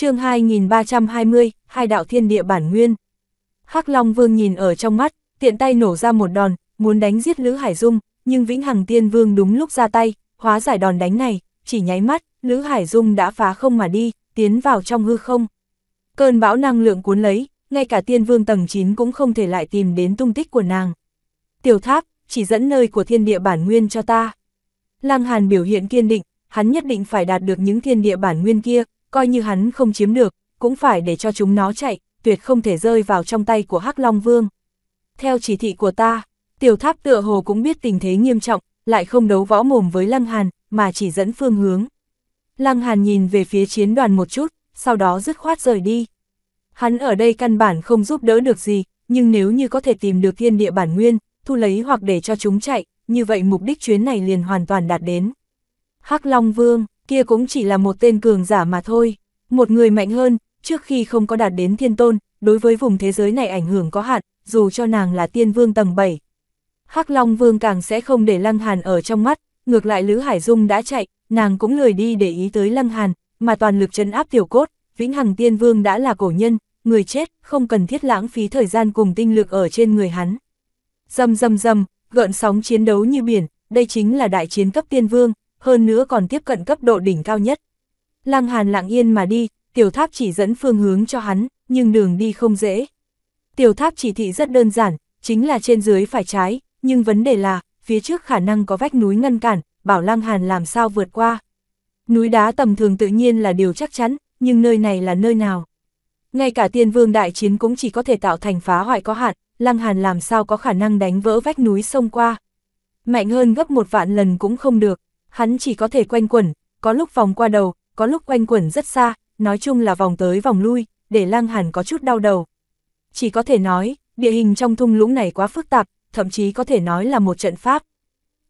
chương 2320, hai đạo thiên địa bản nguyên. hắc Long Vương nhìn ở trong mắt, tiện tay nổ ra một đòn, muốn đánh giết Lữ Hải Dung, nhưng Vĩnh Hằng Tiên Vương đúng lúc ra tay, hóa giải đòn đánh này, chỉ nháy mắt, Lữ Hải Dung đã phá không mà đi, tiến vào trong hư không. Cơn bão năng lượng cuốn lấy, ngay cả Tiên Vương tầng 9 cũng không thể lại tìm đến tung tích của nàng. Tiểu Tháp, chỉ dẫn nơi của thiên địa bản nguyên cho ta. Lăng Hàn biểu hiện kiên định, hắn nhất định phải đạt được những thiên địa bản nguyên kia, coi như hắn không chiếm được, cũng phải để cho chúng nó chạy, tuyệt không thể rơi vào trong tay của Hắc Long Vương. Theo chỉ thị của ta, tiểu tháp tựa hồ cũng biết tình thế nghiêm trọng, lại không đấu võ mồm với Lăng Hàn, mà chỉ dẫn phương hướng. Lăng Hàn nhìn về phía chiến đoàn một chút, sau đó dứt khoát rời đi. Hắn ở đây căn bản không giúp đỡ được gì, nhưng nếu như có thể tìm được thiên địa bản nguyên, thu lấy hoặc để cho chúng chạy, như vậy mục đích chuyến này liền hoàn toàn đạt đến. Hắc Long Vương, kia cũng chỉ là một tên cường giả mà thôi, một người mạnh hơn, trước khi không có đạt đến thiên tôn, đối với vùng thế giới này ảnh hưởng có hạn, dù cho nàng là tiên vương tầng 7. hắc Long Vương càng sẽ không để Lăng Hàn ở trong mắt, ngược lại Lữ Hải Dung đã chạy, nàng cũng lười đi để ý tới Lăng Hàn, mà toàn lực chân áp tiểu cốt, Vĩnh Hằng Tiên Vương đã là cổ nhân, người chết, không cần thiết lãng phí thời gian cùng tinh lực ở trên người hắn. Dầm dầm dầm, gợn sóng chiến đấu như biển, đây chính là đại chiến cấp tiên vương, hơn nữa còn tiếp cận cấp độ đỉnh cao nhất. Lăng Hàn lặng yên mà đi, tiểu tháp chỉ dẫn phương hướng cho hắn, nhưng đường đi không dễ. Tiểu tháp chỉ thị rất đơn giản, chính là trên dưới phải trái, nhưng vấn đề là, phía trước khả năng có vách núi ngăn cản, bảo Lăng Hàn làm sao vượt qua. Núi đá tầm thường tự nhiên là điều chắc chắn, nhưng nơi này là nơi nào? Ngay cả tiên vương đại chiến cũng chỉ có thể tạo thành phá hoại có hạn, Lăng Hàn làm sao có khả năng đánh vỡ vách núi sông qua. Mạnh hơn gấp một vạn lần cũng không được hắn chỉ có thể quanh quẩn, có lúc vòng qua đầu, có lúc quanh quẩn rất xa, nói chung là vòng tới vòng lui, để Lăng Hàn có chút đau đầu. Chỉ có thể nói, địa hình trong thung lũng này quá phức tạp, thậm chí có thể nói là một trận pháp.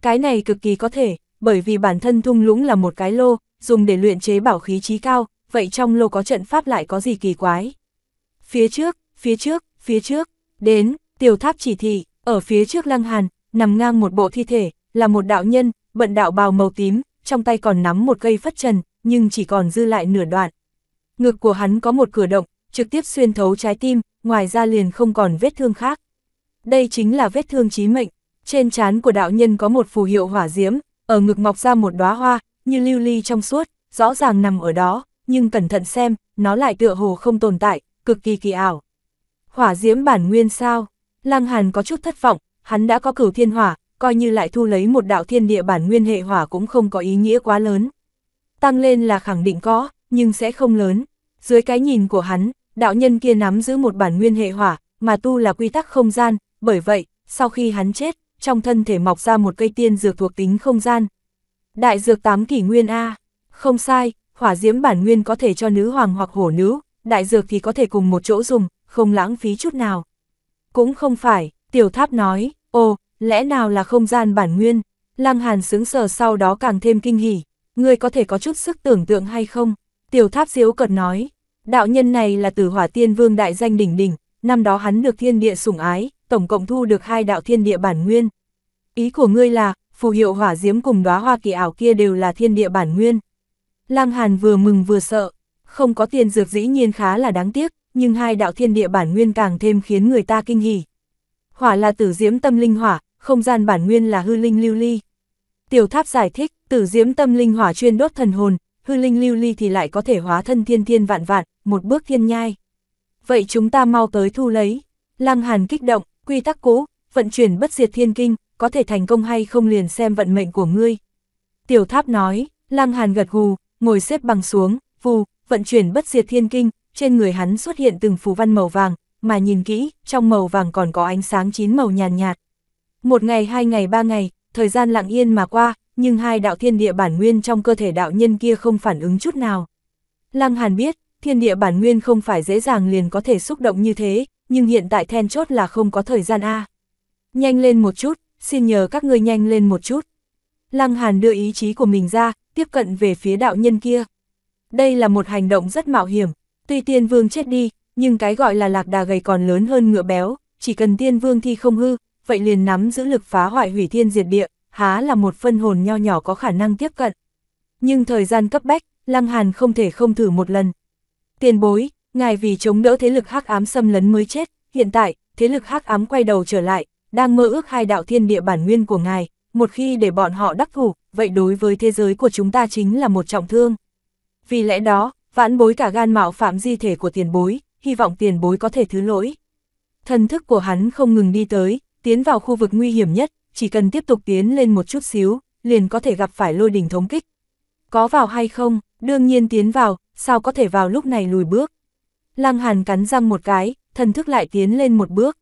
Cái này cực kỳ có thể, bởi vì bản thân thung lũng là một cái lô, dùng để luyện chế bảo khí trí cao, vậy trong lô có trận pháp lại có gì kỳ quái. Phía trước, phía trước, phía trước, đến, tiểu tháp chỉ thị, ở phía trước Lăng Hàn, nằm ngang một bộ thi thể, là một đạo nhân, bận đạo bào màu tím, trong tay còn nắm một cây phất trần, nhưng chỉ còn dư lại nửa đoạn. Ngực của hắn có một cửa động, trực tiếp xuyên thấu trái tim, ngoài ra liền không còn vết thương khác. Đây chính là vết thương chí mệnh, trên trán của đạo nhân có một phù hiệu hỏa diễm, ở ngực mọc ra một đóa hoa, như lưu ly trong suốt, rõ ràng nằm ở đó, nhưng cẩn thận xem, nó lại tựa hồ không tồn tại, cực kỳ kỳ ảo. Hỏa diễm bản nguyên sao? Lăng Hàn có chút thất vọng, hắn đã có cửu thiên hỏa, coi như lại thu lấy một đạo thiên địa bản nguyên hệ hỏa cũng không có ý nghĩa quá lớn. Tăng lên là khẳng định có, nhưng sẽ không lớn. Dưới cái nhìn của hắn, đạo nhân kia nắm giữ một bản nguyên hệ hỏa, mà tu là quy tắc không gian, bởi vậy, sau khi hắn chết, trong thân thể mọc ra một cây tiên dược thuộc tính không gian. Đại dược tám kỷ nguyên A, không sai, hỏa diễm bản nguyên có thể cho nữ hoàng hoặc hổ nữ, đại dược thì có thể cùng một chỗ dùng, không lãng phí chút nào. Cũng không phải, tiểu tháp nói, ồ, lẽ nào là không gian bản nguyên? Lăng Hàn sướng sờ sau đó càng thêm kinh hỉ, ngươi có thể có chút sức tưởng tượng hay không? Tiểu tháp diếu cật nói, đạo nhân này là tử hỏa tiên vương đại danh đỉnh đỉnh, năm đó hắn được thiên địa sủng ái, tổng cộng thu được hai đạo thiên địa bản nguyên. Ý của ngươi là, phù hiệu hỏa diếm cùng đóa hoa kỳ ảo kia đều là thiên địa bản nguyên. Lăng Hàn vừa mừng vừa sợ, không có tiền dược dĩ nhiên khá là đáng tiếc, nhưng hai đạo thiên địa bản nguyên càng thêm khiến người ta kinh hỉ. Hỏa là tử diễm tâm linh hỏa, không gian bản nguyên là hư linh lưu ly. Tiểu tháp giải thích, tử diễm tâm linh hỏa chuyên đốt thần hồn, hư linh lưu ly thì lại có thể hóa thân thiên thiên vạn vạn, một bước thiên nhai. Vậy chúng ta mau tới thu lấy. Lăng Hàn kích động, quy tắc cũ, vận chuyển bất diệt thiên kinh, có thể thành công hay không liền xem vận mệnh của ngươi. Tiểu tháp nói, Lăng Hàn gật gù, ngồi xếp bằng xuống, vù, vận chuyển bất diệt thiên kinh, trên người hắn xuất hiện từng phù văn màu vàng, mà nhìn kỹ, trong màu vàng còn có ánh sáng chín màu nhàn nhạt, nhạt, một ngày hai ngày ba ngày, thời gian lặng yên mà qua, nhưng hai đạo thiên địa bản nguyên trong cơ thể đạo nhân kia không phản ứng chút nào. Lăng Hàn biết, thiên địa bản nguyên không phải dễ dàng liền có thể xúc động như thế, nhưng hiện tại then chốt là không có thời gian A. Nhanh lên một chút, xin nhờ các ngươi nhanh lên một chút. Lăng Hàn đưa ý chí của mình ra, tiếp cận về phía đạo nhân kia. Đây là một hành động rất mạo hiểm, tuy tiên vương chết đi, nhưng cái gọi là lạc đà gầy còn lớn hơn ngựa béo, chỉ cần tiên vương thi không hư, vậy liền nắm giữ lực phá hoại hủy thiên diệt địa, há là một phân hồn nho nhỏ có khả năng tiếp cận. Nhưng thời gian cấp bách, Lăng Hàn không thể không thử một lần. Tiền bối, ngài vì chống đỡ thế lực hắc ám xâm lấn mới chết, hiện tại, thế lực hắc ám quay đầu trở lại, đang mơ ước hai đạo thiên địa bản nguyên của ngài, một khi để bọn họ đắc thủ, vậy đối với thế giới của chúng ta chính là một trọng thương. Vì lẽ đó, vãn bối cả gan mạo phạm di thể của tiền bối, hy vọng tiền bối có thể thứ lỗi. Thần thức của hắn không ngừng đi tới, tiến vào khu vực nguy hiểm nhất, chỉ cần tiếp tục tiến lên một chút xíu, liền có thể gặp phải lôi đỉnh thống kích. Có vào hay không, đương nhiên tiến vào, sao có thể vào lúc này lùi bước. Lăng Hàn cắn răng một cái, thần thức lại tiến lên một bước.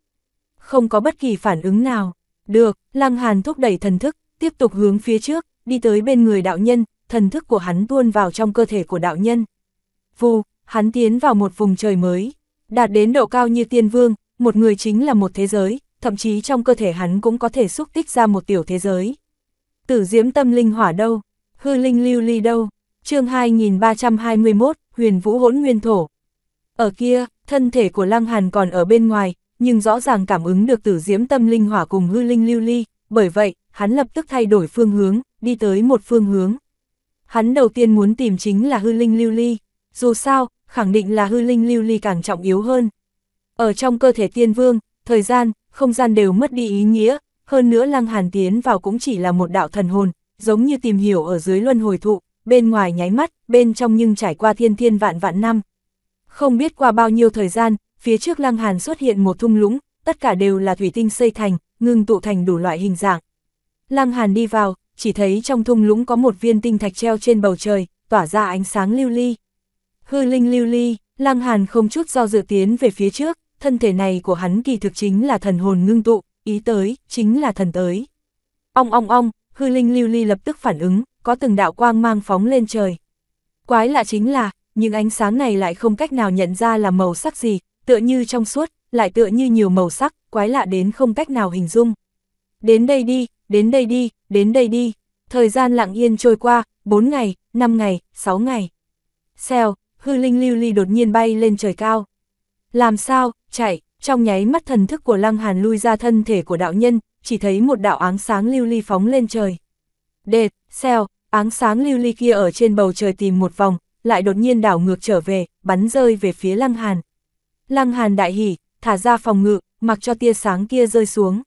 Không có bất kỳ phản ứng nào. Được, Lăng Hàn thúc đẩy thần thức, tiếp tục hướng phía trước, đi tới bên người đạo nhân, thần thức của hắn tuôn vào trong cơ thể của đạo nhân. Vù, hắn tiến vào một vùng trời mới, đạt đến độ cao như tiên vương, một người chính là một thế giới, thậm chí trong cơ thể hắn cũng có thể xúc tích ra một tiểu thế giới. Tử diễm tâm linh hỏa đâu, hư linh lưu ly đâu, chương 2321, huyền vũ hỗn nguyên thổ. Ở kia, thân thể của Lăng Hàn còn ở bên ngoài, nhưng rõ ràng cảm ứng được tử diễm tâm linh hỏa cùng hư linh lưu ly, bởi vậy, hắn lập tức thay đổi phương hướng, đi tới một phương hướng. Hắn đầu tiên muốn tìm chính là hư linh lưu ly, dù sao, khẳng định là hư linh lưu ly càng trọng yếu hơn. Ở trong cơ thể tiên vương, thời gian, không gian đều mất đi ý nghĩa, hơn nữa Lăng Hàn tiến vào cũng chỉ là một đạo thần hồn, giống như tìm hiểu ở dưới luân hồi thụ, bên ngoài nháy mắt, bên trong nhưng trải qua thiên thiên vạn vạn năm. Không biết qua bao nhiêu thời gian, phía trước Lăng Hàn xuất hiện một thung lũng, tất cả đều là thủy tinh xây thành, ngưng tụ thành đủ loại hình dạng. Lăng Hàn đi vào, chỉ thấy trong thung lũng có một viên tinh thạch treo trên bầu trời, tỏa ra ánh sáng lưu ly. Hư linh lưu ly, Lăng Hàn không chút do dự tiến về phía trước thân thể này của hắn kỳ thực chính là thần hồn ngưng tụ, ý tới, chính là thần tới. Ong ong ong, hư linh lưu ly lập tức phản ứng, có từng đạo quang mang phóng lên trời. Quái lạ chính là, nhưng ánh sáng này lại không cách nào nhận ra là màu sắc gì, tựa như trong suốt, lại tựa như nhiều màu sắc, quái lạ đến không cách nào hình dung. Đến đây đi, đến đây đi, đến đây đi. Thời gian lặng yên trôi qua, 4 ngày, 5 ngày, 6 ngày. Xèo, hư linh lưu ly đột nhiên bay lên trời cao. Làm sao, chạy, trong nháy mắt thần thức của Lăng Hàn lui ra thân thể của đạo nhân, chỉ thấy một đạo áng sáng lưu ly phóng lên trời. Đệt, xeo, áng sáng lưu ly kia ở trên bầu trời tìm một vòng, lại đột nhiên đảo ngược trở về, bắn rơi về phía Lăng Hàn. Lăng Hàn đại hỉ, thả ra phòng ngự, mặc cho tia sáng kia rơi xuống.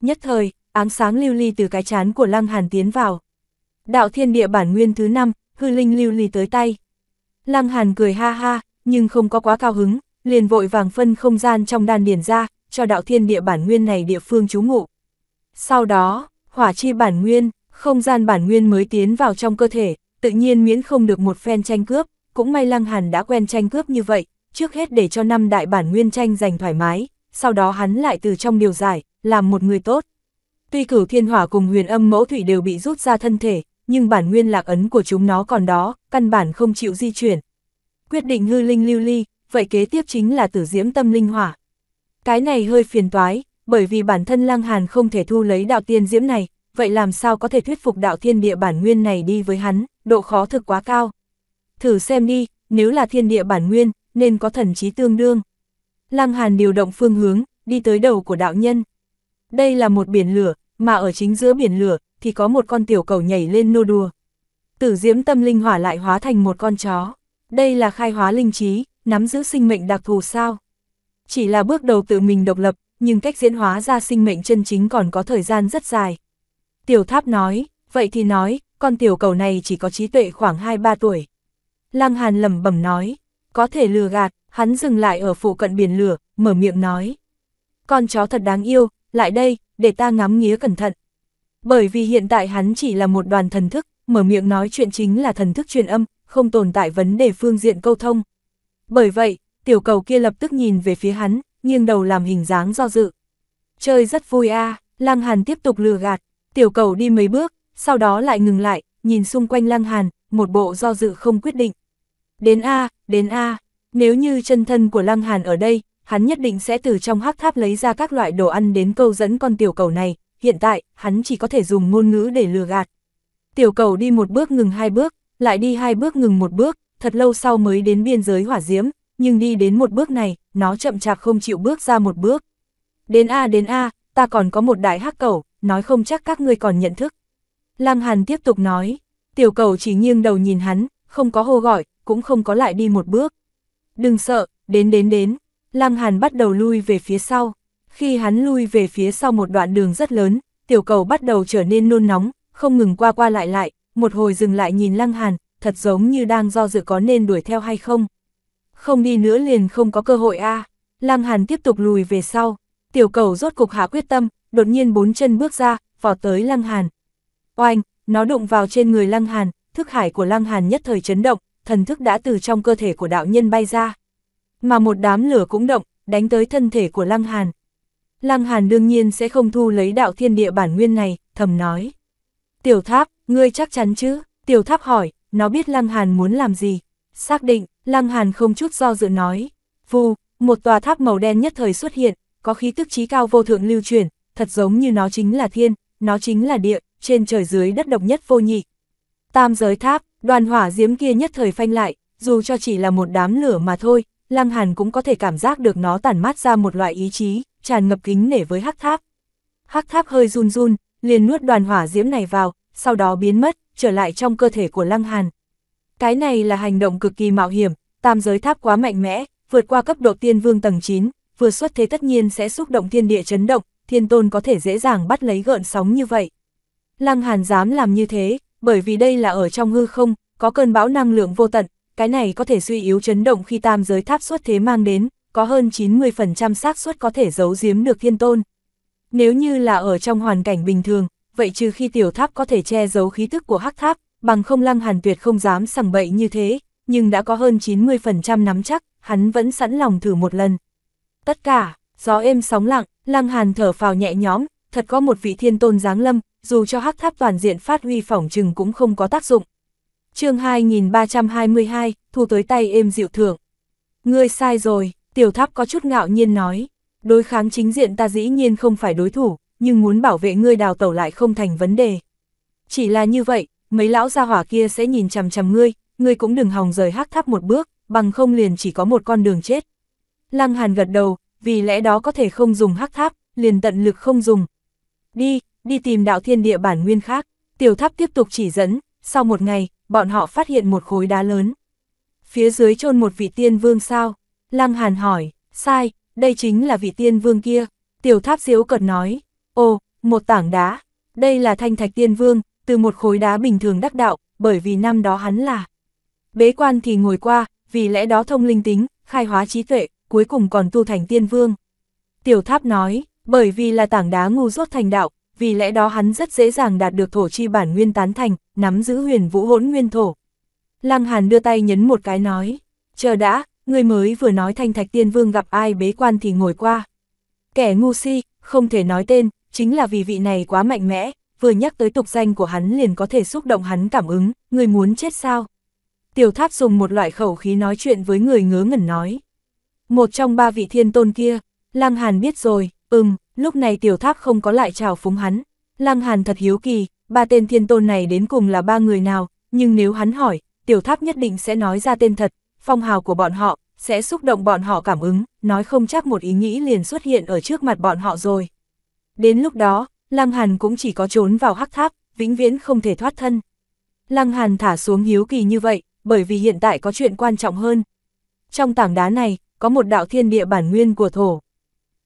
Nhất thời, áng sáng lưu ly từ cái chán của Lăng Hàn tiến vào. Đạo thiên địa bản nguyên thứ năm, hư linh lưu ly tới tay. Lăng Hàn cười ha ha, nhưng không có quá cao hứng, liền vội vàng phân không gian trong đan điền ra, cho đạo thiên địa bản nguyên này địa phương trú ngụ. Sau đó, hỏa chi bản nguyên, không gian bản nguyên mới tiến vào trong cơ thể, tự nhiên miễn không được một phen tranh cướp, cũng may Lăng Hàn đã quen tranh cướp như vậy, trước hết để cho năm đại bản nguyên tranh giành thoải mái, sau đó hắn lại từ trong điều giải, làm một người tốt. Tuy cửu thiên hỏa cùng huyền âm mẫu thủy đều bị rút ra thân thể, nhưng bản nguyên lạc ấn của chúng nó còn đó, căn bản không chịu di chuyển. Quyết định hư linh lưu ly, vậy kế tiếp chính là tử diễm tâm linh hỏa. Cái này hơi phiền toái, bởi vì bản thân Lăng Hàn không thể thu lấy đạo tiên diễm này, vậy làm sao có thể thuyết phục đạo thiên địa bản nguyên này đi với hắn, độ khó thực quá cao. Thử xem đi, nếu là thiên địa bản nguyên, nên có thần trí tương đương. Lăng Hàn điều động phương hướng, đi tới đầu của đạo nhân. Đây là một biển lửa, mà ở chính giữa biển lửa, thì có một con tiểu cầu nhảy lên nô đùa. Tử diễm tâm linh hỏa lại hóa thành một con chó. Đây là khai hóa linh trí, nắm giữ sinh mệnh đặc thù sao? Chỉ là bước đầu tự mình độc lập, nhưng cách diễn hóa ra sinh mệnh chân chính còn có thời gian rất dài. Tiểu tháp nói, vậy thì nói, con tiểu cầu này chỉ có trí tuệ khoảng 2-3 tuổi. Lăng Hàn lẩm bẩm nói, có thể lừa gạt, hắn dừng lại ở phụ cận biển lửa, mở miệng nói. Con chó thật đáng yêu, lại đây, để ta ngắm nghía cẩn thận. Bởi vì hiện tại hắn chỉ là một đoàn thần thức, mở miệng nói chuyện chính là thần thức truyền âm, không tồn tại vấn đề phương diện câu thông. Bởi vậy, tiểu cầu kia lập tức nhìn về phía hắn, nghiêng đầu làm hình dáng do dự. Chơi rất vui a à, Lăng Hàn tiếp tục lừa gạt, tiểu cầu đi mấy bước, sau đó lại ngừng lại, nhìn xung quanh Lăng Hàn, một bộ do dự không quyết định. Đến a, đến a, nếu như chân thân của Lăng Hàn ở đây, hắn nhất định sẽ từ trong hắc tháp lấy ra các loại đồ ăn đến câu dẫn con tiểu cầu này, hiện tại, hắn chỉ có thể dùng ngôn ngữ để lừa gạt. Tiểu cầu đi một bước ngừng hai bước, lại đi hai bước ngừng một bước, thật lâu sau mới đến biên giới hỏa diễm, nhưng đi đến một bước này, nó chậm chạp không chịu bước ra một bước. Đến A đến A, ta còn có một đại hắc cầu, nói không chắc các ngươi còn nhận thức. Lăng Hàn tiếp tục nói, tiểu Cầu chỉ nghiêng đầu nhìn hắn, không có hô gọi, cũng không có lại đi một bước. Đừng sợ, đến đến đến, Lăng Hàn bắt đầu lui về phía sau. Khi hắn lui về phía sau một đoạn đường rất lớn, tiểu cầu bắt đầu trở nên nôn nóng, không ngừng qua qua lại lại, một hồi dừng lại nhìn Lăng Hàn, thật giống như đang do dự có nên đuổi theo hay không. Không đi nữa liền không có cơ hội a. À. Lăng Hàn tiếp tục lùi về sau, tiểu cầu rốt cục hạ quyết tâm, đột nhiên bốn chân bước ra, vọt tới Lăng Hàn. Oanh, nó đụng vào trên người Lăng Hàn, thức hải của Lăng Hàn nhất thời chấn động, thần thức đã từ trong cơ thể của đạo nhân bay ra. Mà một đám lửa cũng động, đánh tới thân thể của Lăng Hàn. Lăng Hàn đương nhiên sẽ không thu lấy đạo thiên địa bản nguyên này, thầm nói. Tiểu tháp, ngươi chắc chắn chứ? Tiểu tháp hỏi, nó biết Lăng Hàn muốn làm gì. Xác định, Lăng Hàn không chút do dự nói. Vù, một tòa tháp màu đen nhất thời xuất hiện, có khí tức trí cao vô thượng lưu truyền, thật giống như nó chính là thiên, nó chính là địa, trên trời dưới đất độc nhất vô nhị. Tam giới tháp, đoàn hỏa diễm kia nhất thời phanh lại, dù cho chỉ là một đám lửa mà thôi, Lăng Hàn cũng có thể cảm giác được nó tản mát ra một loại ý chí, tràn ngập kính nể với hắc tháp. Hắc tháp hơi run run, liền nuốt đoàn hỏa diễm này vào, sau đó biến mất, trở lại trong cơ thể của Lăng Hàn. Cái này là hành động cực kỳ mạo hiểm, tam giới tháp quá mạnh mẽ, vượt qua cấp độ tiên vương tầng 9, vừa xuất thế tất nhiên sẽ xúc động thiên địa chấn động, thiên tôn có thể dễ dàng bắt lấy gợn sóng như vậy. Lăng Hàn dám làm như thế, bởi vì đây là ở trong hư không, có cơn bão năng lượng vô tận, cái này có thể suy yếu chấn động khi tam giới tháp xuất thế mang đến, có hơn 90% xác suất có thể giấu giếm được thiên tôn. Nếu như là ở trong hoàn cảnh bình thường, vậy trừ khi tiểu tháp có thể che giấu khí thức của hắc tháp, bằng không lăng hàn tuyệt không dám sẳng bậy như thế, nhưng đã có hơn 90% nắm chắc, hắn vẫn sẵn lòng thử một lần. Tất cả, gió êm sóng lặng, lăng hàn thở phào nhẹ nhõm, thật có một vị thiên tôn giáng lâm, dù cho hắc tháp toàn diện phát huy phỏng trừng cũng không có tác dụng. chương 2322, thu tới tay êm dịu thưởng. Ngươi sai rồi, tiểu tháp có chút ngạo nhiên nói, đối kháng chính diện ta dĩ nhiên không phải đối thủ, nhưng muốn bảo vệ ngươi đào tẩu lại không thành vấn đề. Chỉ là như vậy, mấy lão gia hỏa kia sẽ nhìn chằm chằm ngươi, ngươi cũng đừng hòng rời hắc tháp một bước, bằng không liền chỉ có một con đường chết. Lăng Hàn gật đầu, vì lẽ đó có thể không dùng hắc tháp, liền tận lực không dùng. Đi, đi tìm đạo thiên địa bản nguyên khác, tiểu tháp tiếp tục chỉ dẫn, sau một ngày, bọn họ phát hiện một khối đá lớn. Phía dưới chôn một vị tiên vương sao? Lăng Hàn hỏi, sai, đây chính là vị tiên vương kia, tiểu tháp diếu cật nói. Ồ, một tảng đá, đây là thanh thạch tiên vương, từ một khối đá bình thường đắc đạo, bởi vì năm đó hắn là bế quan thì ngồi qua, vì lẽ đó thông linh tính, khai hóa trí tuệ, cuối cùng còn tu thành tiên vương. Tiểu tháp nói, bởi vì là tảng đá ngu dốt thành đạo, vì lẽ đó hắn rất dễ dàng đạt được thổ chi bản nguyên tán thành, nắm giữ huyền vũ hỗn nguyên thổ. Lăng Hàn đưa tay nhấn một cái nói, chờ đã, người mới vừa nói thanh thạch tiên vương gặp ai bế quan thì ngồi qua. Kẻ ngu si, không thể nói tên, chính là vì vị này quá mạnh mẽ, vừa nhắc tới tục danh của hắn liền có thể xúc động hắn cảm ứng, người muốn chết sao? Tiểu tháp dùng một loại khẩu khí nói chuyện với người ngớ ngẩn nói. Một trong ba vị thiên tôn kia, Lăng Hàn biết rồi, ừm, lúc này tiểu tháp không có lại trào phúng hắn. Lăng Hàn thật hiếu kỳ, ba tên thiên tôn này đến cùng là ba người nào, nhưng nếu hắn hỏi, tiểu tháp nhất định sẽ nói ra tên thật, phong hào của bọn họ, sẽ xúc động bọn họ cảm ứng, nói không chắc một ý nghĩ liền xuất hiện ở trước mặt bọn họ rồi. Đến lúc đó, Lăng Hàn cũng chỉ có trốn vào hắc tháp, vĩnh viễn không thể thoát thân. Lăng Hàn thả xuống hiếu kỳ như vậy, bởi vì hiện tại có chuyện quan trọng hơn. Trong tảng đá này, có một đạo thiên địa bản nguyên của thổ.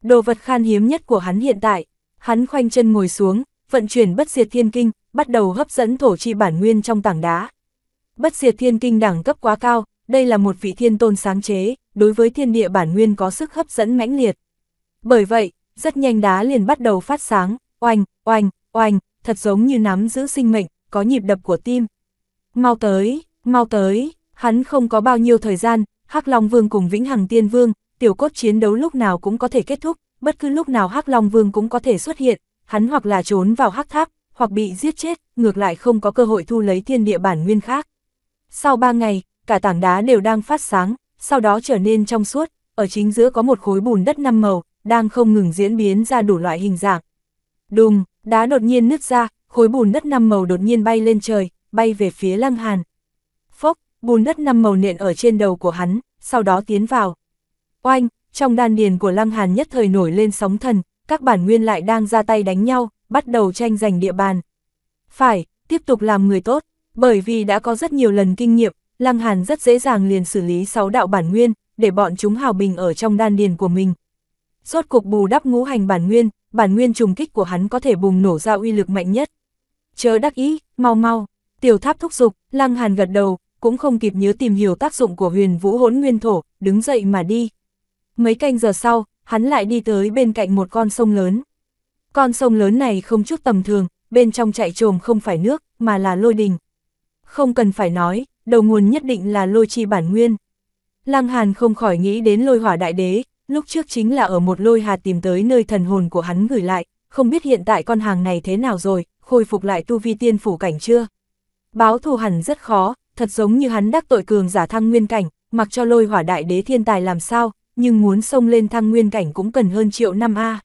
Đồ vật khan hiếm nhất của hắn hiện tại, hắn khoanh chân ngồi xuống, vận chuyển bất diệt thiên kinh, bắt đầu hấp dẫn thổ chi bản nguyên trong tảng đá. Bất diệt thiên kinh đẳng cấp quá cao, đây là một vị thiên tôn sáng chế, đối với thiên địa bản nguyên có sức hấp dẫn mãnh liệt. Bởi vậy, rất nhanh đá liền bắt đầu phát sáng, oanh, oanh, oanh, thật giống như nắm giữ sinh mệnh, có nhịp đập của tim. Mau tới, mau tới, hắn không có bao nhiêu thời gian, Hắc Long Vương cùng Vĩnh Hằng Tiên Vương, tiểu cốt chiến đấu lúc nào cũng có thể kết thúc, bất cứ lúc nào Hắc Long Vương cũng có thể xuất hiện, hắn hoặc là trốn vào Hắc Tháp, hoặc bị giết chết, ngược lại không có cơ hội thu lấy thiên địa bản nguyên khác. Sau ba ngày, cả tảng đá đều đang phát sáng, sau đó trở nên trong suốt, ở chính giữa có một khối bùn đất năm màu, đang không ngừng diễn biến ra đủ loại hình dạng. Đùng, đá đột nhiên nứt ra, khối bùn đất năm màu đột nhiên bay lên trời, bay về phía Lăng Hàn. Phốc, bùn đất năm màu nện ở trên đầu của hắn, sau đó tiến vào. Oanh, trong đan điền của Lăng Hàn nhất thời nổi lên sóng thần, các bản nguyên lại đang ra tay đánh nhau, bắt đầu tranh giành địa bàn. Phải, tiếp tục làm người tốt, bởi vì đã có rất nhiều lần kinh nghiệm, Lăng Hàn rất dễ dàng liền xử lý 6 đạo bản nguyên, để bọn chúng hào bình ở trong đan điền của mình, rốt cuộc bù đắp ngũ hành bản nguyên, bản nguyên trùng kích của hắn có thể bùng nổ ra uy lực mạnh nhất. Chớ đắc ý, mau mau, tiểu tháp thúc giục, lăng hàn gật đầu, cũng không kịp nhớ tìm hiểu tác dụng của huyền vũ hỗn nguyên thổ, đứng dậy mà đi. Mấy canh giờ sau, hắn lại đi tới bên cạnh một con sông lớn. Con sông lớn này không chút tầm thường, bên trong chạy trồm không phải nước, mà là lôi đình. Không cần phải nói, đầu nguồn nhất định là lôi chi bản nguyên. Lăng Hàn không khỏi nghĩ đến lôi hỏa đại đế, lúc trước chính là ở một lôi hạt tìm tới nơi thần hồn của hắn gửi lại, không biết hiện tại con hàng này thế nào rồi, khôi phục lại tu vi tiên phủ cảnh chưa. Báo thù hẳn rất khó, thật giống như hắn đắc tội cường giả thăng nguyên cảnh, mặc cho lôi hỏa đại đế thiên tài làm sao, nhưng muốn xông lên thăng nguyên cảnh cũng cần hơn triệu năm A.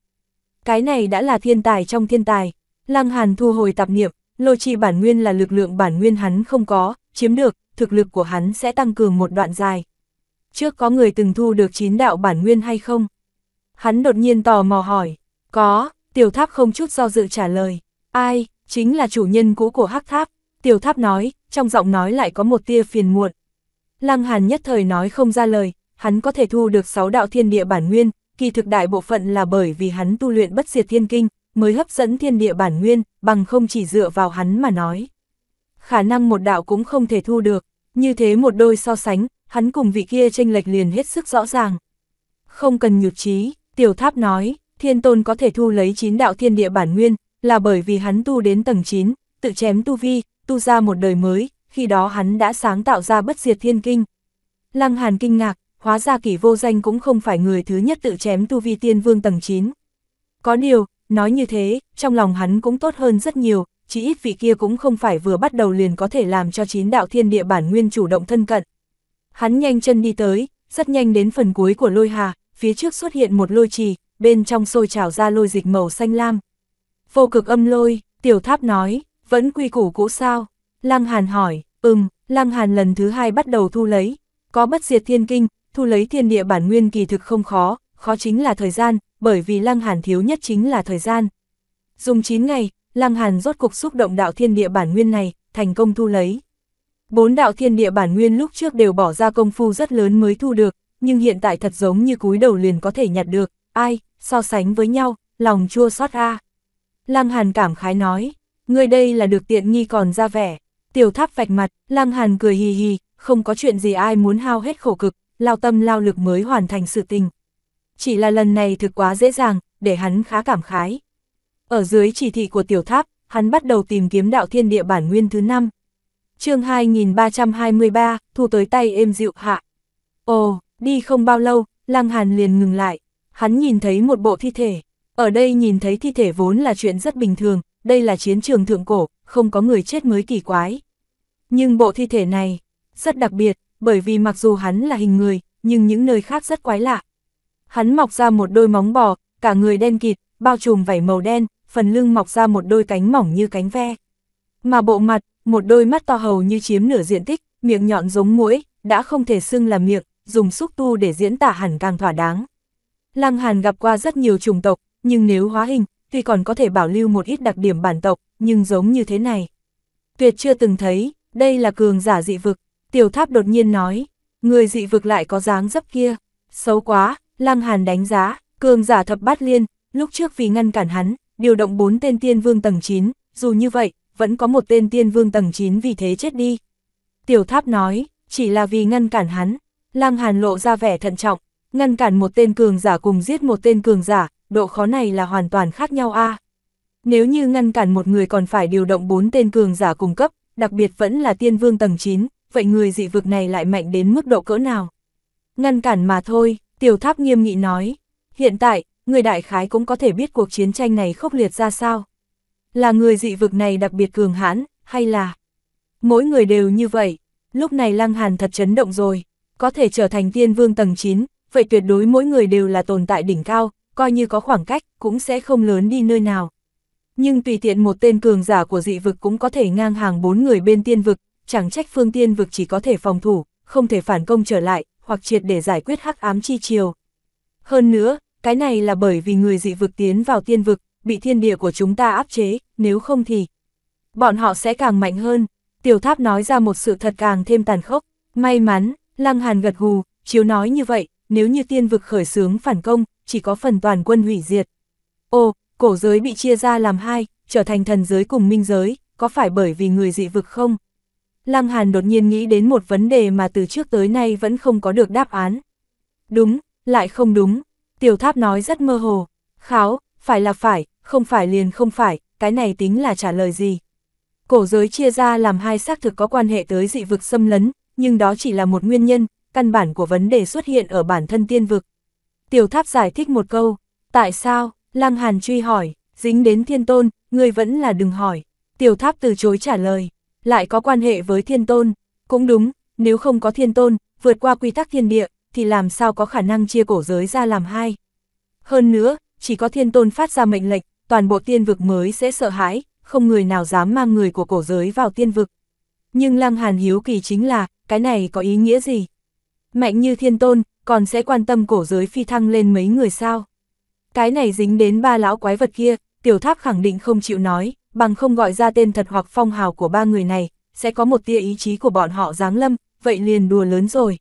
Cái này đã là thiên tài trong thiên tài. Lăng Hàn thu hồi tạp niệm, lôi chi bản nguyên là lực lượng bản nguyên hắn không có, chiếm được, thực lực của hắn sẽ tăng cường một đoạn dài trước có người từng thu được chín đạo bản nguyên hay không? Hắn đột nhiên tò mò hỏi, có, tiểu tháp không chút do dự trả lời, ai, chính là chủ nhân cũ của hắc tháp, tiểu tháp nói, trong giọng nói lại có một tia phiền muộn. Lăng Hàn nhất thời nói không ra lời, hắn có thể thu được sáu đạo thiên địa bản nguyên, kỳ thực đại bộ phận là bởi vì hắn tu luyện bất diệt thiên kinh, mới hấp dẫn thiên địa bản nguyên, bằng không chỉ dựa vào hắn mà nói. Khả năng một đạo cũng không thể thu được, như thế một đôi so sánh, hắn cùng vị kia tranh lệch liền hết sức rõ ràng. Không cần nhụt chí, tiểu tháp nói, thiên tôn có thể thu lấy chín đạo thiên địa bản nguyên, là bởi vì hắn tu đến tầng 9, tự chém tu vi, tu ra một đời mới, khi đó hắn đã sáng tạo ra bất diệt thiên kinh. Lăng Hàn kinh ngạc, hóa ra kỷ vô danh cũng không phải người thứ nhất tự chém tu vi tiên vương tầng 9. Có điều, nói như thế, trong lòng hắn cũng tốt hơn rất nhiều, chỉ ít vị kia cũng không phải vừa bắt đầu liền có thể làm cho chín đạo thiên địa bản nguyên chủ động thân cận. Hắn nhanh chân đi tới, rất nhanh đến phần cuối của lôi hà, phía trước xuất hiện một lôi trì, bên trong sôi trào ra lôi dịch màu xanh lam. Vô cực âm lôi, tiểu tháp nói, vẫn quy củ cũ sao? Lăng Hàn hỏi, ừm, Lăng Hàn lần thứ hai bắt đầu thu lấy, có bất diệt thiên kinh, thu lấy thiên địa bản nguyên kỳ thực không khó, khó chính là thời gian, bởi vì Lăng Hàn thiếu nhất chính là thời gian. Dùng 9 ngày, Lăng Hàn rốt cục xúc động đạo thiên địa bản nguyên này, thành công thu lấy. Bốn đạo thiên địa bản nguyên lúc trước đều bỏ ra công phu rất lớn mới thu được, nhưng hiện tại thật giống như cúi đầu liền có thể nhặt được, ai, so sánh với nhau, lòng chua xót a. À. Lăng Hàn cảm khái nói, người đây là được tiện nghi còn ra vẻ. Tiểu tháp vạch mặt, Lăng Hàn cười hì hì, không có chuyện gì ai muốn hao hết khổ cực, lao tâm lao lực mới hoàn thành sự tình. Chỉ là lần này thực quá dễ dàng, để hắn khá cảm khái. Ở dưới chỉ thị của tiểu tháp, hắn bắt đầu tìm kiếm đạo thiên địa bản nguyên thứ năm chương 2323, thu tới tay êm dịu hạ. Ồ, đi không bao lâu, Lăng Hàn liền ngừng lại. Hắn nhìn thấy một bộ thi thể. Ở đây nhìn thấy thi thể vốn là chuyện rất bình thường, đây là chiến trường thượng cổ, không có người chết mới kỳ quái. Nhưng bộ thi thể này, rất đặc biệt, bởi vì mặc dù hắn là hình người, nhưng những nơi khác rất quái lạ. Hắn mọc ra một đôi móng bò, cả người đen kịt, bao trùm vảy màu đen, phần lưng mọc ra một đôi cánh mỏng như cánh ve. Mà bộ mặt, một đôi mắt to hầu như chiếm nửa diện tích, miệng nhọn giống mũi, đã không thể xưng là miệng, dùng xúc tu để diễn tả hẳn càng thỏa đáng. Lăng Hàn gặp qua rất nhiều chủng tộc, nhưng nếu hóa hình, thì còn có thể bảo lưu một ít đặc điểm bản tộc, nhưng giống như thế này. Tuyệt chưa từng thấy, đây là cường giả dị vực, tiểu tháp đột nhiên nói, người dị vực lại có dáng dấp kia, xấu quá, Lăng Hàn đánh giá, cường giả thập bát liên, lúc trước vì ngăn cản hắn, điều động bốn tên tiên vương tầng 9, dù như vậy, vẫn có một tên tiên vương tầng 9 vì thế chết đi. Tiểu tháp nói, chỉ là vì ngăn cản hắn, lang hàn lộ ra vẻ thận trọng, ngăn cản một tên cường giả cùng giết một tên cường giả, độ khó này là hoàn toàn khác nhau a. Nếu như ngăn cản một người còn phải điều động bốn tên cường giả cung cấp, đặc biệt vẫn là tiên vương tầng 9, vậy người dị vực này lại mạnh đến mức độ cỡ nào? Ngăn cản mà thôi, tiểu tháp nghiêm nghị nói. Hiện tại, người đại khái cũng có thể biết cuộc chiến tranh này khốc liệt ra sao. Là người dị vực này đặc biệt cường hãn, hay là... Mỗi người đều như vậy, lúc này Lăng Hàn thật chấn động rồi, có thể trở thành tiên vương tầng 9, vậy tuyệt đối mỗi người đều là tồn tại đỉnh cao, coi như có khoảng cách, cũng sẽ không lớn đi nơi nào. Nhưng tùy tiện một tên cường giả của dị vực cũng có thể ngang hàng bốn người bên tiên vực, chẳng trách phương tiên vực chỉ có thể phòng thủ, không thể phản công trở lại, hoặc triệt để giải quyết hắc ám chi chiều. Hơn nữa, cái này là bởi vì người dị vực tiến vào tiên vực, bị thiên địa của chúng ta áp chế, nếu không thì bọn họ sẽ càng mạnh hơn. Tiểu tháp nói ra một sự thật càng thêm tàn khốc, may mắn, Lăng Hàn gật gù, chiếu nói như vậy, nếu như tiên vực khởi xướng phản công, chỉ có phần toàn quân hủy diệt. Ô, cổ giới bị chia ra làm hai, trở thành thần giới cùng minh giới, có phải bởi vì người dị vực không? Lăng Hàn đột nhiên nghĩ đến một vấn đề mà từ trước tới nay vẫn không có được đáp án. Đúng, lại không đúng, tiểu tháp nói rất mơ hồ, kháo, phải là phải, không phải liền không phải, cái này tính là trả lời gì. Cổ giới chia ra làm hai xác thực có quan hệ tới dị vực xâm lấn, nhưng đó chỉ là một nguyên nhân, căn bản của vấn đề xuất hiện ở bản thân tiên vực. Tiểu tháp giải thích một câu, tại sao, Lăng Hàn truy hỏi, dính đến thiên tôn, người vẫn là đừng hỏi. Tiểu tháp từ chối trả lời, lại có quan hệ với thiên tôn, cũng đúng, nếu không có thiên tôn, vượt qua quy tắc thiên địa, thì làm sao có khả năng chia cổ giới ra làm hai. Hơn nữa, chỉ có thiên tôn phát ra mệnh lệnh, toàn bộ tiên vực mới sẽ sợ hãi, không người nào dám mang người của cổ giới vào tiên vực. Nhưng Lăng Hàn hiếu kỳ chính là, cái này có ý nghĩa gì? Mạnh như thiên tôn, còn sẽ quan tâm cổ giới phi thăng lên mấy người sao? Cái này dính đến ba lão quái vật kia, tiểu tháp khẳng định không chịu nói, bằng không gọi ra tên thật hoặc phong hào của ba người này, sẽ có một tia ý chí của bọn họ giáng lâm, vậy liền đùa lớn rồi.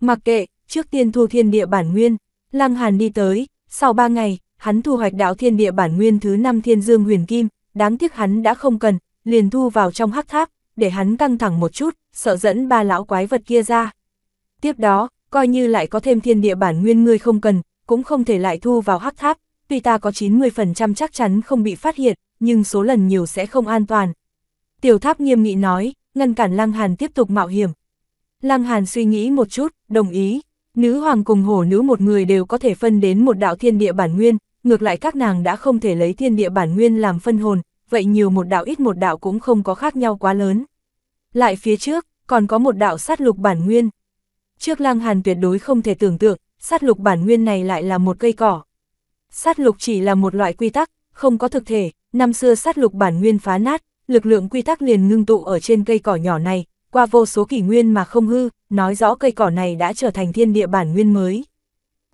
Mặc kệ, trước tiên thu thiên địa bản nguyên, Lăng Hàn đi tới, sau ba ngày, hắn thu hoạch đạo thiên địa bản nguyên thứ 5 thiên dương huyền kim, đáng tiếc hắn đã không cần, liền thu vào trong hắc tháp, để hắn căng thẳng một chút, sợ dẫn ba lão quái vật kia ra. Tiếp đó, coi như lại có thêm thiên địa bản nguyên ngươi không cần, cũng không thể lại thu vào hắc tháp, tuy ta có 90% chắc chắn không bị phát hiện, nhưng số lần nhiều sẽ không an toàn. Tiểu tháp nghiêm nghị nói, ngăn cản Lăng Hàn tiếp tục mạo hiểm. Lăng Hàn suy nghĩ một chút, đồng ý, nữ hoàng cùng hổ nữ một người đều có thể phân đến một đạo thiên địa bản nguyên, ngược lại các nàng đã không thể lấy thiên địa bản nguyên làm phân hồn, vậy nhiều một đạo ít một đạo cũng không có khác nhau quá lớn. Lại phía trước, còn có một đạo sát lục bản nguyên. Trước Lăng Hàn tuyệt đối không thể tưởng tượng, sát lục bản nguyên này lại là một cây cỏ. Sát lục chỉ là một loại quy tắc, không có thực thể, năm xưa sát lục bản nguyên phá nát, lực lượng quy tắc liền ngưng tụ ở trên cây cỏ nhỏ này, qua vô số kỷ nguyên mà không hư, nói rõ cây cỏ này đã trở thành thiên địa bản nguyên mới.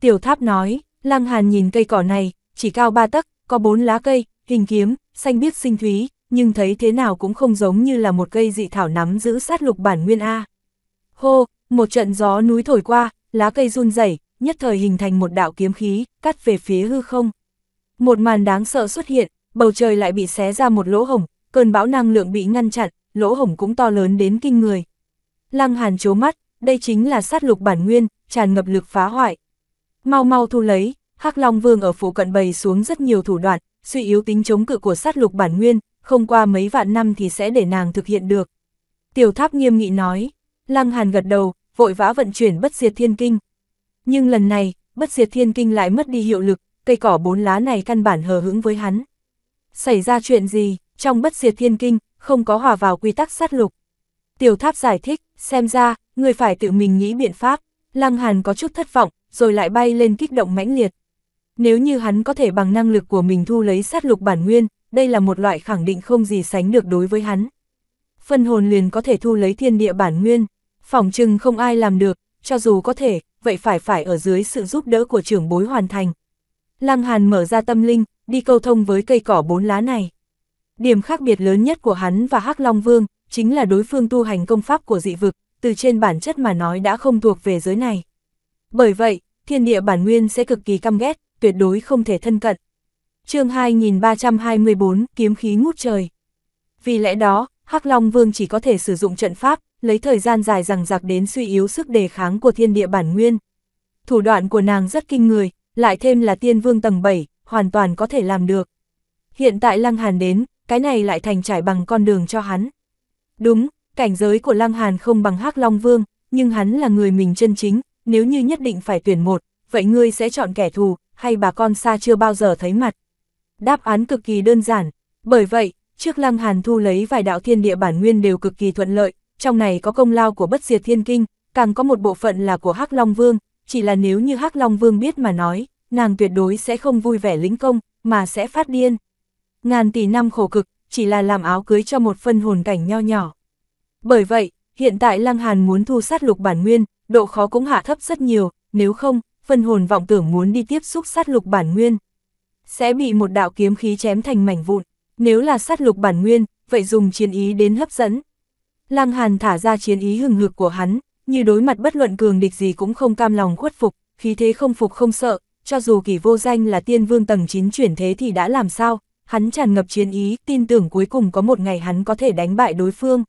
Tiểu tháp nói, Lăng Hàn nhìn cây cỏ này, chỉ cao ba tấc, có bốn lá cây, hình kiếm, xanh biếc sinh thúy, nhưng thấy thế nào cũng không giống như là một cây dị thảo nắm giữ sát lục bản nguyên A. Hô, một trận gió núi thổi qua, lá cây run rẩy nhất thời hình thành một đạo kiếm khí, cắt về phía hư không. Một màn đáng sợ xuất hiện, bầu trời lại bị xé ra một lỗ hổng, cơn bão năng lượng bị ngăn chặn, lỗ hổng cũng to lớn đến kinh người. Lăng Hàn chố mắt, đây chính là sát lục bản nguyên, tràn ngập lực phá hoại. Mau mau thu lấy, Hắc Long Vương ở phụ cận bày xuống rất nhiều thủ đoạn, suy yếu tính chống cự của sát lục bản nguyên, không qua mấy vạn năm thì sẽ để nàng thực hiện được. Tiểu tháp nghiêm nghị nói, Lăng Hàn gật đầu, vội vã vận chuyển bất diệt thiên kinh. Nhưng lần này, bất diệt thiên kinh lại mất đi hiệu lực, cây cỏ bốn lá này căn bản hờ hững với hắn. Xảy ra chuyện gì, trong bất diệt thiên kinh, không có hòa vào quy tắc sát lục. Tiểu tháp giải thích, xem ra, người phải tự mình nghĩ biện pháp. Lăng Hàn có chút thất vọng, rồi lại bay lên kích động mãnh liệt. Nếu như hắn có thể bằng năng lực của mình thu lấy sát lục bản nguyên, đây là một loại khẳng định không gì sánh được đối với hắn. Phân hồn liền có thể thu lấy thiên địa bản nguyên, phỏng chừng không ai làm được, cho dù có thể, vậy phải phải ở dưới sự giúp đỡ của trưởng bối hoàn thành. Lăng Hàn mở ra tâm linh, đi câu thông với cây cỏ bốn lá này. Điểm khác biệt lớn nhất của hắn và Hắc Long Vương chính là đối phương tu hành công pháp của dị vực, từ trên bản chất mà nói đã không thuộc về giới này. Bởi vậy, thiên địa bản nguyên sẽ cực kỳ căm ghét, tuyệt đối không thể thân cận. chương 2324, kiếm khí ngút trời. Vì lẽ đó, Hắc Long Vương chỉ có thể sử dụng trận pháp, lấy thời gian dài rằng giặc đến suy yếu sức đề kháng của thiên địa bản nguyên. Thủ đoạn của nàng rất kinh người, lại thêm là tiên vương tầng 7, hoàn toàn có thể làm được. Hiện tại Lăng Hàn đến, cái này lại thành trải bằng con đường cho hắn. Đúng, cảnh giới của Lăng Hàn không bằng Hắc Long Vương, nhưng hắn là người mình chân chính, nếu như nhất định phải tuyển một, vậy ngươi sẽ chọn kẻ thù, hay bà con xa chưa bao giờ thấy mặt. Đáp án cực kỳ đơn giản, bởi vậy, trước Lăng Hàn thu lấy vài đạo thiên địa bản nguyên đều cực kỳ thuận lợi, trong này có công lao của bất diệt thiên kinh, càng có một bộ phận là của Hắc Long Vương, chỉ là nếu như Hắc Long Vương biết mà nói, nàng tuyệt đối sẽ không vui vẻ lĩnh công, mà sẽ phát điên. Ngàn tỷ năm khổ cực, chỉ là làm áo cưới cho một phân hồn cảnh nho nhỏ. Bởi vậy, hiện tại Lăng Hàn muốn thu sát lục bản nguyên, độ khó cũng hạ thấp rất nhiều, nếu không, phân hồn vọng tưởng muốn đi tiếp xúc sát lục bản nguyên. Sẽ bị một đạo kiếm khí chém thành mảnh vụn, nếu là sát lục bản nguyên, vậy dùng chiến ý đến hấp dẫn. Lăng Hàn thả ra chiến ý hừng hực của hắn, như đối mặt bất luận cường địch gì cũng không cam lòng khuất phục, khí thế không phục không sợ, cho dù kỳ vô danh là tiên vương tầng 9 chuyển thế thì đã làm sao, hắn tràn ngập chiến ý, tin tưởng cuối cùng có một ngày hắn có thể đánh bại đối phương.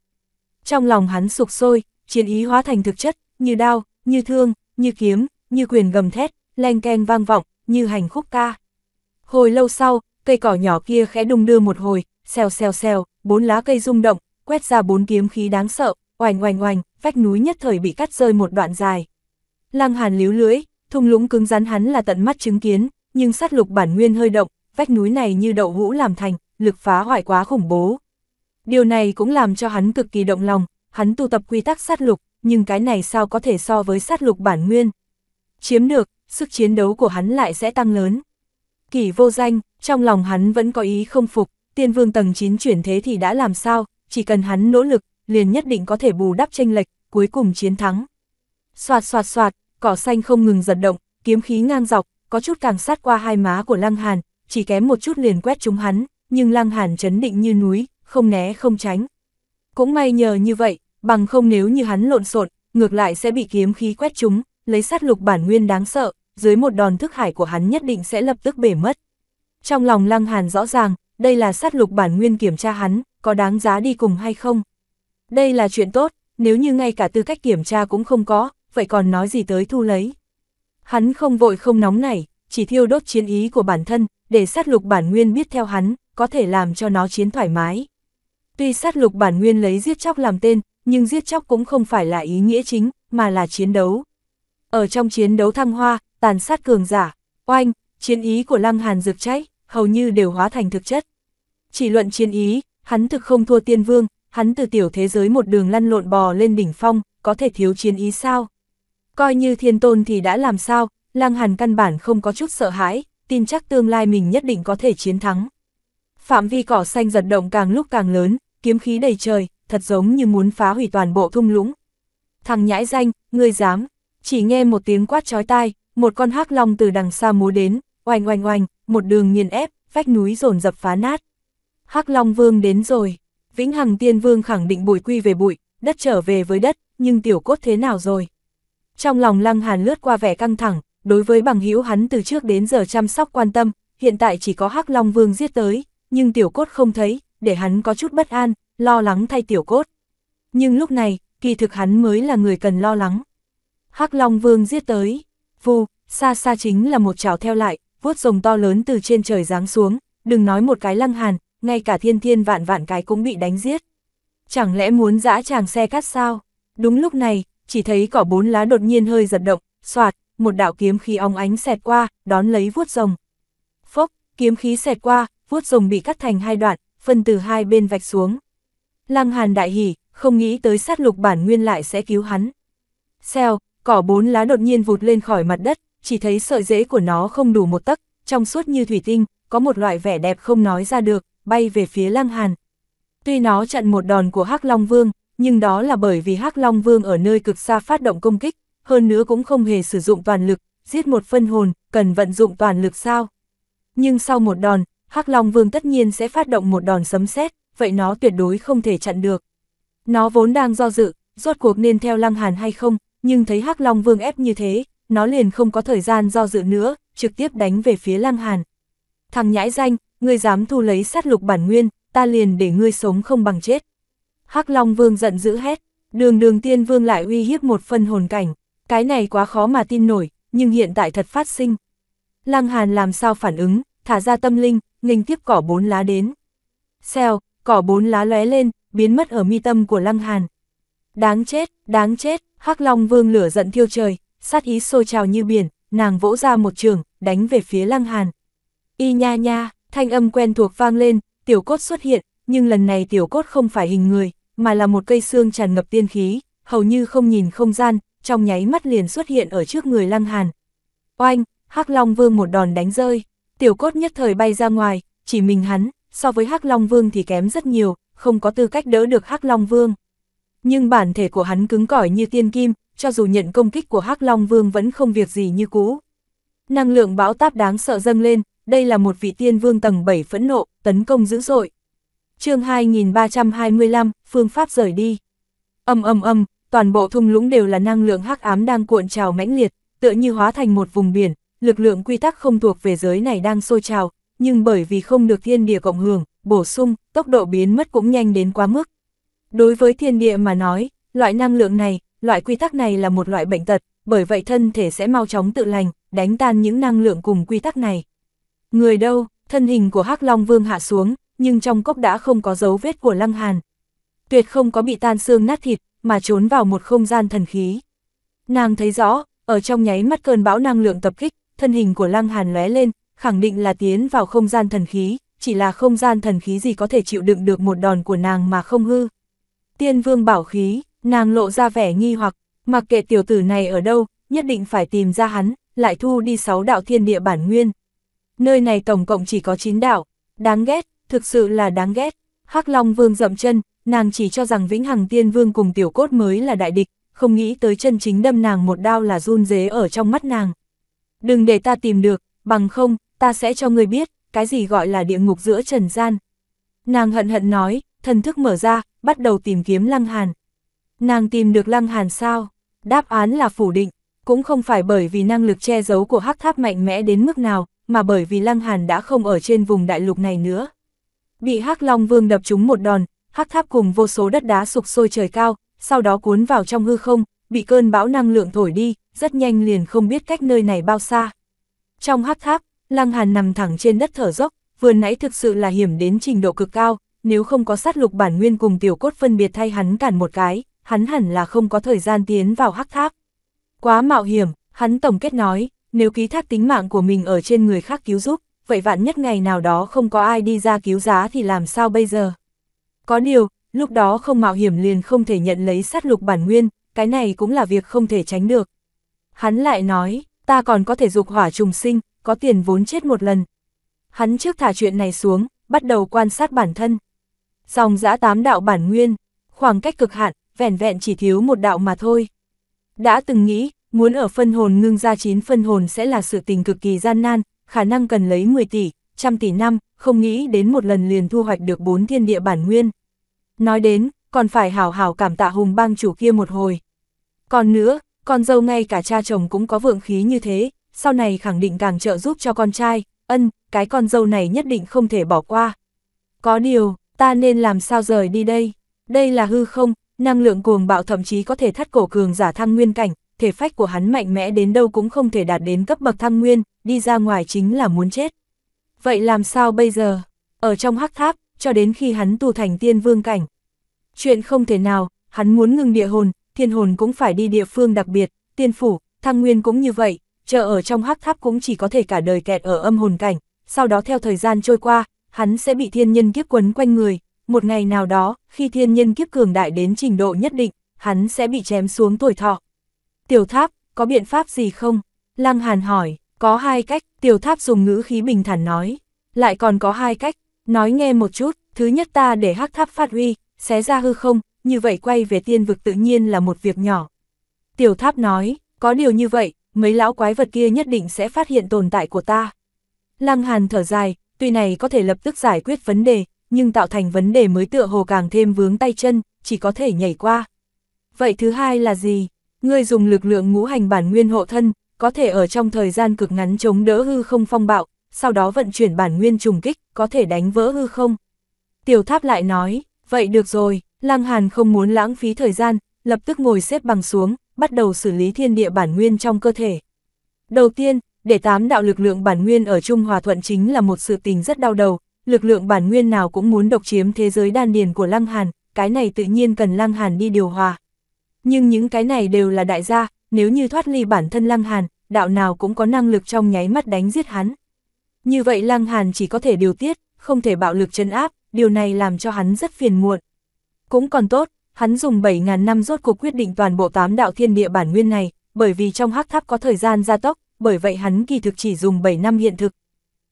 Trong lòng hắn sục sôi, chiến ý hóa thành thực chất, như đao, như thương, như kiếm, như quyền gầm thét, len ken vang vọng, như hành khúc ca. Hồi lâu sau, cây cỏ nhỏ kia khẽ đung đưa một hồi, xèo xèo xèo, bốn lá cây rung động, quét ra bốn kiếm khí đáng sợ, oành oành oành, vách núi nhất thời bị cắt rơi một đoạn dài. Lăng Hàn líu lưỡi, thung lũng cứng rắn hắn là tận mắt chứng kiến, nhưng sát lục bản nguyên hơi động, vách núi này như đậu hũ làm thành, lực phá hoại quá khủng bố. Điều này cũng làm cho hắn cực kỳ động lòng, hắn tu tập quy tắc sát lục, nhưng cái này sao có thể so với sát lục bản nguyên, chiếm được, sức chiến đấu của hắn lại sẽ tăng lớn. Kỷ vô danh, trong lòng hắn vẫn có ý không phục, tiên vương tầng 9 chuyển thế thì đã làm sao, chỉ cần hắn nỗ lực, liền nhất định có thể bù đắp tranh lệch, cuối cùng chiến thắng. Xoạt xoạt xoạt, cỏ xanh không ngừng giật động, kiếm khí ngang dọc, có chút càng sát qua hai má của Lăng Hàn, chỉ kém một chút liền quét trúng hắn, nhưng Lăng Hàn chấn định như núi, không né không tránh. Cũng may nhờ như vậy, bằng không nếu như hắn lộn xộn, ngược lại sẽ bị kiếm khí quét trúng lấy sát lục bản nguyên đáng sợ, dưới một đòn thức hải của hắn nhất định sẽ lập tức bể mất. Trong lòng Lăng Hàn rõ ràng, đây là sát lục bản nguyên kiểm tra hắn, có đáng giá đi cùng hay không. Đây là chuyện tốt, nếu như ngay cả tư cách kiểm tra cũng không có, vậy còn nói gì tới thu lấy. Hắn không vội không nóng nảy, chỉ thiêu đốt chiến ý của bản thân, để sát lục bản nguyên biết theo hắn, có thể làm cho nó chiến thoải mái. Tuy sát lục bản nguyên lấy giết chóc làm tên, nhưng giết chóc cũng không phải là ý nghĩa chính, mà là chiến đấu, ở trong chiến đấu thăng hoa, tàn sát cường giả, oanh, chiến ý của Lăng Hàn rực cháy, hầu như đều hóa thành thực chất. Chỉ luận chiến ý, hắn thực không thua tiên vương, hắn từ tiểu thế giới một đường lăn lộn bò lên đỉnh phong, có thể thiếu chiến ý sao? Coi như thiên tôn thì đã làm sao, Lăng Hàn căn bản không có chút sợ hãi, tin chắc tương lai mình nhất định có thể chiến thắng. Phạm vi cỏ xanh giật động càng lúc càng lớn, kiếm khí đầy trời, thật giống như muốn phá hủy toàn bộ thung lũng. Thằng nhãi danh, ngươi dám, chỉ nghe một tiếng quát chói tai, một con hắc long từ đằng xa múa đến, oanh oanh oanh, một đường nghiền ép, vách núi dồn dập phá nát. Hắc long vương đến rồi, vĩnh hằng tiên vương khẳng định bụi quy về bụi, đất trở về với đất, nhưng tiểu cốt thế nào rồi? Trong lòng lăng hàn lướt qua vẻ căng thẳng, đối với bằng hữu hắn từ trước đến giờ chăm sóc quan tâm, hiện tại chỉ có hắc long vương giết tới, nhưng tiểu cốt không thấy, để hắn có chút bất an, lo lắng thay tiểu cốt. Nhưng lúc này, kỳ thực hắn mới là người cần lo lắng. Hắc Long Vương giết tới. Vù, xa xa chính là một trào theo lại, vuốt rồng to lớn từ trên trời giáng xuống, đừng nói một cái lăng hàn, ngay cả thiên thiên vạn vạn cái cũng bị đánh giết. Chẳng lẽ muốn dã chàng xe cắt sao? Đúng lúc này, chỉ thấy cỏ bốn lá đột nhiên hơi giật động, soạt, một đạo kiếm khí óng ánh xẹt qua, đón lấy vuốt rồng. Phốc, kiếm khí xẹt qua, vuốt rồng bị cắt thành hai đoạn, phân từ hai bên vạch xuống. Lăng Hàn đại hỉ, không nghĩ tới sát lục bản nguyên lại sẽ cứu hắn. Xeo. Cỏ bốn lá đột nhiên vụt lên khỏi mặt đất, chỉ thấy sợi rễ của nó không đủ một tấc, trong suốt như thủy tinh, có một loại vẻ đẹp không nói ra được, bay về phía Lăng Hàn. Tuy nó chặn một đòn của Hắc Long Vương, nhưng đó là bởi vì Hắc Long Vương ở nơi cực xa phát động công kích, hơn nữa cũng không hề sử dụng toàn lực, giết một phân hồn, cần vận dụng toàn lực sao? Nhưng sau một đòn, Hắc Long Vương tất nhiên sẽ phát động một đòn sấm sét, vậy nó tuyệt đối không thể chặn được. Nó vốn đang do dự, rốt cuộc nên theo Lăng Hàn hay không, nhưng thấy Hắc Long Vương ép như thế, nó liền không có thời gian do dự nữa, trực tiếp đánh về phía Lăng Hàn. Thằng nhãi danh, ngươi dám thu lấy sát lục bản nguyên, ta liền để ngươi sống không bằng chết. Hắc Long Vương giận dữ hét, đường đường tiên vương lại uy hiếp một phân hồn cảnh, cái này quá khó mà tin nổi, nhưng hiện tại thật phát sinh. Lăng Hàn làm sao phản ứng, thả ra tâm linh, nghênh tiếp cỏ bốn lá đến. Xèo, cỏ bốn lá lóe lên, biến mất ở mi tâm của Lăng Hàn. Đáng chết, đáng chết, Hắc Long Vương lửa giận thiêu trời, sát ý sôi trào như biển, nàng vỗ ra một trường, đánh về phía Lăng Hàn. Y nha nha, thanh âm quen thuộc vang lên, tiểu cốt xuất hiện, nhưng lần này tiểu cốt không phải hình người, mà là một cây xương tràn ngập tiên khí, hầu như không nhìn không gian, trong nháy mắt liền xuất hiện ở trước người Lăng Hàn. Oanh, Hắc Long Vương một đòn đánh rơi, tiểu cốt nhất thời bay ra ngoài, chỉ mình hắn, so với Hắc Long Vương thì kém rất nhiều, không có tư cách đỡ được Hắc Long Vương nhưng bản thể của hắn cứng cỏi như tiên kim, cho dù nhận công kích của Hắc Long Vương vẫn không việc gì như cũ. Năng lượng bão táp đáng sợ dâng lên, đây là một vị tiên vương tầng 7 phẫn nộ, tấn công dữ dội. chương 2325, phương pháp rời đi. Âm âm âm, toàn bộ thung lũng đều là năng lượng hắc ám đang cuộn trào mãnh liệt, tựa như hóa thành một vùng biển, lực lượng quy tắc không thuộc về giới này đang sôi trào, nhưng bởi vì không được thiên địa cộng hưởng, bổ sung, tốc độ biến mất cũng nhanh đến quá mức. Đối với thiên địa mà nói, loại năng lượng này, loại quy tắc này là một loại bệnh tật, bởi vậy thân thể sẽ mau chóng tự lành, đánh tan những năng lượng cùng quy tắc này. Người đâu, thân hình của hắc Long Vương hạ xuống, nhưng trong cốc đã không có dấu vết của Lăng Hàn. Tuyệt không có bị tan xương nát thịt, mà trốn vào một không gian thần khí. Nàng thấy rõ, ở trong nháy mắt cơn bão năng lượng tập kích, thân hình của Lăng Hàn lóe lên, khẳng định là tiến vào không gian thần khí, chỉ là không gian thần khí gì có thể chịu đựng được một đòn của nàng mà không hư. Tiên vương bảo khí, nàng lộ ra vẻ nghi hoặc, mặc kệ tiểu tử này ở đâu, nhất định phải tìm ra hắn, lại thu đi sáu đạo thiên địa bản nguyên. Nơi này tổng cộng chỉ có chín đạo, đáng ghét, thực sự là đáng ghét. Hắc Long Vương rậm chân, nàng chỉ cho rằng Vĩnh Hằng Tiên Vương cùng Tiểu Cốt mới là đại địch, không nghĩ tới chân chính đâm nàng một đao là run dế ở trong mắt nàng. Đừng để ta tìm được, bằng không, ta sẽ cho người biết, cái gì gọi là địa ngục giữa trần gian. Nàng hận hận nói, thần thức mở ra, bắt đầu tìm kiếm Lăng Hàn. Nàng tìm được Lăng Hàn sao? Đáp án là phủ định, cũng không phải bởi vì năng lực che giấu của hắc tháp mạnh mẽ đến mức nào, mà bởi vì Lăng Hàn đã không ở trên vùng đại lục này nữa. Bị hắc long vương đập trúng một đòn, hắc tháp cùng vô số đất đá sụp sôi trời cao, sau đó cuốn vào trong hư không, bị cơn bão năng lượng thổi đi, rất nhanh liền không biết cách nơi này bao xa. Trong hắc tháp, Lăng Hàn nằm thẳng trên đất thở dốc, vừa nãy thực sự là hiểm đến trình độ cực cao, nếu không có sát lục bản nguyên cùng tiểu cốt phân biệt thay hắn cản một cái, hắn hẳn là không có thời gian tiến vào hắc tháp. Quá mạo hiểm, hắn tổng kết nói, nếu ký thác tính mạng của mình ở trên người khác cứu giúp, vậy vạn nhất ngày nào đó không có ai đi ra cứu giá thì làm sao bây giờ? Có điều, lúc đó không mạo hiểm liền không thể nhận lấy sát lục bản nguyên, cái này cũng là việc không thể tránh được. Hắn lại nói, ta còn có thể dục hỏa trùng sinh, có tiền vốn chết một lần. Hắn trước thả chuyện này xuống, bắt đầu quan sát bản thân. Dòng giã tám đạo bản nguyên, khoảng cách cực hạn, vẻn vẹn chỉ thiếu một đạo mà thôi. Đã từng nghĩ, muốn ở phân hồn ngưng ra chín phân hồn sẽ là sự tình cực kỳ gian nan, khả năng cần lấy 10 tỷ, trăm tỷ năm, không nghĩ đến một lần liền thu hoạch được bốn thiên địa bản nguyên. Nói đến, còn phải hào hào cảm tạ hùng bang chủ kia một hồi. Còn nữa, con dâu ngay cả cha chồng cũng có vượng khí như thế, sau này khẳng định càng trợ giúp cho con trai, ân, cái con dâu này nhất định không thể bỏ qua. Có điều, ta nên làm sao rời đi đây? Đây là hư không, năng lượng cuồng bạo thậm chí có thể thắt cổ cường giả thăng nguyên cảnh, thể phách của hắn mạnh mẽ đến đâu cũng không thể đạt đến cấp bậc thăng nguyên, đi ra ngoài chính là muốn chết. Vậy làm sao bây giờ? Ở trong hắc tháp, cho đến khi hắn tu thành tiên vương cảnh. Chuyện không thể nào, hắn muốn ngừng địa hồn, thiên hồn cũng phải đi địa phương đặc biệt, tiên phủ, thăng nguyên cũng như vậy, chờ ở trong hắc tháp cũng chỉ có thể cả đời kẹt ở âm hồn cảnh, sau đó theo thời gian trôi qua, hắn sẽ bị thiên nhân kiếp quấn quanh người, một ngày nào đó, khi thiên nhân kiếp cường đại đến trình độ nhất định, hắn sẽ bị chém xuống tuổi thọ. Tiểu tháp, có biện pháp gì không? Lăng Hàn hỏi, có hai cách, tiểu tháp dùng ngữ khí bình thản nói. Lại còn có hai cách, nói nghe một chút, thứ nhất ta để hắc tháp phát huy, xé ra hư không, như vậy quay về tiên vực tự nhiên là một việc nhỏ. Tiểu tháp nói, có điều như vậy, mấy lão quái vật kia nhất định sẽ phát hiện tồn tại của ta. Lăng Hàn thở dài, tuy này có thể lập tức giải quyết vấn đề, nhưng tạo thành vấn đề mới tựa hồ càng thêm vướng tay chân, chỉ có thể nhảy qua. Vậy thứ hai là gì? Ngươi dùng lực lượng ngũ hành bản nguyên hộ thân, có thể ở trong thời gian cực ngắn chống đỡ hư không phong bạo, sau đó vận chuyển bản nguyên trùng kích, có thể đánh vỡ hư không. Tiểu tháp lại nói, vậy được rồi, Lăng Hàn không muốn lãng phí thời gian, lập tức ngồi xếp bằng xuống, bắt đầu xử lý thiên địa bản nguyên trong cơ thể. Đầu tiên, để tám đạo lực lượng bản nguyên ở trung hòa thuận chính là một sự tình rất đau đầu, lực lượng bản nguyên nào cũng muốn độc chiếm thế giới đan điền của Lăng Hàn, cái này tự nhiên cần Lăng Hàn đi điều hòa. Nhưng những cái này đều là đại gia, nếu như thoát ly bản thân Lăng Hàn, đạo nào cũng có năng lực trong nháy mắt đánh giết hắn. Như vậy Lăng Hàn chỉ có thể điều tiết, không thể bạo lực chân áp, điều này làm cho hắn rất phiền muộn. Cũng còn tốt, hắn dùng 7.000 năm rốt cuộc quyết định toàn bộ tám đạo thiên địa bản nguyên này, bởi vì trong hắc tháp có thời gian gia tốc, bởi vậy hắn kỳ thực chỉ dùng 7 năm hiện thực.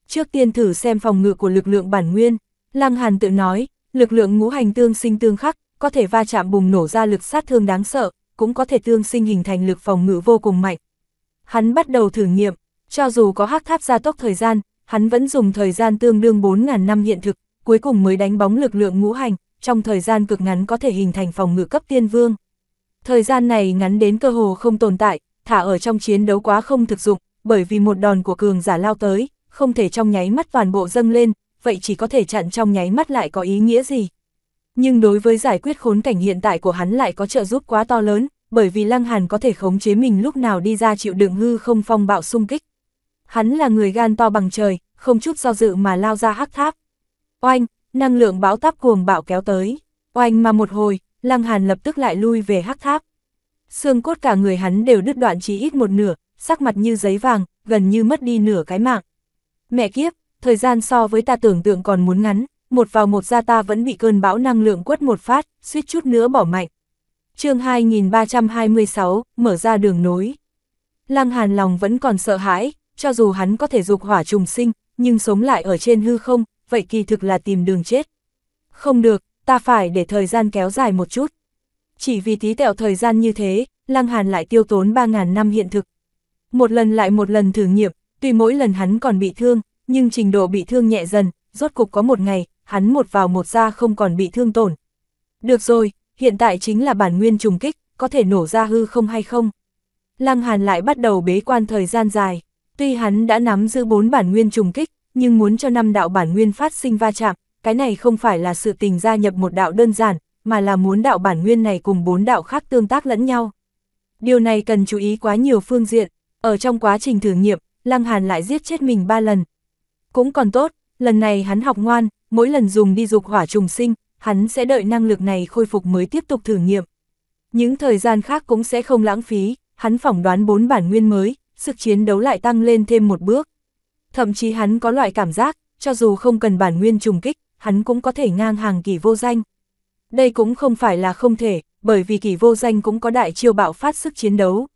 Trước tiên thử xem phòng ngự của lực lượng bản nguyên, Lăng Hàn tự nói, lực lượng ngũ hành tương sinh tương khắc, có thể va chạm bùng nổ ra lực sát thương đáng sợ, cũng có thể tương sinh hình thành lực phòng ngự vô cùng mạnh. Hắn bắt đầu thử nghiệm, cho dù có hắc tháp gia tốc thời gian, hắn vẫn dùng thời gian tương đương 4.000 năm hiện thực, cuối cùng mới đánh bóng lực lượng ngũ hành, trong thời gian cực ngắn có thể hình thành phòng ngự cấp tiên vương. Thời gian này ngắn đến cơ hồ không tồn tại, thả ở trong chiến đấu quá không thực dụng, bởi vì một đòn của cường giả lao tới, không thể trong nháy mắt toàn bộ dâng lên, vậy chỉ có thể chặn trong nháy mắt lại có ý nghĩa gì. Nhưng đối với giải quyết khốn cảnh hiện tại của hắn lại có trợ giúp quá to lớn, bởi vì Lăng Hàn có thể khống chế mình lúc nào đi ra chịu đựng hư không phong bạo xung kích. Hắn là người gan to bằng trời, không chút do dự mà lao ra hắc tháp. Oanh, năng lượng bão táp cuồng bạo kéo tới. Oanh mà một hồi, Lăng Hàn lập tức lại lui về hắc tháp. Xương cốt cả người hắn đều đứt đoạn chí ít một nửa, sắc mặt như giấy vàng, gần như mất đi nửa cái mạng. Mẹ kiếp, thời gian so với ta tưởng tượng còn muốn ngắn, một vào một ra ta vẫn bị cơn bão năng lượng quất một phát, suýt chút nữa bỏ mạnh. chương 2326, mở ra đường nối. Lăng Hàn lòng vẫn còn sợ hãi, cho dù hắn có thể dục hỏa trùng sinh, nhưng sống lại ở trên hư không, vậy kỳ thực là tìm đường chết. Không được, ta phải để thời gian kéo dài một chút, chỉ vì tí tẹo thời gian như thế, Lăng Hàn lại tiêu tốn 3.000 năm hiện thực. Một lần lại một lần thử nghiệm, tuy mỗi lần hắn còn bị thương, nhưng trình độ bị thương nhẹ dần, rốt cục có một ngày, hắn một vào một ra không còn bị thương tổn. Được rồi, hiện tại chính là bản nguyên trùng kích, có thể nổ ra hư không hay không? Lăng Hàn lại bắt đầu bế quan thời gian dài, tuy hắn đã nắm giữ bốn bản nguyên trùng kích, nhưng muốn cho năm đạo bản nguyên phát sinh va chạm, cái này không phải là sự tình gia nhập một đạo đơn giản, mà là muốn đạo bản nguyên này cùng bốn đạo khác tương tác lẫn nhau. Điều này cần chú ý quá nhiều phương diện, ở trong quá trình thử nghiệm, Lăng Hàn lại giết chết mình ba lần. Cũng còn tốt, lần này hắn học ngoan, mỗi lần dùng đi dục hỏa trùng sinh, hắn sẽ đợi năng lực này khôi phục mới tiếp tục thử nghiệm. Những thời gian khác cũng sẽ không lãng phí, hắn phỏng đoán bốn bản nguyên mới, sức chiến đấu lại tăng lên thêm một bước. Thậm chí hắn có loại cảm giác, cho dù không cần bản nguyên trùng kích, hắn cũng có thể ngang hàng kỳ vô danh. Đây cũng không phải là không thể, bởi vì kỳ vô danh cũng có đại chiêu bạo phát sức chiến đấu.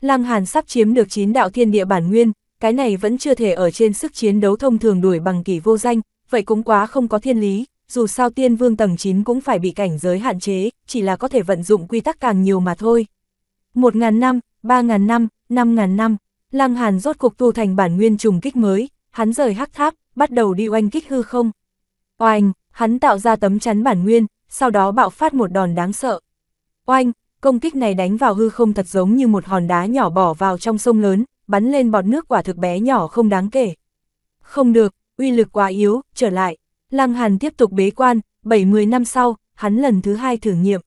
Lăng Hàn sắp chiếm được chín đạo thiên địa bản nguyên, cái này vẫn chưa thể ở trên sức chiến đấu thông thường đuổi bằng kỳ vô danh, vậy cũng quá không có thiên lý, dù sao tiên vương tầng 9 cũng phải bị cảnh giới hạn chế, chỉ là có thể vận dụng quy tắc càng nhiều mà thôi. Một ngàn năm, ba ngàn năm, năm ngàn năm, Lăng Hàn rốt cuộc tu thành bản nguyên trùng kích mới, hắn rời hắc tháp, bắt đầu đi oanh kích hư không. Oanh, hắn tạo ra tấm chắn bản nguyên, sau đó bạo phát một đòn đáng sợ. Oanh, công kích này đánh vào hư không thật giống như một hòn đá nhỏ bỏ vào trong sông lớn, bắn lên bọt nước quả thực bé nhỏ không đáng kể. Không được, uy lực quá yếu, trở lại. Lăng Hàn tiếp tục bế quan, 70 năm sau, hắn lần thứ hai thử nghiệm.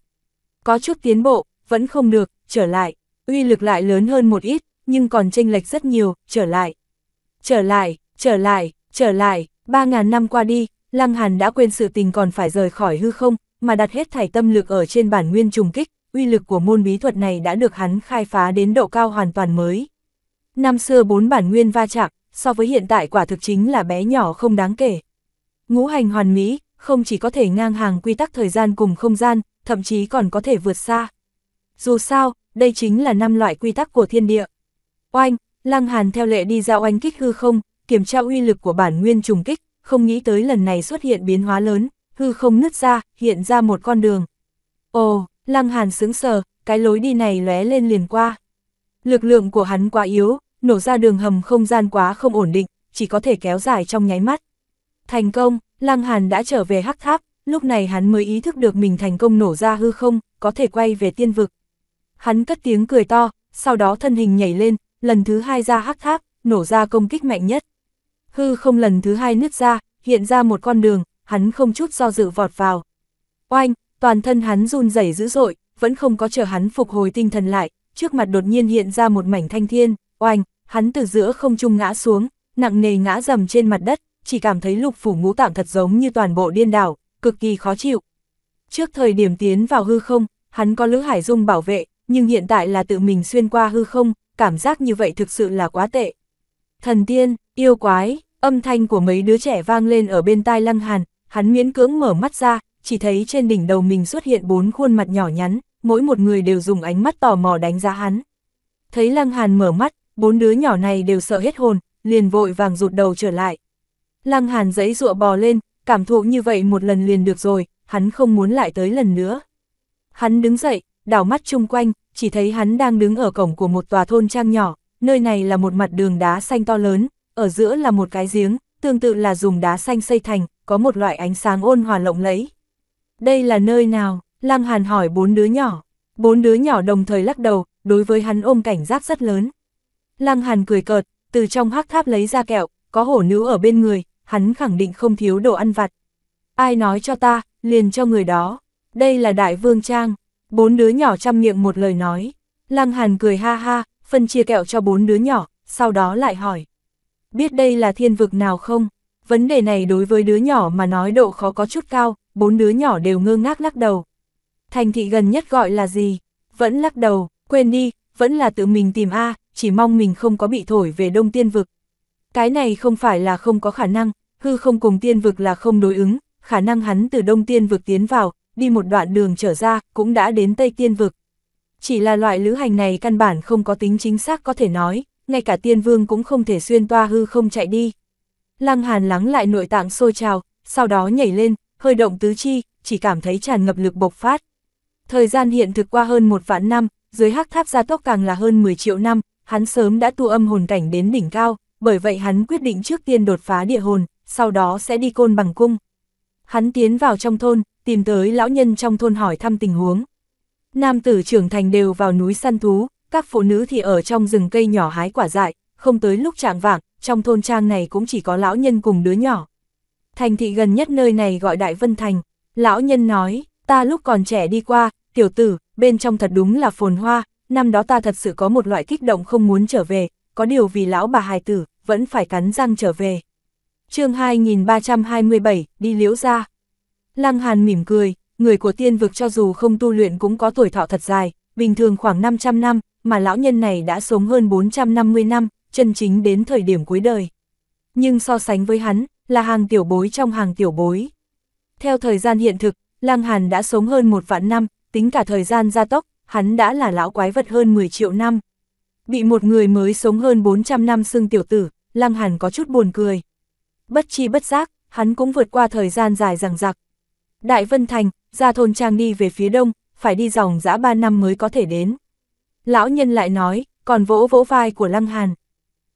Có chút tiến bộ, vẫn không được, trở lại. Uy lực lại lớn hơn một ít, nhưng còn chênh lệch rất nhiều, trở lại. Trở lại, trở lại, trở lại, 3.000 năm qua đi, Lăng Hàn đã quên sự tình còn phải rời khỏi hư không, mà đặt hết thảy tâm lực ở trên bản nguyên trùng kích, uy lực của môn bí thuật này đã được hắn khai phá đến độ cao hoàn toàn mới. Năm xưa bốn bản nguyên va chạm, so với hiện tại quả thực chính là bé nhỏ không đáng kể. Ngũ hành hoàn mỹ, không chỉ có thể ngang hàng quy tắc thời gian cùng không gian, thậm chí còn có thể vượt xa. Dù sao, đây chính là năm loại quy tắc của thiên địa. Oanh, Lăng Hàn theo lệ đi ra oanh kích hư không, kiểm tra uy lực của bản nguyên trùng kích, không nghĩ tới lần này xuất hiện biến hóa lớn, hư không nứt ra, hiện ra một con đường. Ồ, Lăng Hàn sững sờ, cái lối đi này lóe lên liền qua. Lực lượng của hắn quá yếu, nổ ra đường hầm không gian quá không ổn định, chỉ có thể kéo dài trong nháy mắt. Thành công, Lăng Hàn đã trở về hắc tháp, lúc này hắn mới ý thức được mình thành công nổ ra hư không, có thể quay về tiên vực. Hắn cất tiếng cười to, sau đó thân hình nhảy lên, lần thứ hai ra hắc tháp, nổ ra công kích mạnh nhất. Hư không lần thứ hai nứt ra, hiện ra một con đường, hắn không chút do dự vọt vào. Oanh, toàn thân hắn run rẩy dữ dội, vẫn không có chờ hắn phục hồi tinh thần lại, trước mặt đột nhiên hiện ra một mảnh thanh thiên, oanh, hắn từ giữa không trung ngã xuống, nặng nề ngã dầm trên mặt đất, chỉ cảm thấy lục phủ ngũ tạng thật giống như toàn bộ điên đảo, cực kỳ khó chịu. Trước thời điểm tiến vào hư không, hắn có Lữ Hải Dung bảo vệ, nhưng hiện tại là tự mình xuyên qua hư không, cảm giác như vậy thực sự là quá tệ. Thần tiên, yêu quái, âm thanh của mấy đứa trẻ vang lên ở bên tai Lăng Hàn, hắn miễn cưỡng mở mắt ra, chỉ thấy trên đỉnh đầu mình xuất hiện bốn khuôn mặt nhỏ nhắn, mỗi một người đều dùng ánh mắt tò mò đánh giá hắn. Thấy Lăng Hàn mở mắt, bốn đứa nhỏ này đều sợ hết hồn, liền vội vàng rụt đầu trở lại. Lăng Hàn giãy dụa bò lên, cảm thụ như vậy một lần liền được rồi, hắn không muốn lại tới lần nữa. Hắn đứng dậy, đảo mắt chung quanh, chỉ thấy hắn đang đứng ở cổng của một tòa thôn trang nhỏ, nơi này là một mặt đường đá xanh to lớn, ở giữa là một cái giếng, tương tự là dùng đá xanh xây thành, có một loại ánh sáng ôn hòa lộng lẫy. Đây là nơi nào? Lăng Hàn hỏi bốn đứa nhỏ. Bốn đứa nhỏ đồng thời lắc đầu, đối với hắn ôm cảnh giác rất lớn. Lăng Hàn cười cợt, từ trong hắc tháp lấy ra kẹo, có hổ nữ ở bên người, hắn khẳng định không thiếu đồ ăn vặt. Ai nói cho ta, liền cho người đó. Đây là đại vương trang. Bốn đứa nhỏ chăm miệng một lời nói. Lăng Hàn cười ha ha, phân chia kẹo cho bốn đứa nhỏ, sau đó lại hỏi. Biết đây là thiên vực nào không? Vấn đề này đối với đứa nhỏ mà nói độ khó có chút cao, bốn đứa nhỏ đều ngơ ngác lắc đầu. Thành thị gần nhất gọi là gì? Vẫn lắc đầu, quên đi, vẫn là tự mình tìm A, chỉ mong mình không có bị thổi về đông tiên vực. Cái này không phải là không có khả năng, hư không cùng tiên vực là không đối ứng, khả năng hắn từ đông tiên vực tiến vào, đi một đoạn đường trở ra, cũng đã đến tây tiên vực. Chỉ là loại lữ hành này căn bản không có tính chính xác có thể nói, ngay cả tiên vương cũng không thể xuyên toa hư không chạy đi. Lăng Hàn lắng lại nội tạng sôi trào, sau đó nhảy lên, hơi động tứ chi, chỉ cảm thấy tràn ngập lực bộc phát. Thời gian hiện thực qua hơn một vạn năm, dưới hắc tháp gia tốc càng là hơn 10 triệu năm, hắn sớm đã tu âm hồn cảnh đến đỉnh cao, bởi vậy hắn quyết định trước tiên đột phá địa hồn, sau đó sẽ đi côn bằng cung. Hắn tiến vào trong thôn, tìm tới lão nhân trong thôn hỏi thăm tình huống. Nam tử trưởng thành đều vào núi săn thú, các phụ nữ thì ở trong rừng cây nhỏ hái quả dại, không tới lúc trạng vạng, trong thôn trang này cũng chỉ có lão nhân cùng đứa nhỏ. Thành thị gần nhất nơi này gọi Đại Vân Thành, lão nhân nói, ta lúc còn trẻ đi qua, tiểu tử, bên trong thật đúng là phồn hoa, năm đó ta thật sự có một loại kích động không muốn trở về, có điều vì lão bà hài tử, vẫn phải cắn răng trở về. chương 2327, đi liễu ra. Lăng Hàn mỉm cười, người của tiên vực cho dù không tu luyện cũng có tuổi thọ thật dài, bình thường khoảng 500 năm, mà lão nhân này đã sống hơn 450 năm, chân chính đến thời điểm cuối đời. Nhưng so sánh với hắn, là hàng tiểu bối trong hàng tiểu bối. Theo thời gian hiện thực, Lăng Hàn đã sống hơn một vạn năm, tính cả thời gian gia tốc, hắn đã là lão quái vật hơn 10 triệu năm. Bị một người mới sống hơn 400 năm xưng tiểu tử, Lăng Hàn có chút buồn cười. Bất chi bất giác, hắn cũng vượt qua thời gian dài rằng rặc. Đại Vân Thành, ra thôn trang đi về phía đông, phải đi dòng dã 3 năm mới có thể đến. Lão nhân lại nói, còn vỗ vỗ vai của Lăng Hàn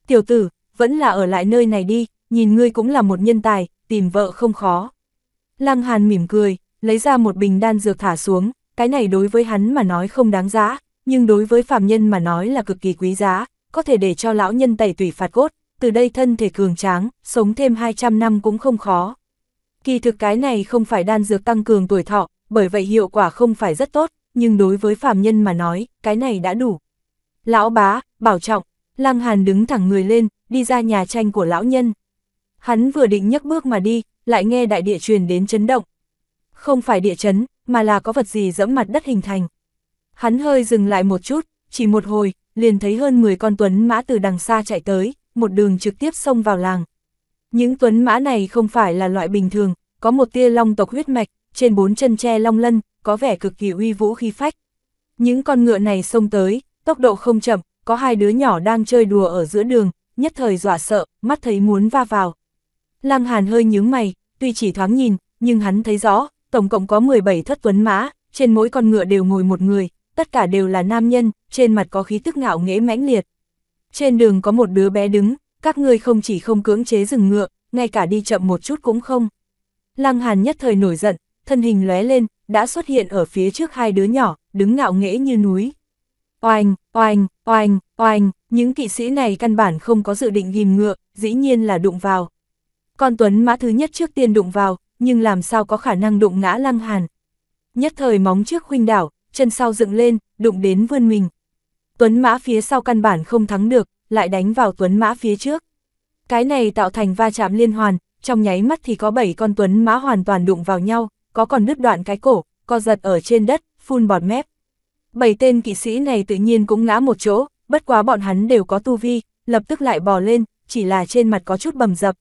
tiểu tử, vẫn là ở lại nơi này đi, nhìn ngươi cũng là một nhân tài, tìm vợ không khó. Lăng Hàn mỉm cười, lấy ra một bình đan dược thả xuống, cái này đối với hắn mà nói không đáng giá, nhưng đối với phàm nhân mà nói là cực kỳ quý giá, có thể để cho lão nhân tẩy tủy phạt cốt, từ đây thân thể cường tráng, sống thêm 200 năm cũng không khó. Kỳ thực cái này không phải đan dược tăng cường tuổi thọ, bởi vậy hiệu quả không phải rất tốt, nhưng đối với phàm nhân mà nói, cái này đã đủ. Lão bá, bảo trọng, Lăng Hàn đứng thẳng người lên, đi ra nhà tranh của lão nhân. Hắn vừa định nhấc bước mà đi, lại nghe đại địa truyền đến chấn động. Không phải địa chấn, mà là có vật gì dẫm mặt đất hình thành. Hắn hơi dừng lại một chút, chỉ một hồi, liền thấy hơn 10 con tuấn mã từ đằng xa chạy tới, một đường trực tiếp xông vào làng. Những tuấn mã này không phải là loại bình thường, có một tia long tộc huyết mạch, trên bốn chân tre long lân, có vẻ cực kỳ uy vũ khi phách. Những con ngựa này xông tới, tốc độ không chậm, có hai đứa nhỏ đang chơi đùa ở giữa đường, nhất thời dọa sợ, mắt thấy muốn va vào. Lăng Hàn hơi nhướng mày, tuy chỉ thoáng nhìn, nhưng hắn thấy rõ, tổng cộng có 17 thất tuấn mã, trên mỗi con ngựa đều ngồi một người, tất cả đều là nam nhân, trên mặt có khí tức ngạo nghễ mãnh liệt. Trên đường có một đứa bé đứng, các ngươi không chỉ không cưỡng chế dừng ngựa, ngay cả đi chậm một chút cũng không. Lăng Hàn nhất thời nổi giận, thân hình lóe lên, đã xuất hiện ở phía trước hai đứa nhỏ, đứng ngạo nghễ như núi. Oanh, oanh, oanh, oanh, những kỵ sĩ này căn bản không có dự định ghim ngựa, dĩ nhiên là đụng vào. con Tuấn Mã thứ nhất trước tiên đụng vào, nhưng làm sao có khả năng đụng ngã Lăng Hàn. Nhất thời móng trước huynh đảo, chân sau dựng lên, đụng đến vươn mình. Tuấn Mã phía sau căn bản không thắng được, lại đánh vào Tuấn Mã phía trước. Cái này tạo thành va chạm liên hoàn, trong nháy mắt thì có 7 con Tuấn Mã hoàn toàn đụng vào nhau, có còn đứt đoạn cái cổ, co giật ở trên đất, phun bọt mép. Bảy tên kỵ sĩ này tự nhiên cũng ngã một chỗ, bất quá bọn hắn đều có tu vi, lập tức lại bò lên, chỉ là trên mặt có chút bầm dập.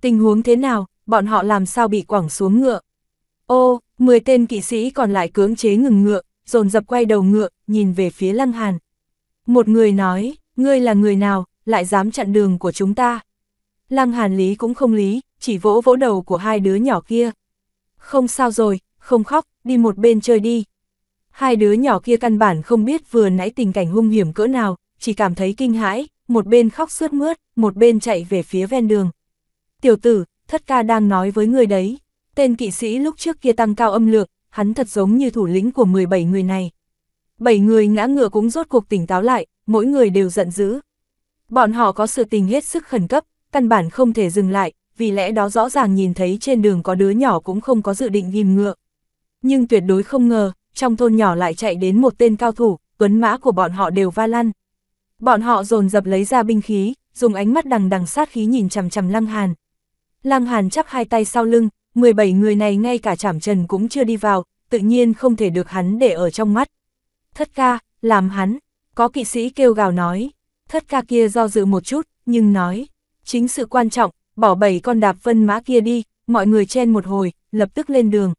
Tình huống thế nào, bọn họ làm sao bị quẳng xuống ngựa? Ô, 10 tên kỵ sĩ còn lại cưỡng chế ngừng ngựa, dồn dập quay đầu ngựa, nhìn về phía Lăng Hàn. Một người nói, ngươi là người nào, lại dám chặn đường của chúng ta. Lăng Hàn lý cũng không lý, chỉ vỗ vỗ đầu của hai đứa nhỏ kia. Không sao rồi, không khóc, đi một bên chơi đi, Hai đứa nhỏ kia căn bản không biết vừa nãy tình cảnh hung hiểm cỡ nào, chỉ cảm thấy kinh hãi, một bên khóc sướt mướt, một bên chạy về phía ven đường. Tiểu tử, thất ca đang nói với người đấy. Tên kỵ sĩ lúc trước kia tăng cao âm lược, hắn thật giống như thủ lĩnh của 17 người này. Bảy người ngã ngựa cũng rốt cuộc tỉnh táo lại, mỗi người đều giận dữ. Bọn họ có sự tình hết sức khẩn cấp, căn bản không thể dừng lại, vì lẽ đó rõ ràng nhìn thấy trên đường có đứa nhỏ cũng không có dự định ghim ngựa. Nhưng tuyệt đối không ngờ, trong thôn nhỏ lại chạy đến một tên cao thủ, tuấn mã của bọn họ đều va lăn. Bọn họ dồn dập lấy ra binh khí, dùng ánh mắt đằng đằng sát khí nhìn chằm chằm Lăng Hàn. Lăng Hàn chắp hai tay sau lưng, 17 người này ngay cả chảm trần cũng chưa đi vào, tự nhiên không thể được hắn để ở trong mắt. Thất ca, làm hắn, có kỵ sĩ kêu gào nói. Thất ca kia do dự một chút, nhưng nói, chính sự quan trọng, bỏ bảy con đạp vân mã kia đi, mọi người chen một hồi, lập tức lên đường.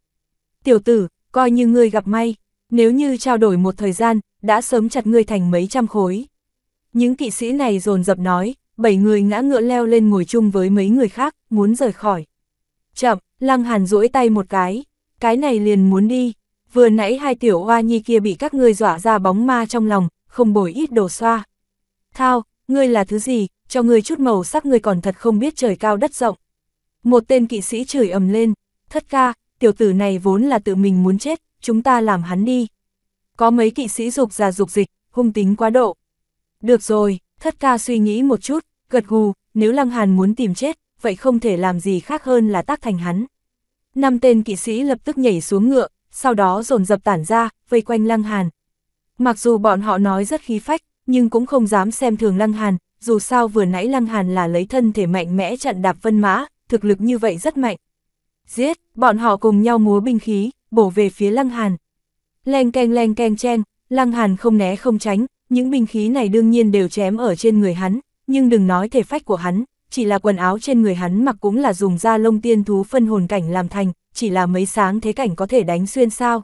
Tiểu tử, coi như ngươi gặp may, nếu như trao đổi một thời gian, đã sớm chặt ngươi thành mấy trăm khối. Những kỵ sĩ này dồn dập nói, bảy người ngã ngựa leo lên ngồi chung với mấy người khác, muốn rời khỏi. Chậm, Lăng Hàn duỗi tay một cái, cái này liền muốn đi, vừa nãy hai tiểu hoa nhi kia bị các ngươi dọa ra bóng ma trong lòng, không bồi ít đồ xoa. Thao, ngươi là thứ gì, cho ngươi chút màu sắc ngươi còn thật không biết trời cao đất rộng. Một tên kỵ sĩ chửi ầm lên, thất ca, tiểu tử này vốn là tự mình muốn chết, chúng ta làm hắn đi. Có mấy kỵ sĩ dục già dục dịch, hung tính quá độ. Được rồi, thất ca suy nghĩ một chút, gật gù, nếu Lăng Hàn muốn tìm chết, vậy không thể làm gì khác hơn là tác thành hắn. Năm tên kỵ sĩ lập tức nhảy xuống ngựa, sau đó dồn dập tản ra, vây quanh Lăng Hàn. Mặc dù bọn họ nói rất khí phách, nhưng cũng không dám xem thường Lăng Hàn, dù sao vừa nãy Lăng Hàn là lấy thân thể mạnh mẽ chặn đạp vân mã, thực lực như vậy rất mạnh, giết, bọn họ cùng nhau múa binh khí, bổ về phía Lăng Hàn. Leng keng leng keng chen, Lăng Hàn không né không tránh, những binh khí này đương nhiên đều chém ở trên người hắn, nhưng đừng nói thể phách của hắn, chỉ là quần áo trên người hắn mặc cũng là dùng da lông tiên thú phân hồn cảnh làm thành, chỉ là mấy sáng thế cảnh có thể đánh xuyên sao.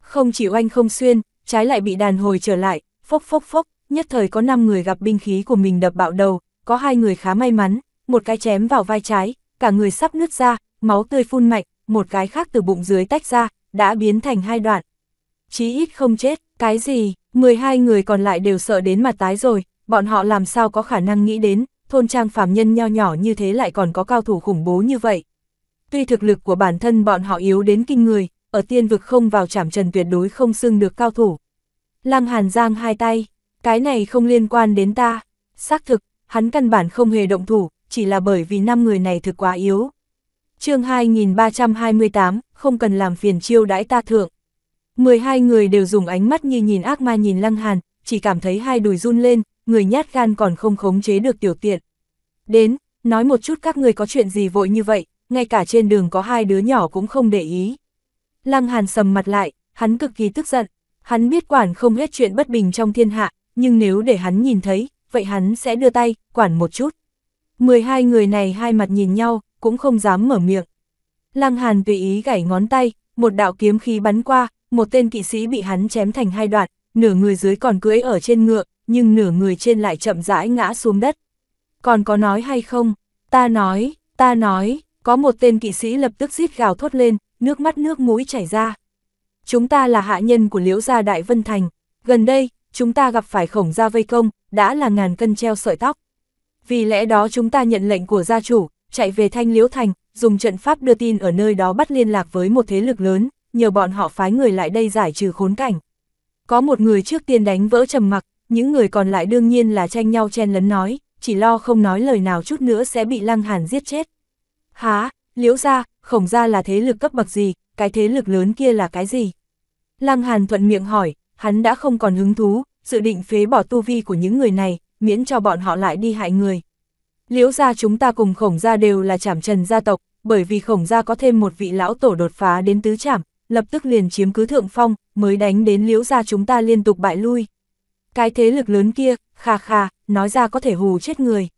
Không chỉ oanh không xuyên, trái lại bị đàn hồi trở lại, phốc phốc phốc, nhất thời có 5 người gặp binh khí của mình đập bạo đầu, có hai người khá may mắn, một cái chém vào vai trái, cả người sắp nứt ra, máu tươi phun mạnh, một cái khác từ bụng dưới tách ra, đã biến thành hai đoạn. Chí ít không chết, cái gì, 12 người còn lại đều sợ đến mặt tái rồi, bọn họ làm sao có khả năng nghĩ đến, thôn trang phàm nhân nho nhỏ như thế lại còn có cao thủ khủng bố như vậy. Tuy thực lực của bản thân bọn họ yếu đến kinh người, ở tiên vực không vào chảm trần tuyệt đối không xưng được cao thủ. Lăng Hàn Giang hai tay, cái này không liên quan đến ta. Xác thực, hắn căn bản không hề động thủ, chỉ là bởi vì năm người này thực quá yếu chương 2328, không cần làm phiền chiêu đãi ta thượng. 12 người đều dùng ánh mắt như nhìn ác ma nhìn lăng hàn, chỉ cảm thấy hai đùi run lên, người nhát gan còn không khống chế được tiểu tiện. Đến, nói một chút các người có chuyện gì vội như vậy, ngay cả trên đường có hai đứa nhỏ cũng không để ý. Lăng hàn sầm mặt lại, hắn cực kỳ tức giận, hắn biết quản không hết chuyện bất bình trong thiên hạ, nhưng nếu để hắn nhìn thấy, vậy hắn sẽ đưa tay, quản một chút. 12 người này hai mặt nhìn nhau, cũng không dám mở miệng. Lăng Hàn tùy ý gảy ngón tay, một đạo kiếm khí bắn qua, một tên kỵ sĩ bị hắn chém thành hai đoạn, nửa người dưới còn cưỡi ở trên ngựa, nhưng nửa người trên lại chậm rãi ngã xuống đất. Còn có nói hay không? Ta nói, ta nói, có một tên kỵ sĩ lập tức rít gào thốt lên, nước mắt nước mũi chảy ra. Chúng ta là hạ nhân của Liễu gia Đại Vân Thành, gần đây, chúng ta gặp phải khổng gia vây công, đã là ngàn cân treo sợi tóc. Vì lẽ đó chúng ta nhận lệnh của gia chủ, chạy về Thanh Liễu Thành, dùng trận pháp đưa tin ở nơi đó bắt liên lạc với một thế lực lớn, nhờ bọn họ phái người lại đây giải trừ khốn cảnh. Có một người trước tiên đánh vỡ trầm mặc, những người còn lại đương nhiên là tranh nhau chen lấn nói, chỉ lo không nói lời nào chút nữa sẽ bị Lăng Hàn giết chết. Há, Liễu gia, Khổng gia là thế lực cấp bậc gì, cái thế lực lớn kia là cái gì? Lăng Hàn thuận miệng hỏi, hắn đã không còn hứng thú, dự định phế bỏ tu vi của những người này, miễn cho bọn họ lại đi hại người. Liễu gia chúng ta cùng khổng gia đều là chảm trần gia tộc, bởi vì khổng gia có thêm một vị lão tổ đột phá đến tứ chảm, lập tức liền chiếm cứ thượng phong, mới đánh đến liễu gia chúng ta liên tục bại lui. Cái thế lực lớn kia, kha kha nói ra có thể hù chết người.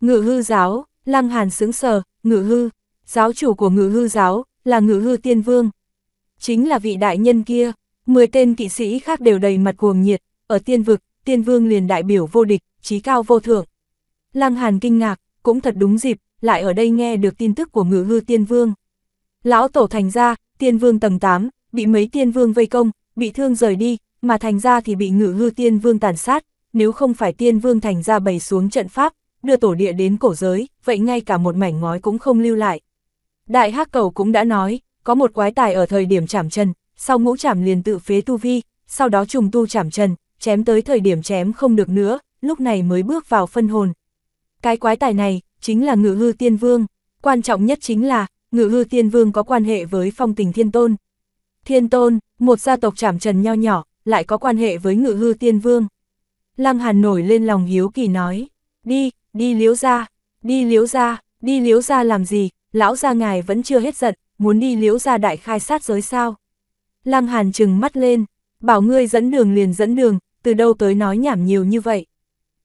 Ngự hư giáo, lăng hàn sướng sờ, ngự hư, giáo chủ của ngự hư giáo, là ngự hư tiên vương. Chính là vị đại nhân kia, 10 tên kỵ sĩ khác đều đầy mặt cuồng nhiệt, ở tiên vực, tiên vương liền đại biểu vô địch, trí cao vô thượng. Lăng Hàn kinh ngạc, cũng thật đúng dịp, lại ở đây nghe được tin tức của ngự hư tiên vương. Lão tổ thành ra, tiên vương tầng 8, bị mấy tiên vương vây công, bị thương rời đi, mà thành ra thì bị ngự hư tiên vương tàn sát, nếu không phải tiên vương thành ra bày xuống trận pháp, đưa tổ địa đến cổ giới, vậy ngay cả một mảnh ngói cũng không lưu lại. Đại hắc cầu cũng đã nói, có một quái tài ở thời điểm chảm chân, sau ngũ chảm liền tự phế tu vi, sau đó trùng tu chảm chân, chém tới thời điểm chém không được nữa, lúc này mới bước vào phân hồn, cái quái tài này, chính là ngự hư tiên vương. Quan trọng nhất chính là, ngự hư tiên vương có quan hệ với phong tình thiên tôn. Thiên tôn, một gia tộc chảm trần nho nhỏ, lại có quan hệ với ngự hư tiên vương. Lăng Hàn nổi lên lòng hiếu kỳ nói, đi, đi liếu ra, đi liếu ra, đi liếu ra làm gì, lão gia ngài vẫn chưa hết giận, muốn đi liếu ra đại khai sát giới sao. Lăng Hàn trừng mắt lên, bảo ngươi dẫn đường liền dẫn đường, từ đâu tới nói nhảm nhiều như vậy.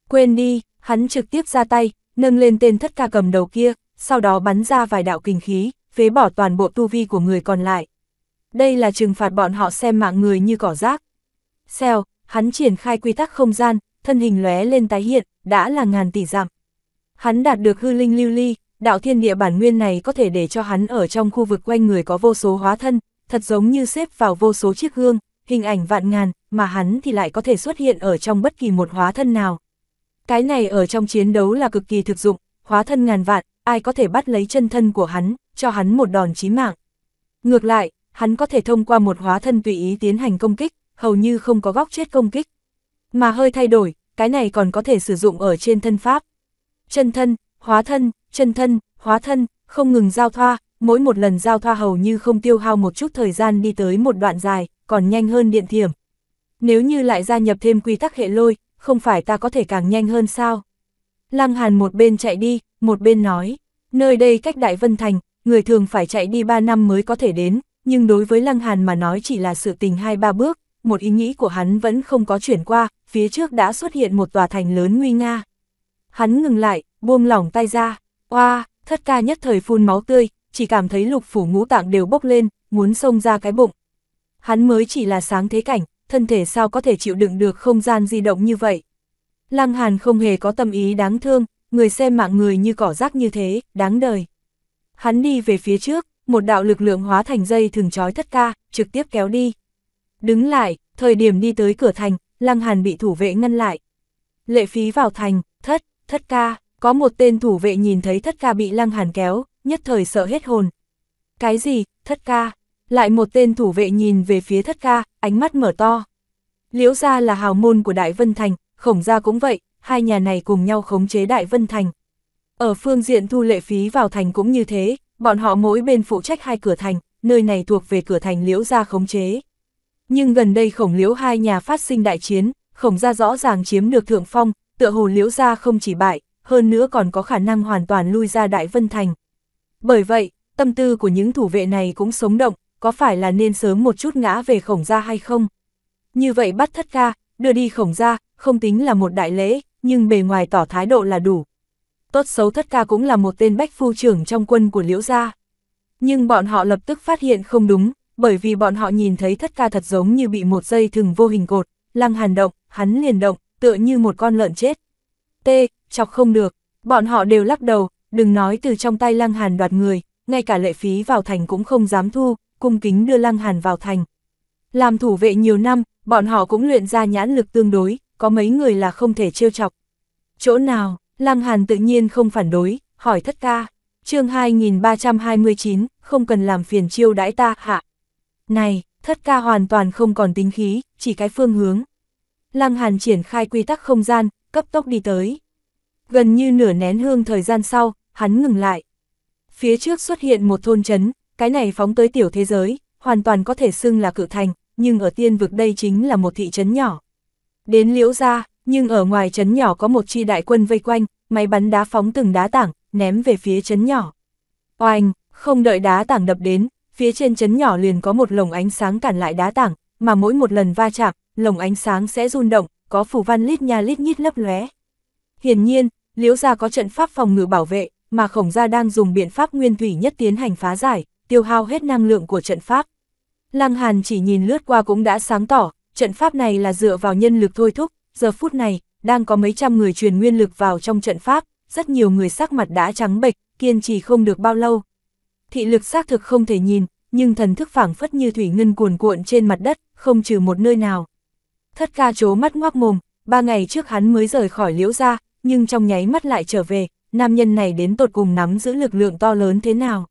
Quên đi, Hắn trực tiếp ra tay, nâng lên tên thất ca cầm đầu kia, sau đó bắn ra vài đạo kinh khí, phế bỏ toàn bộ tu vi của người còn lại. Đây là trừng phạt bọn họ xem mạng người như cỏ rác. Xèo, hắn triển khai quy tắc không gian, thân hình lóe lên tái hiện, đã là ngàn tỷ dặm. Hắn đạt được hư linh lưu ly, đạo thiên địa bản nguyên này có thể để cho hắn ở trong khu vực quanh người có vô số hóa thân, thật giống như xếp vào vô số chiếc gương, hình ảnh vạn ngàn, mà hắn thì lại có thể xuất hiện ở trong bất kỳ một hóa thân nào. Cái này ở trong chiến đấu là cực kỳ thực dụng, hóa thân ngàn vạn, ai có thể bắt lấy chân thân của hắn, cho hắn một đòn chí mạng. Ngược lại, hắn có thể thông qua một hóa thân tùy ý tiến hành công kích, hầu như không có góc chết công kích. Mà hơi thay đổi, cái này còn có thể sử dụng ở trên thân pháp. Chân thân, hóa thân, chân thân, hóa thân, không ngừng giao thoa, mỗi một lần giao thoa hầu như không tiêu hao một chút thời gian đi tới một đoạn dài, còn nhanh hơn điện thiểm. Nếu như lại gia nhập thêm quy tắc hệ lôi, không phải ta có thể càng nhanh hơn sao? Lăng Hàn một bên chạy đi, một bên nói, nơi đây cách Đại Vân Thành, người thường phải chạy đi 3 năm mới có thể đến, nhưng đối với Lăng Hàn mà nói chỉ là sự tình hai ba bước, một ý nghĩ của hắn vẫn không có chuyển qua, phía trước đã xuất hiện một tòa thành lớn nguy nga. Hắn ngừng lại, buông lỏng tay ra, oa, thất ca nhất thời phun máu tươi, chỉ cảm thấy lục phủ ngũ tạng đều bốc lên, muốn xông ra cái bụng. Hắn mới chỉ là sáng thế cảnh, thân thể sao có thể chịu đựng được không gian di động như vậy. Lăng Hàn không hề có tâm ý đáng thương, người xem mạng người như cỏ rác như thế, đáng đời. Hắn đi về phía trước, một đạo lực lượng hóa thành dây thường trói thất ca, trực tiếp kéo đi. Đứng lại, thời điểm đi tới cửa thành, Lăng Hàn bị thủ vệ ngăn lại. Lệ phí vào thành, thất, thất ca, có một tên thủ vệ nhìn thấy thất ca bị Lăng Hàn kéo, nhất thời sợ hết hồn. Cái gì, thất ca, lại một tên thủ vệ nhìn về phía thất ca, ánh mắt mở to. Liễu gia là hào môn của Đại Vân Thành, khổng gia cũng vậy, hai nhà này cùng nhau khống chế Đại Vân Thành. Ở phương diện thu lệ phí vào thành cũng như thế, bọn họ mỗi bên phụ trách hai cửa thành, nơi này thuộc về cửa thành Liễu gia khống chế. Nhưng gần đây khổng Liễu hai nhà phát sinh đại chiến, khổng gia rõ ràng chiếm được thượng phong, tựa hồ Liễu gia không chỉ bại, hơn nữa còn có khả năng hoàn toàn lui ra Đại Vân Thành. Bởi vậy, tâm tư của những thủ vệ này cũng sống động, có phải là nên sớm một chút ngã về khổng gia hay không? Như vậy bắt thất ca, đưa đi khổng gia, không tính là một đại lễ, nhưng bề ngoài tỏ thái độ là đủ. Tốt xấu thất ca cũng là một tên bách phu trưởng trong quân của liễu gia. Nhưng bọn họ lập tức phát hiện không đúng, bởi vì bọn họ nhìn thấy thất ca thật giống như bị một dây thừng vô hình cột, lăng hàn động, hắn liền động, tựa như một con lợn chết. T, chọc không được, bọn họ đều lắc đầu, đừng nói từ trong tay lăng hàn đoạt người, ngay cả lệ phí vào thành cũng không dám thu, cung kính đưa Lăng Hàn vào thành. Làm thủ vệ nhiều năm, bọn họ cũng luyện ra nhãn lực tương đối, có mấy người là không thể trêu chọc. Chỗ nào, Lăng Hàn tự nhiên không phản đối, hỏi thất ca. chương 2329, không cần làm phiền chiêu đãi ta, hạ. Này, thất ca hoàn toàn không còn tính khí, chỉ cái phương hướng. Lăng Hàn triển khai quy tắc không gian, cấp tốc đi tới. Gần như nửa nén hương thời gian sau, hắn ngừng lại. Phía trước xuất hiện một thôn trấn, cái này phóng tới tiểu thế giới, hoàn toàn có thể xưng là cự thành, nhưng ở tiên vực đây chính là một thị trấn nhỏ. Đến liễu ra, nhưng ở ngoài trấn nhỏ có một chi đại quân vây quanh, máy bắn đá phóng từng đá tảng, ném về phía trấn nhỏ. Oanh, không đợi đá tảng đập đến, phía trên trấn nhỏ liền có một lồng ánh sáng cản lại đá tảng, mà mỗi một lần va chạm, lồng ánh sáng sẽ rung động, có phủ văn lít nha lít nhít lấp lóe. Hiển nhiên, Liễu gia có trận pháp phòng ngự bảo vệ, mà Khổng gia đang dùng biện pháp nguyên thủy nhất tiến hành phá giải, tiêu hao hết năng lượng của trận pháp. Lăng Hàn chỉ nhìn lướt qua cũng đã sáng tỏ, trận pháp này là dựa vào nhân lực thôi thúc, giờ phút này, đang có mấy trăm người truyền nguyên lực vào trong trận pháp, rất nhiều người sắc mặt đã trắng bệch, kiên trì không được bao lâu. Thị lực xác thực không thể nhìn, nhưng thần thức phảng phất như thủy ngân cuồn cuộn trên mặt đất, không trừ một nơi nào. Thất ca chố mắt ngoác mồm, ba ngày trước hắn mới rời khỏi liễu ra, nhưng trong nháy mắt lại trở về, nam nhân này đến tột cùng nắm giữ lực lượng to lớn thế nào.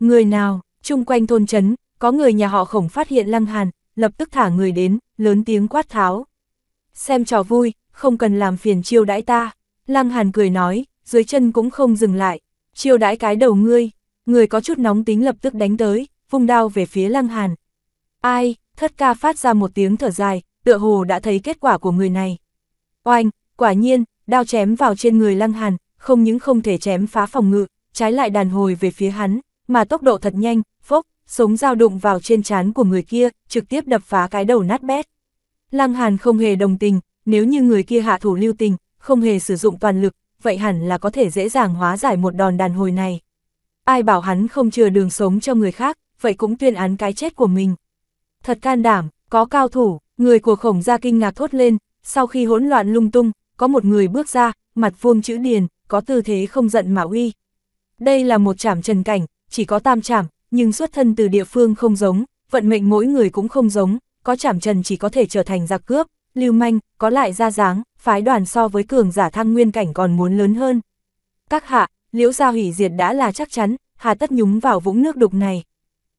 Người nào, chung quanh thôn chấn có người nhà họ khổng phát hiện Lăng Hàn, lập tức thả người đến, lớn tiếng quát tháo. Xem trò vui, không cần làm phiền chiêu đãi ta. Lăng Hàn cười nói, dưới chân cũng không dừng lại, chiêu đãi cái đầu ngươi, người có chút nóng tính lập tức đánh tới, vung đao về phía Lăng Hàn. Ai, thất ca phát ra một tiếng thở dài, tựa hồ đã thấy kết quả của người này. Oanh, quả nhiên, đao chém vào trên người Lăng Hàn, không những không thể chém phá phòng ngự, trái lại đàn hồi về phía hắn, mà tốc độ thật nhanh, phốc, sống dao đụng vào trên trán của người kia, trực tiếp đập phá cái đầu nát bét. Lăng Hàn không hề đồng tình, nếu như người kia hạ thủ lưu tình, không hề sử dụng toàn lực, vậy hẳn là có thể dễ dàng hóa giải một đòn đàn hồi này. Ai bảo hắn không chừa đường sống cho người khác, vậy cũng tuyên án cái chết của mình. Thật can đảm, có cao thủ, người của khổng gia kinh ngạc thốt lên, sau khi hỗn loạn lung tung, có một người bước ra, mặt vuông chữ điền, có tư thế không giận mà uy. Đây là một trảm trần cảnh, chỉ có tam trảm, nhưng xuất thân từ địa phương không giống, vận mệnh mỗi người cũng không giống, có trảm trần chỉ có thể trở thành giặc cướp, lưu manh, có lại ra dáng, phái đoàn so với cường giả thăng nguyên cảnh còn muốn lớn hơn. Các hạ, liễu gia hủy diệt đã là chắc chắn, hà tất nhúng vào vũng nước đục này.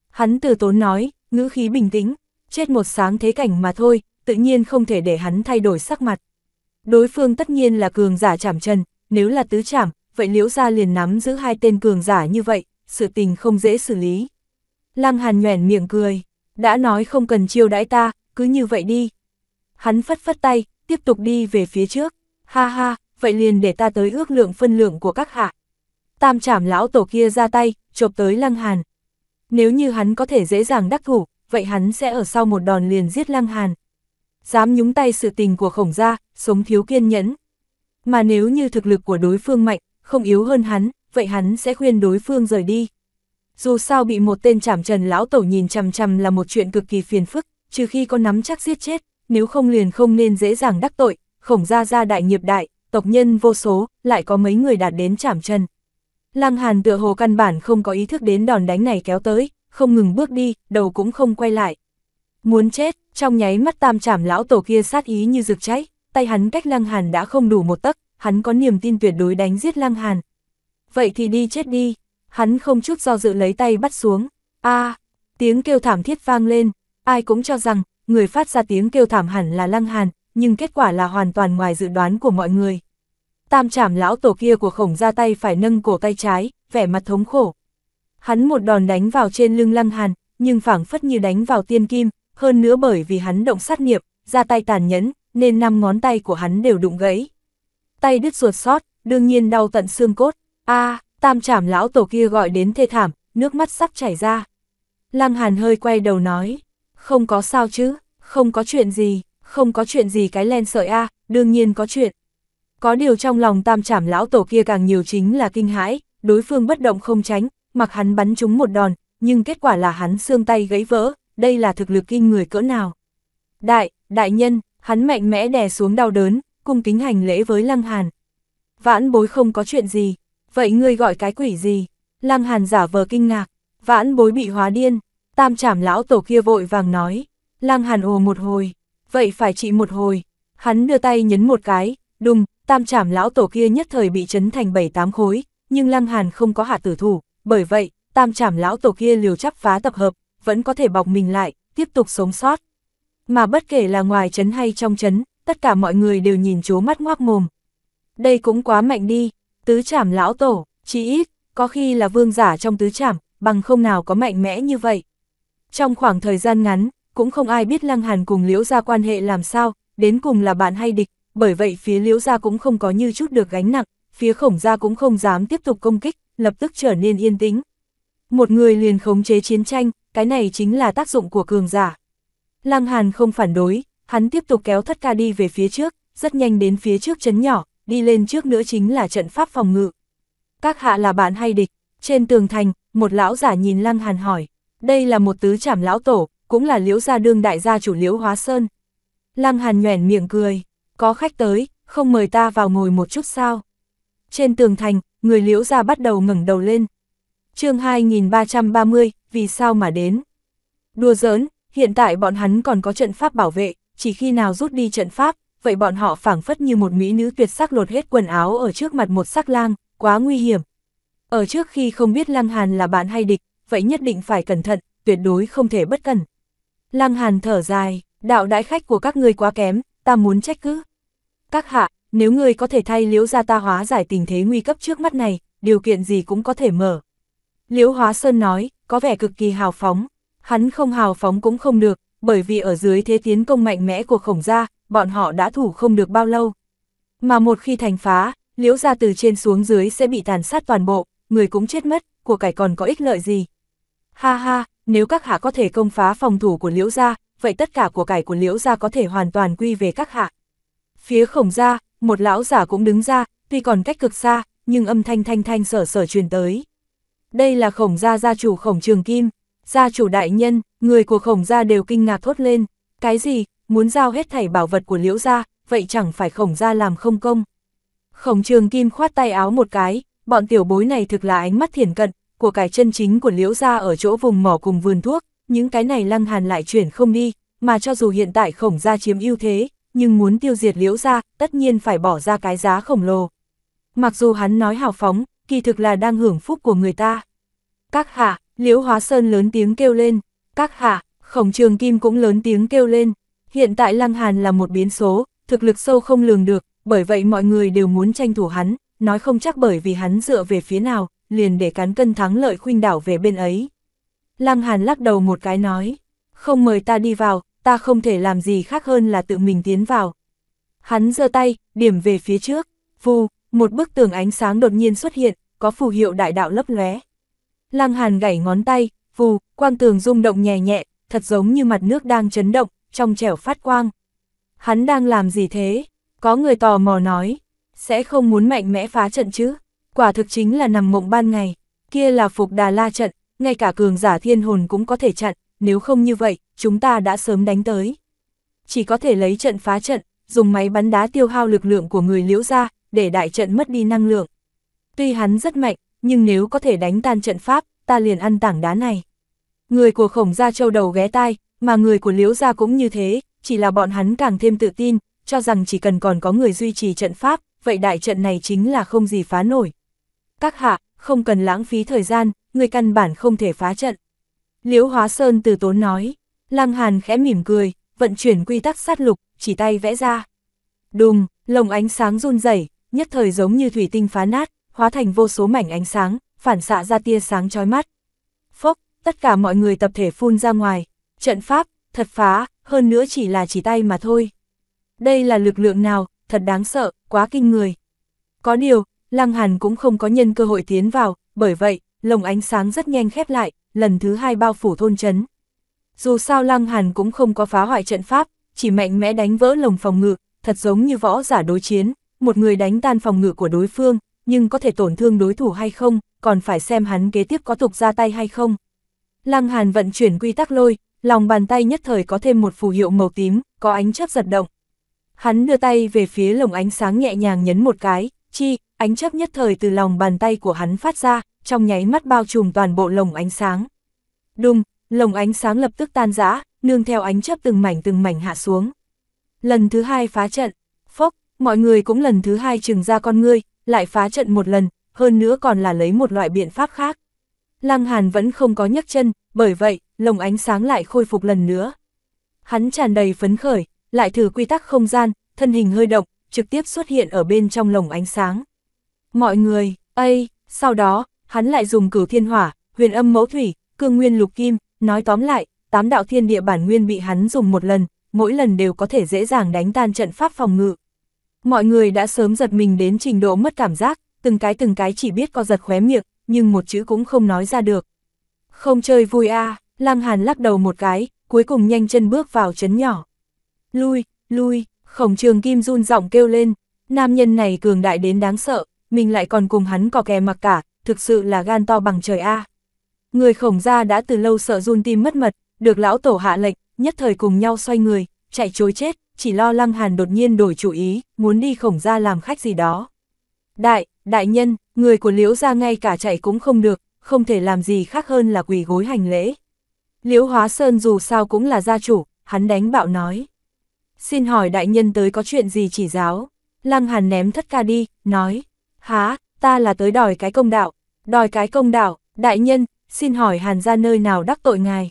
Hắn từ tốn nói, ngữ khí bình tĩnh, chết một sáng thế cảnh mà thôi, tự nhiên không thể để hắn thay đổi sắc mặt. Đối phương tất nhiên là cường giả chảm trần, nếu là tứ chảm, vậy liễu gia liền nắm giữ hai tên cường giả như vậy, sự tình không dễ xử lý. Lăng Hàn nhoẻn miệng cười, đã nói không cần chiêu đãi ta, cứ như vậy đi. Hắn phất phất tay, tiếp tục đi về phía trước, ha ha, vậy liền để ta tới ước lượng phân lượng của các hạ. Tam trảm lão tổ kia ra tay, chộp tới Lăng Hàn. Nếu như hắn có thể dễ dàng đắc thủ, vậy hắn sẽ ở sau một đòn liền giết Lăng Hàn. Dám nhúng tay sự tình của khổng gia, sống thiếu kiên nhẫn. Mà nếu như thực lực của đối phương mạnh, không yếu hơn hắn, vậy hắn sẽ khuyên đối phương rời đi. Dù sao bị một tên chảm trần lão tổ nhìn chằm chằm là một chuyện cực kỳ phiền phức, trừ khi có nắm chắc giết chết, nếu không liền không nên dễ dàng đắc tội, khổng ra gia đại nghiệp đại, tộc nhân vô số, lại có mấy người đạt đến chảm trần. Lăng Hàn tựa hồ căn bản không có ý thức đến đòn đánh này kéo tới, không ngừng bước đi, đầu cũng không quay lại. Muốn chết, trong nháy mắt tam chảm lão tổ kia sát ý như rực cháy, tay hắn cách Lăng Hàn đã không đủ một tấc, hắn có niềm tin tuyệt đối đánh giết Lăng Hàn, vậy thì đi chết đi, hắn không chút do dự lấy tay bắt xuống, a tiếng kêu thảm thiết vang lên, ai cũng cho rằng, người phát ra tiếng kêu thảm hẳn là lăng hàn, nhưng kết quả là hoàn toàn ngoài dự đoán của mọi người. Tam trảm lão tổ kia của khổng ra tay phải nâng cổ tay trái, vẻ mặt thống khổ. Hắn một đòn đánh vào trên lưng lăng hàn, nhưng phảng phất như đánh vào tiên kim, hơn nữa bởi vì hắn động sát nghiệp, ra tay tàn nhẫn, nên năm ngón tay của hắn đều đụng gãy. Tay đứt ruột sót, đương nhiên đau tận xương cốt a à, tam trảm lão tổ kia gọi đến thê thảm, nước mắt sắp chảy ra. Lăng Hàn hơi quay đầu nói, không có sao chứ, không có chuyện gì, không có chuyện gì cái len sợi a à, đương nhiên có chuyện. Có điều trong lòng tam trảm lão tổ kia càng nhiều chính là kinh hãi, đối phương bất động không tránh, mặc hắn bắn trúng một đòn, nhưng kết quả là hắn xương tay gãy vỡ, đây là thực lực kinh người cỡ nào. Đại, đại nhân, hắn mạnh mẽ đè xuống đau đớn, cung kính hành lễ với Lăng Hàn. Vãn bối không có chuyện gì, vậy ngươi gọi cái quỷ gì? Lăng Hàn giả vờ kinh ngạc, vãn bối bị hóa điên, tam trảm lão tổ kia vội vàng nói, Lăng Hàn ồ một hồi, vậy phải trị một hồi, hắn đưa tay nhấn một cái, đùng, tam trảm lão tổ kia nhất thời bị chấn thành bảy tám khối, nhưng Lăng Hàn không có hạ tử thủ, bởi vậy, tam trảm lão tổ kia liều chắp phá tập hợp, vẫn có thể bọc mình lại, tiếp tục sống sót. Mà bất kể là ngoài chấn hay trong chấn, tất cả mọi người đều nhìn chố mắt ngoác mồm. Đây cũng quá mạnh đi, Tứ trảm lão tổ, chí ít, có khi là vương giả trong tứ trảm, bằng không nào có mạnh mẽ như vậy. Trong khoảng thời gian ngắn, cũng không ai biết Lăng Hàn cùng Liễu Gia quan hệ làm sao, đến cùng là bạn hay địch, bởi vậy phía Liễu Gia cũng không có như chút được gánh nặng, phía Khổng Gia cũng không dám tiếp tục công kích, lập tức trở nên yên tĩnh. Một người liền khống chế chiến tranh, cái này chính là tác dụng của cường giả. Lăng Hàn không phản đối, hắn tiếp tục kéo thất ca đi về phía trước, rất nhanh đến phía trước chấn nhỏ, đi lên trước nữa chính là trận pháp phòng ngự. Các hạ là bạn hay địch? Trên tường thành, một lão giả nhìn Lăng Hàn hỏi. Đây là một tứ trảm lão tổ, cũng là liễu gia đương đại gia chủ liễu hóa sơn. Lăng Hàn nhoẻn miệng cười. Có khách tới, không mời ta vào ngồi một chút sao? Trên tường thành, người liễu gia bắt đầu ngẩng đầu lên. chương 2330, vì sao mà đến? Đùa giỡn, hiện tại bọn hắn còn có trận pháp bảo vệ, chỉ khi nào rút đi trận pháp, vậy bọn họ phảng phất như một mỹ nữ tuyệt sắc lột hết quần áo ở trước mặt một sắc lang, quá nguy hiểm. Ở trước khi không biết Lăng Hàn là bạn hay địch, vậy nhất định phải cẩn thận, tuyệt đối không thể bất cẩn. Lăng Hàn thở dài, đạo đãi khách của các ngươi quá kém, ta muốn trách cứ. Các hạ, nếu ngươi có thể thay liễu gia ta hóa giải tình thế nguy cấp trước mắt này, điều kiện gì cũng có thể mở. Liễu Hóa Sơn nói, có vẻ cực kỳ hào phóng, hắn không hào phóng cũng không được, bởi vì ở dưới thế tiến công mạnh mẽ của khổng gia, bọn họ đã thủ không được bao lâu. Mà một khi thành phá, liễu ra từ trên xuống dưới sẽ bị tàn sát toàn bộ, người cũng chết mất, của cải còn có ích lợi gì. Ha ha, nếu các hạ có thể công phá phòng thủ của liễu gia, vậy tất cả của cải của liễu gia có thể hoàn toàn quy về các hạ. Phía khổng gia, một lão giả cũng đứng ra, tuy còn cách cực xa, nhưng âm thanh thanh thanh sở sở truyền tới. Đây là khổng gia gia chủ khổng trường kim, gia chủ đại nhân, người của khổng gia đều kinh ngạc thốt lên. Cái gì, muốn giao hết thảy bảo vật của liễu gia, vậy chẳng phải khổng gia làm không công. Khổng trường kim khoát tay áo một cái, bọn tiểu bối này thực là ánh mắt thiền cận, của cải chân chính của liễu gia ở chỗ vùng mỏ cùng vườn thuốc, những cái này lăng hàn lại chuyển không đi, mà cho dù hiện tại khổng gia chiếm ưu thế, nhưng muốn tiêu diệt liễu gia, tất nhiên phải bỏ ra cái giá khổng lồ. Mặc dù hắn nói hào phóng, kỳ thực là đang hưởng phúc của người ta. Các hạ, liễu hóa sơn lớn tiếng kêu lên, các hạ, khổng trường kim cũng lớn tiếng kêu lên. Hiện tại Lăng Hàn là một biến số, thực lực sâu không lường được, bởi vậy mọi người đều muốn tranh thủ hắn, nói không chắc bởi vì hắn dựa về phía nào, liền để cán cân thắng lợi khuynh đảo về bên ấy. Lăng Hàn lắc đầu một cái nói, không mời ta đi vào, ta không thể làm gì khác hơn là tự mình tiến vào. Hắn giơ tay, điểm về phía trước, vù, một bức tường ánh sáng đột nhiên xuất hiện, có phù hiệu đại đạo lấp lóe. Lăng Hàn gảy ngón tay, vù, quang tường rung động nhẹ nhẹ, thật giống như mặt nước đang chấn động, trong trẻo phát quang. Hắn đang làm gì thế? Có người tò mò nói, sẽ không muốn mạnh mẽ phá trận chứ? Quả thực chính là nằm mộng ban ngày, kia là phục đà la trận, ngay cả cường giả thiên hồn cũng có thể chặn, nếu không như vậy, chúng ta đã sớm đánh tới. Chỉ có thể lấy trận phá trận, dùng máy bắn đá tiêu hao lực lượng của người liễu ra, để đại trận mất đi năng lượng. Tuy hắn rất mạnh, nhưng nếu có thể đánh tan trận pháp, ta liền ăn tảng đá này. Người của khổng gia châu đầu ghé tai, mà người của Liễu Gia cũng như thế, chỉ là bọn hắn càng thêm tự tin, cho rằng chỉ cần còn có người duy trì trận pháp, vậy đại trận này chính là không gì phá nổi. Các hạ, không cần lãng phí thời gian, người căn bản không thể phá trận. Liễu Hóa Sơn từ tốn nói, Lăng Hàn khẽ mỉm cười, vận chuyển quy tắc sát lục, chỉ tay vẽ ra. Đùng, lồng ánh sáng run rẩy, nhất thời giống như thủy tinh phá nát, hóa thành vô số mảnh ánh sáng, phản xạ ra tia sáng chói mắt. Phốc, tất cả mọi người tập thể phun ra ngoài, Trận pháp, thật phá, hơn nữa chỉ là chỉ tay mà thôi. Đây là lực lượng nào, thật đáng sợ, quá kinh người. Có điều, Lăng Hàn cũng không có nhân cơ hội tiến vào, bởi vậy, lồng ánh sáng rất nhanh khép lại, lần thứ hai bao phủ thôn chấn. Dù sao Lăng Hàn cũng không có phá hoại trận pháp, chỉ mạnh mẽ đánh vỡ lồng phòng ngự, thật giống như võ giả đối chiến, một người đánh tan phòng ngự của đối phương, nhưng có thể tổn thương đối thủ hay không, còn phải xem hắn kế tiếp có tục ra tay hay không. Lăng Hàn vận chuyển quy tắc lôi, lòng bàn tay nhất thời có thêm một phù hiệu màu tím, có ánh chớp giật động. Hắn đưa tay về phía lồng ánh sáng nhẹ nhàng nhấn một cái, chi, ánh chớp nhất thời từ lòng bàn tay của hắn phát ra, trong nháy mắt bao trùm toàn bộ lồng ánh sáng. Đùng, lồng ánh sáng lập tức tan rã, nương theo ánh chớp từng mảnh từng mảnh hạ xuống. Lần thứ hai phá trận, phốc, mọi người cũng lần thứ hai trừng ra con ngươi, lại phá trận một lần, hơn nữa còn là lấy một loại biện pháp khác. Lăng Hàn vẫn không có nhấc chân, bởi vậy, lồng ánh sáng lại khôi phục lần nữa. Hắn tràn đầy phấn khởi, lại thử quy tắc không gian, thân hình hơi động, trực tiếp xuất hiện ở bên trong lồng ánh sáng. Mọi người, ây, sau đó, hắn lại dùng cửu thiên hỏa, huyền âm mẫu thủy, cương nguyên lục kim, nói tóm lại, tám đạo thiên địa bản nguyên bị hắn dùng một lần, mỗi lần đều có thể dễ dàng đánh tan trận pháp phòng ngự. Mọi người đã sớm giật mình đến trình độ mất cảm giác, từng cái từng cái chỉ biết co giật khóe miệng, nhưng một chữ cũng không nói ra được. Không chơi vui a à. Lăng Hàn lắc đầu một cái, cuối cùng nhanh chân bước vào chấn nhỏ. Lui, lui, khổng trường kim run giọng kêu lên, nam nhân này cường đại đến đáng sợ, mình lại còn cùng hắn cò kè mặc cả, thực sự là gan to bằng trời A. Người khổng gia đã từ lâu sợ run tim mất mật, được lão tổ hạ lệnh, nhất thời cùng nhau xoay người, chạy chối chết, chỉ lo lăng hàn đột nhiên đổi chủ ý, muốn đi khổng gia làm khách gì đó. Đại, đại nhân, người của liễu gia ngay cả chạy cũng không được, không thể làm gì khác hơn là quỳ gối hành lễ. Liễu Hóa Sơn dù sao cũng là gia chủ, hắn đánh bạo nói. Xin hỏi đại nhân tới có chuyện gì chỉ giáo? Lăng Hàn ném thất ca đi, nói. Há, ta là tới đòi cái công đạo. Đòi cái công đạo, đại nhân, xin hỏi Hàn ra nơi nào đắc tội ngài?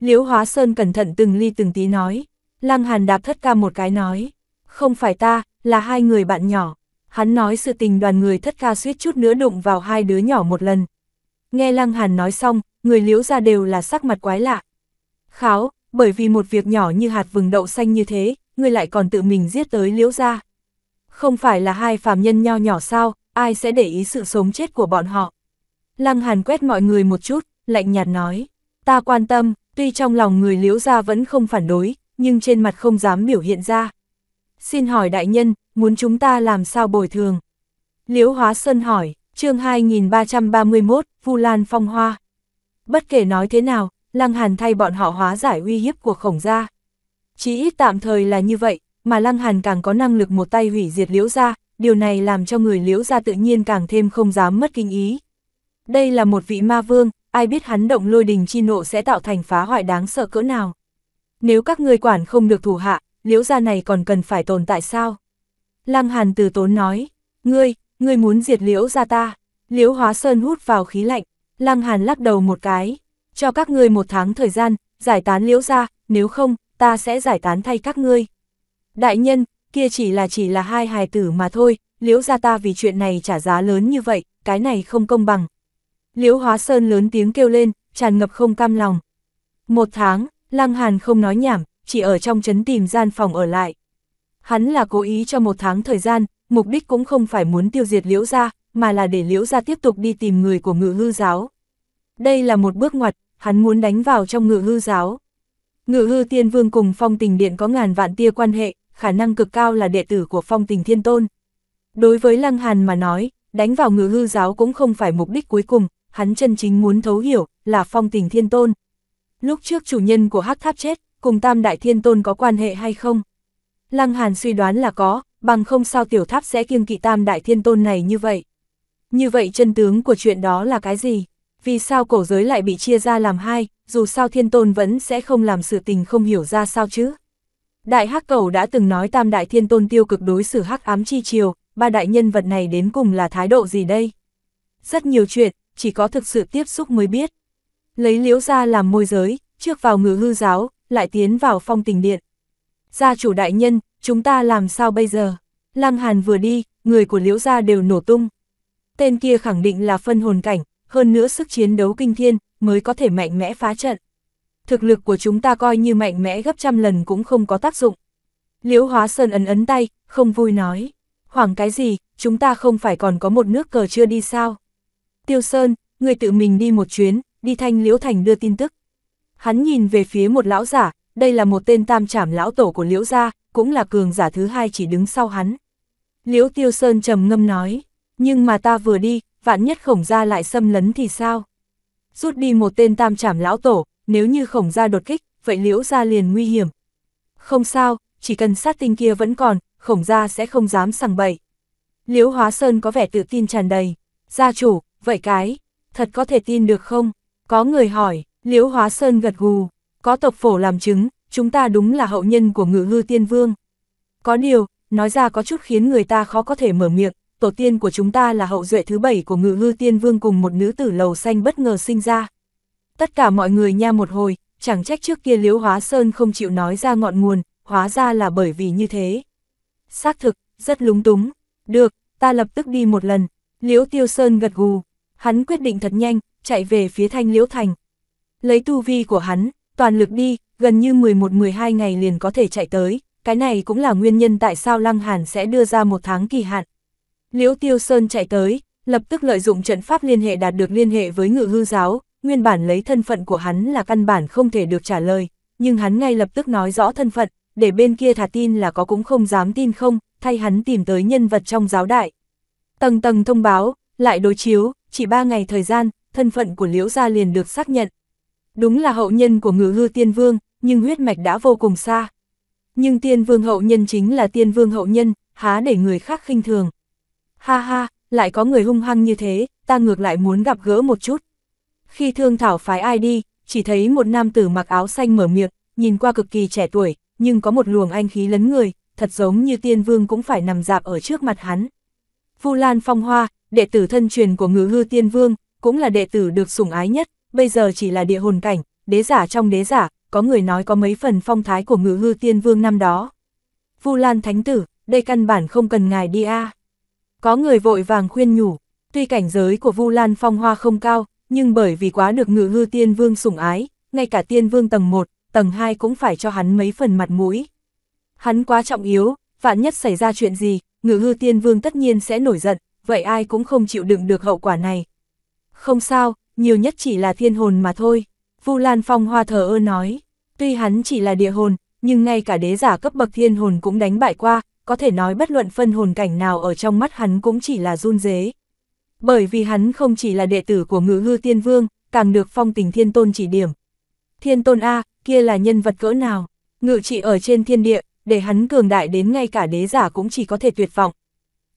Liễu Hóa Sơn cẩn thận từng ly từng tí nói. Lăng Hàn đạp thất ca một cái nói. Không phải ta, là hai người bạn nhỏ. Hắn nói sự tình đoàn người thất ca suýt chút nữa đụng vào hai đứa nhỏ một lần. Nghe Lăng Hàn nói xong, người liễu ra đều là sắc mặt quái lạ. Kháo, bởi vì một việc nhỏ như hạt vừng đậu xanh như thế, người lại còn tự mình giết tới liễu ra. Không phải là hai phàm nhân nho nhỏ sao, ai sẽ để ý sự sống chết của bọn họ. Lăng Hàn quét mọi người một chút, lạnh nhạt nói. Ta quan tâm, tuy trong lòng người liễu ra vẫn không phản đối, nhưng trên mặt không dám biểu hiện ra. Xin hỏi đại nhân, muốn chúng ta làm sao bồi thường? Liễu Hóa Sơn hỏi, chương 2331, Vu Lan Phong Hoa. Bất kể nói thế nào, Lăng Hàn thay bọn họ hóa giải uy hiếp của khổng gia. Chỉ ít tạm thời là như vậy, mà Lăng Hàn càng có năng lực một tay hủy diệt liễu gia, điều này làm cho người liễu gia tự nhiên càng thêm không dám mất kinh ý. Đây là một vị ma vương, ai biết hắn động lôi đình chi nộ sẽ tạo thành phá hoại đáng sợ cỡ nào. Nếu các ngươi quản không được thủ hạ, liễu gia này còn cần phải tồn tại sao? Lăng Hàn từ tốn nói, ngươi, ngươi muốn diệt liễu gia ta. Liễu Hóa Sơn hút vào khí lạnh, Lăng Hàn lắc đầu một cái, cho các ngươi một tháng thời gian, giải tán liễu ra, nếu không, ta sẽ giải tán thay các ngươi. Đại nhân, kia chỉ là chỉ là hai hài tử mà thôi, liễu ra ta vì chuyện này trả giá lớn như vậy, cái này không công bằng. Liễu Hóa Sơn lớn tiếng kêu lên, tràn ngập không cam lòng. Một tháng, Lăng Hàn không nói nhảm, chỉ ở trong chấn tìm gian phòng ở lại. Hắn là cố ý cho một tháng thời gian, mục đích cũng không phải muốn tiêu diệt liễu ra, mà là để liễu ra tiếp tục đi tìm người của ngự hư giáo. Đây là một bước ngoặt, hắn muốn đánh vào trong ngự hư giáo. Ngự hư tiên vương cùng phong tình điện có ngàn vạn tia quan hệ, khả năng cực cao là đệ tử của phong tình thiên tôn. Đối với Lăng Hàn mà nói, đánh vào ngự hư giáo cũng không phải mục đích cuối cùng, hắn chân chính muốn thấu hiểu là phong tình thiên tôn. Lúc trước chủ nhân của hắc tháp chết, cùng tam đại thiên tôn có quan hệ hay không? Lăng Hàn suy đoán là có, bằng không sao tiểu tháp sẽ kiêng kỵ tam đại thiên tôn này như vậy. Như vậy chân tướng của chuyện đó là cái gì? Vì sao cổ giới lại bị chia ra làm hai, dù sao thiên tôn vẫn sẽ không làm sự tình không hiểu ra sao chứ? Đại Hắc Cầu đã từng nói tam đại thiên tôn tiêu cực đối xử hắc ám chi chiều, ba đại nhân vật này đến cùng là thái độ gì đây? Rất nhiều chuyện, chỉ có thực sự tiếp xúc mới biết. Lấy liễu ra làm môi giới, trước vào ngự hư giáo, lại tiến vào phong tình điện. Gia chủ đại nhân, chúng ta làm sao bây giờ? Lăng Hàn vừa đi, người của liễu gia đều nổ tung. Tên kia khẳng định là phân hồn cảnh, hơn nữa sức chiến đấu kinh thiên, mới có thể mạnh mẽ phá trận. Thực lực của chúng ta coi như mạnh mẽ gấp trăm lần cũng không có tác dụng. Liễu Hóa Sơn ấn ấn tay, không vui nói. Hoảng cái gì, chúng ta không phải còn có một nước cờ chưa đi sao? Tiêu Sơn, người tự mình đi một chuyến, đi thanh Liễu Thành đưa tin tức. Hắn nhìn về phía một lão giả, đây là một tên tam trảm lão tổ của Liễu Gia, cũng là cường giả thứ hai chỉ đứng sau hắn. Liễu Tiêu Sơn trầm ngâm nói, nhưng mà ta vừa đi, vạn nhất khổng gia lại xâm lấn thì sao? Rút đi một tên tam trảm lão tổ, nếu như khổng gia đột kích, vậy liễu gia liền nguy hiểm. Không sao, chỉ cần sát tinh kia vẫn còn, khổng gia sẽ không dám sằng bậy. Liễu Hóa Sơn có vẻ tự tin tràn đầy. Gia chủ, vậy cái, thật có thể tin được không? Có người hỏi, Liễu Hóa Sơn gật gù, có tộc phổ làm chứng, chúng ta đúng là hậu nhân của ngự ngư tiên vương. Có điều, nói ra có chút khiến người ta khó có thể mở miệng, tổ tiên của chúng ta là hậu duệ thứ bảy của ngự Ngư tiên vương cùng một nữ tử lầu xanh bất ngờ sinh ra. Tất cả mọi người nha một hồi, chẳng trách trước kia Liễu Hóa Sơn không chịu nói ra ngọn nguồn, hóa ra là bởi vì như thế. Xác thực, rất lúng túng. Được, ta lập tức đi một lần. Liễu Tiêu Sơn gật gù. Hắn quyết định thật nhanh, chạy về phía thanh Liễu Thành. Lấy tu vi của hắn, toàn lực đi, gần như 11-12 ngày liền có thể chạy tới. Cái này cũng là nguyên nhân tại sao Lăng Hàn sẽ đưa ra một tháng kỳ hạn. Liễu Tiêu Sơn chạy tới, lập tức lợi dụng trận pháp liên hệ đạt được liên hệ với ngự hư giáo, nguyên bản lấy thân phận của hắn là căn bản không thể được trả lời, nhưng hắn ngay lập tức nói rõ thân phận, để bên kia thả tin là có cũng không dám tin không, thay hắn tìm tới nhân vật trong giáo đại. Tầng tầng thông báo, lại đối chiếu, chỉ ba ngày thời gian, thân phận của Liễu Gia liền được xác nhận. Đúng là hậu nhân của ngự hư tiên vương, nhưng huyết mạch đã vô cùng xa. Nhưng tiên vương hậu nhân chính là tiên vương hậu nhân, há để người khác khinh thường. Ha ha, lại có người hung hăng như thế, ta ngược lại muốn gặp gỡ một chút. Khi thương thảo phái ai đi, chỉ thấy một nam tử mặc áo xanh mở miệng, nhìn qua cực kỳ trẻ tuổi, nhưng có một luồng anh khí lấn người, thật giống như tiên vương cũng phải nằm dạp ở trước mặt hắn. Vu Lan Phong Hoa, đệ tử thân truyền của ngự hư tiên vương, cũng là đệ tử được sủng ái nhất, bây giờ chỉ là địa hồn cảnh, đế giả trong đế giả, có người nói có mấy phần phong thái của ngự hư tiên vương năm đó. Vu Lan Thánh Tử, đây căn bản không cần ngài đi a à. Có người vội vàng khuyên nhủ, tuy cảnh giới của Vu Lan Phong Hoa không cao, nhưng bởi vì quá được ngự hư tiên vương sủng ái, ngay cả tiên vương tầng 1, tầng 2 cũng phải cho hắn mấy phần mặt mũi. Hắn quá trọng yếu, vạn nhất xảy ra chuyện gì, ngự hư tiên vương tất nhiên sẽ nổi giận, vậy ai cũng không chịu đựng được hậu quả này. Không sao, nhiều nhất chỉ là thiên hồn mà thôi, Vu Lan Phong Hoa thờ ơ nói, tuy hắn chỉ là địa hồn, nhưng ngay cả đế giả cấp bậc thiên hồn cũng đánh bại qua, có thể nói bất luận phân hồn cảnh nào ở trong mắt hắn cũng chỉ là run dế. Bởi vì hắn không chỉ là đệ tử của ngữ hư tiên vương, càng được phong tình thiên tôn chỉ điểm. Thiên tôn A, kia là nhân vật cỡ nào, ngự trị ở trên thiên địa, để hắn cường đại đến ngay cả đế giả cũng chỉ có thể tuyệt vọng.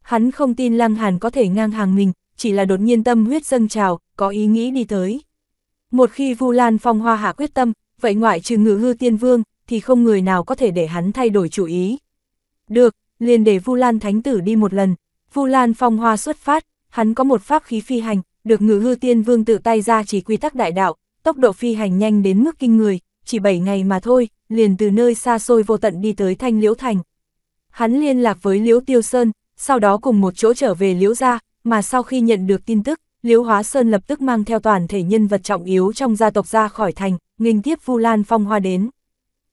Hắn không tin lăng hàn có thể ngang hàng mình, chỉ là đột nhiên tâm huyết dâng trào, có ý nghĩ đi tới. Một khi Vu Lan Phong Hoa hạ quyết tâm, vậy ngoại trừ ngự hư tiên vương, thì không người nào có thể để hắn thay đổi chủ ý. Được, liền để Vu Lan Thánh Tử đi một lần. Vu Lan phong hoa xuất phát, hắn có một pháp khí phi hành, được ngự hư tiên vương tự tay ra chỉ quy tắc đại đạo, tốc độ phi hành nhanh đến mức kinh người, chỉ 7 ngày mà thôi, liền từ nơi xa xôi vô tận đi tới Thanh Liễu Thành. Hắn liên lạc với Liễu Tiêu Sơn, sau đó cùng một chỗ trở về Liễu gia, mà sau khi nhận được tin tức, Liễu Hóa Sơn lập tức mang theo toàn thể nhân vật trọng yếu trong gia tộc ra khỏi thành, nghênh tiếp Vu Lan Phong Hoa đến.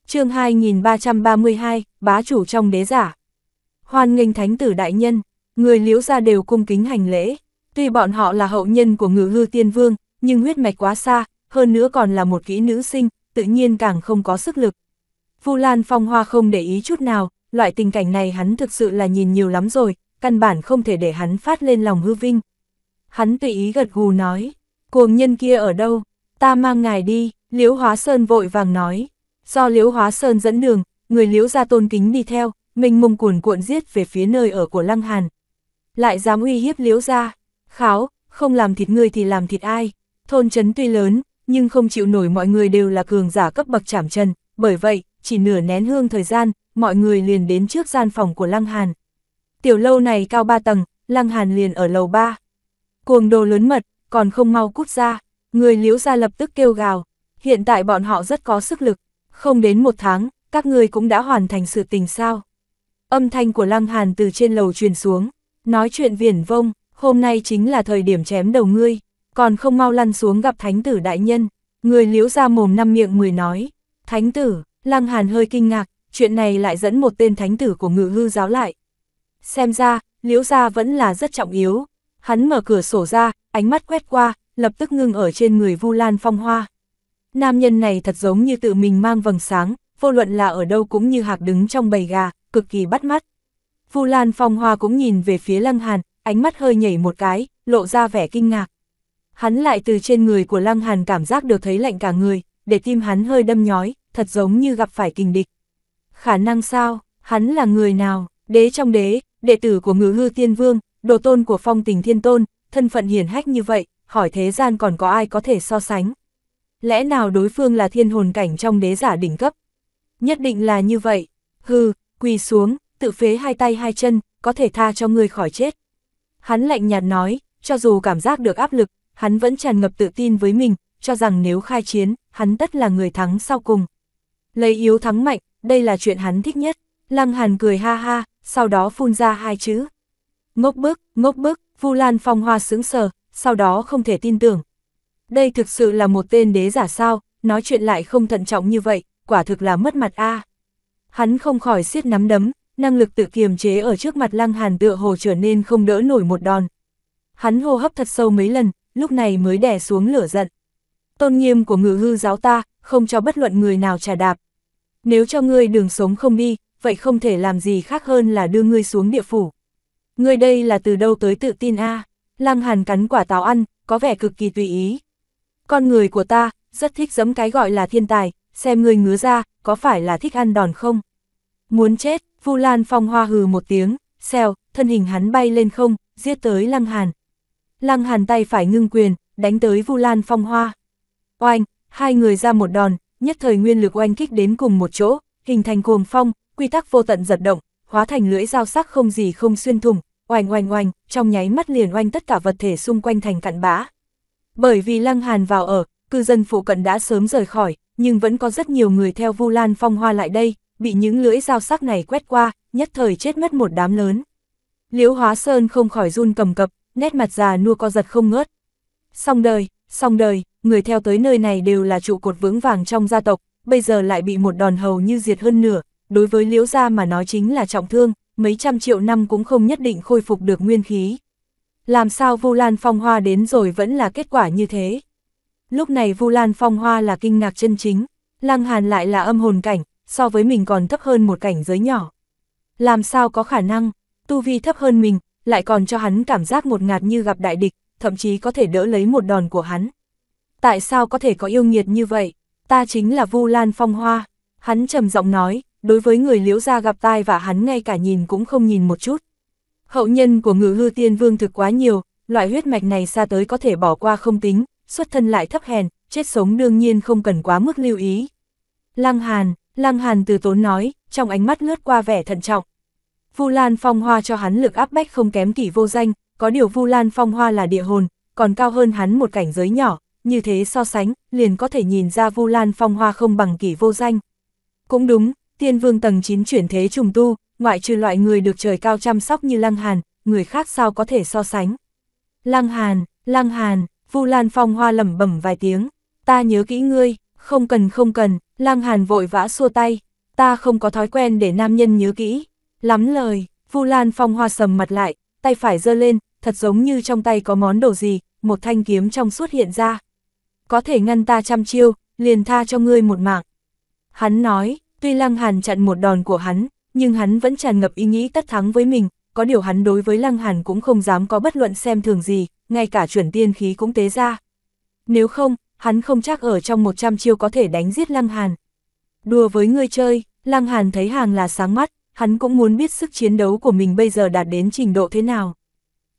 Chương 2332, bá chủ trong đế giả. Hoan nghênh thánh tử đại nhân, người liễu ra đều cung kính hành lễ. Tuy bọn họ là hậu nhân của ngự hư tiên vương, nhưng huyết mạch quá xa, hơn nữa còn là một kỹ nữ sinh, tự nhiên càng không có sức lực. Vu Lan Phong Hoa không để ý chút nào, loại tình cảnh này hắn thực sự là nhìn nhiều lắm rồi, căn bản không thể để hắn phát lên lòng hư vinh. Hắn tùy ý gật gù nói, cuồng nhân kia ở đâu, ta mang ngài đi, Liễu Hóa Sơn vội vàng nói. Do Liễu Hóa Sơn dẫn đường, người Liễu ra tôn kính đi theo, mình mông cuồn cuộn giết về phía nơi ở của Lăng Hàn. Lại dám uy hiếp liễu ra, kháo, không làm thịt người thì làm thịt ai. Thôn trấn tuy lớn, nhưng không chịu nổi mọi người đều là cường giả cấp bậc chảm chân, bởi vậy, chỉ nửa nén hương thời gian, mọi người liền đến trước gian phòng của Lăng Hàn. Tiểu lâu này cao ba tầng, Lăng Hàn liền ở lầu ba. Cuồng đồ lớn mật, còn không mau cút ra, người liễu ra lập tức kêu gào. Hiện tại bọn họ rất có sức lực, không đến một tháng, các ngươi cũng đã hoàn thành sự tình sao âm thanh của Lăng Hàn từ trên lầu truyền xuống, nói chuyện viển vông, hôm nay chính là thời điểm chém đầu ngươi, còn không mau lăn xuống gặp thánh tử đại nhân, người liễu ra mồm năm miệng mười nói, thánh tử, Lăng Hàn hơi kinh ngạc, chuyện này lại dẫn một tên thánh tử của ngự hư giáo lại. Xem ra, liễu ra vẫn là rất trọng yếu, hắn mở cửa sổ ra, ánh mắt quét qua, lập tức ngưng ở trên người Vu Lan Phong Hoa. Nam nhân này thật giống như tự mình mang vầng sáng, vô luận là ở đâu cũng như hạc đứng trong bầy gà, cực kỳ bắt mắt. Vu Lan Phong Hoa cũng nhìn về phía Lăng Hàn, ánh mắt hơi nhảy một cái, lộ ra vẻ kinh ngạc. Hắn lại từ trên người của Lăng Hàn cảm giác được thấy lạnh cả người, để tim hắn hơi đâm nhói, thật giống như gặp phải kình địch. Khả năng sao, hắn là người nào, đế trong đế, đệ tử của ngữ hư tiên vương, đồ tôn của phong tình thiên tôn, thân phận hiển hách như vậy, hỏi thế gian còn có ai có thể so sánh. Lẽ nào đối phương là thiên hồn cảnh trong đế giả đỉnh cấp? Nhất định là như vậy, hư, quỳ xuống, tự phế hai tay hai chân, có thể tha cho ngươi khỏi chết. Hắn lạnh nhạt nói, cho dù cảm giác được áp lực, hắn vẫn tràn ngập tự tin với mình, cho rằng nếu khai chiến, hắn tất là người thắng sau cùng. Lấy yếu thắng mạnh, đây là chuyện hắn thích nhất. Lăng Hàn cười ha ha, sau đó phun ra hai chữ. Ngốc bức, ngốc bức, Vu Lan Phong Hoa sững sờ, sau đó không thể tin tưởng. Đây thực sự là một tên đế giả sao, nói chuyện lại không thận trọng như vậy, quả thực là mất mặt a. À hắn không khỏi siết nắm đấm, năng lực tự kiềm chế ở trước mặt lăng hàn tựa hồ trở nên không đỡ nổi một đòn. Hắn hô hấp thật sâu mấy lần, lúc này mới đè xuống lửa giận. Tôn nghiêm của ngự hư giáo ta, không cho bất luận người nào trả đạp. Nếu cho ngươi đường sống không đi, vậy không thể làm gì khác hơn là đưa ngươi xuống địa phủ. Ngươi đây là từ đâu tới tự tin a? À? Lăng Hàn cắn quả táo ăn, có vẻ cực kỳ tùy ý. Con người của ta, rất thích giấm cái gọi là thiên tài, xem ngươi ngứa ra, có phải là thích ăn đòn không? Muốn chết, Vu Lan Phong hoa hừ một tiếng, xèo, thân hình hắn bay lên không, giết tới Lăng Hàn. Lăng Hàn tay phải ngưng quyền, đánh tới Vu Lan Phong hoa. Oanh, hai người ra một đòn, nhất thời nguyên lực oanh kích đến cùng một chỗ, hình thành cuồng phong, quy tắc vô tận giật động, hóa thành lưỡi dao sắc không gì không xuyên thủng, oanh oanh oanh, trong nháy mắt liền oanh tất cả vật thể xung quanh thành cặn bã. Bởi vì Lăng Hàn vào ở, cư dân phụ cận đã sớm rời khỏi, nhưng vẫn có rất nhiều người theo Vu Lan Phong Hoa lại đây, bị những lưỡi dao sắc này quét qua, nhất thời chết mất một đám lớn. Liễu Hóa Sơn không khỏi run cầm cập, nét mặt già nua co giật không ngớt. Xong đời, xong đời, người theo tới nơi này đều là trụ cột vững vàng trong gia tộc, bây giờ lại bị một đòn hầu như diệt hơn nửa, đối với Liễu gia mà nói chính là trọng thương, mấy trăm triệu năm cũng không nhất định khôi phục được nguyên khí. Làm sao Vu Lan Phong Hoa đến rồi vẫn là kết quả như thế? Lúc này Vu Lan Phong Hoa là kinh ngạc chân chính, Lăng Hàn lại là âm hồn cảnh, so với mình còn thấp hơn một cảnh giới nhỏ. Làm sao có khả năng, tu vi thấp hơn mình, lại còn cho hắn cảm giác một ngạt như gặp đại địch, thậm chí có thể đỡ lấy một đòn của hắn. Tại sao có thể có yêu nghiệt như vậy? Ta chính là Vu Lan Phong Hoa. Hắn trầm giọng nói, đối với người liễu gia gặp tai và hắn ngay cả nhìn cũng không nhìn một chút. Hậu nhân của ngự hư tiên vương thực quá nhiều, loại huyết mạch này xa tới có thể bỏ qua không tính, xuất thân lại thấp hèn, chết sống đương nhiên không cần quá mức lưu ý. Lăng Hàn, Lăng Hàn từ tốn nói, trong ánh mắt lướt qua vẻ thận trọng. Vu Lan Phong Hoa cho hắn lực áp bách không kém kỷ vô danh, có điều Vu Lan Phong Hoa là địa hồn, còn cao hơn hắn một cảnh giới nhỏ, như thế so sánh, liền có thể nhìn ra Vu Lan Phong Hoa không bằng kỷ vô danh. Cũng đúng, tiên vương tầng 9 chuyển thế trùng tu, ngoại trừ loại người được trời cao chăm sóc như Lăng Hàn, người khác sao có thể so sánh. Lăng Hàn, Lăng Hàn, Vu Lan Phong Hoa lẩm bẩm vài tiếng, ta nhớ kỹ ngươi, không cần không cần, Lang Hàn vội vã xua tay, ta không có thói quen để nam nhân nhớ kỹ. Lắm lời, Vu Lan Phong Hoa sầm mặt lại, tay phải giơ lên, thật giống như trong tay có món đồ gì, một thanh kiếm trong suốt hiện ra. Có thể ngăn ta trăm chiêu, liền tha cho ngươi một mạng. Hắn nói, tuy Lăng Hàn chặn một đòn của hắn, nhưng hắn vẫn tràn ngập ý nghĩ tất thắng với mình, có điều hắn đối với Lăng Hàn cũng không dám có bất luận xem thường gì, ngay cả chuẩn tiên khí cũng tế ra. Nếu không, hắn không chắc ở trong 100 chiêu có thể đánh giết Lăng Hàn. Đùa với người chơi, Lăng Hàn thấy hàng là sáng mắt, hắn cũng muốn biết sức chiến đấu của mình bây giờ đạt đến trình độ thế nào.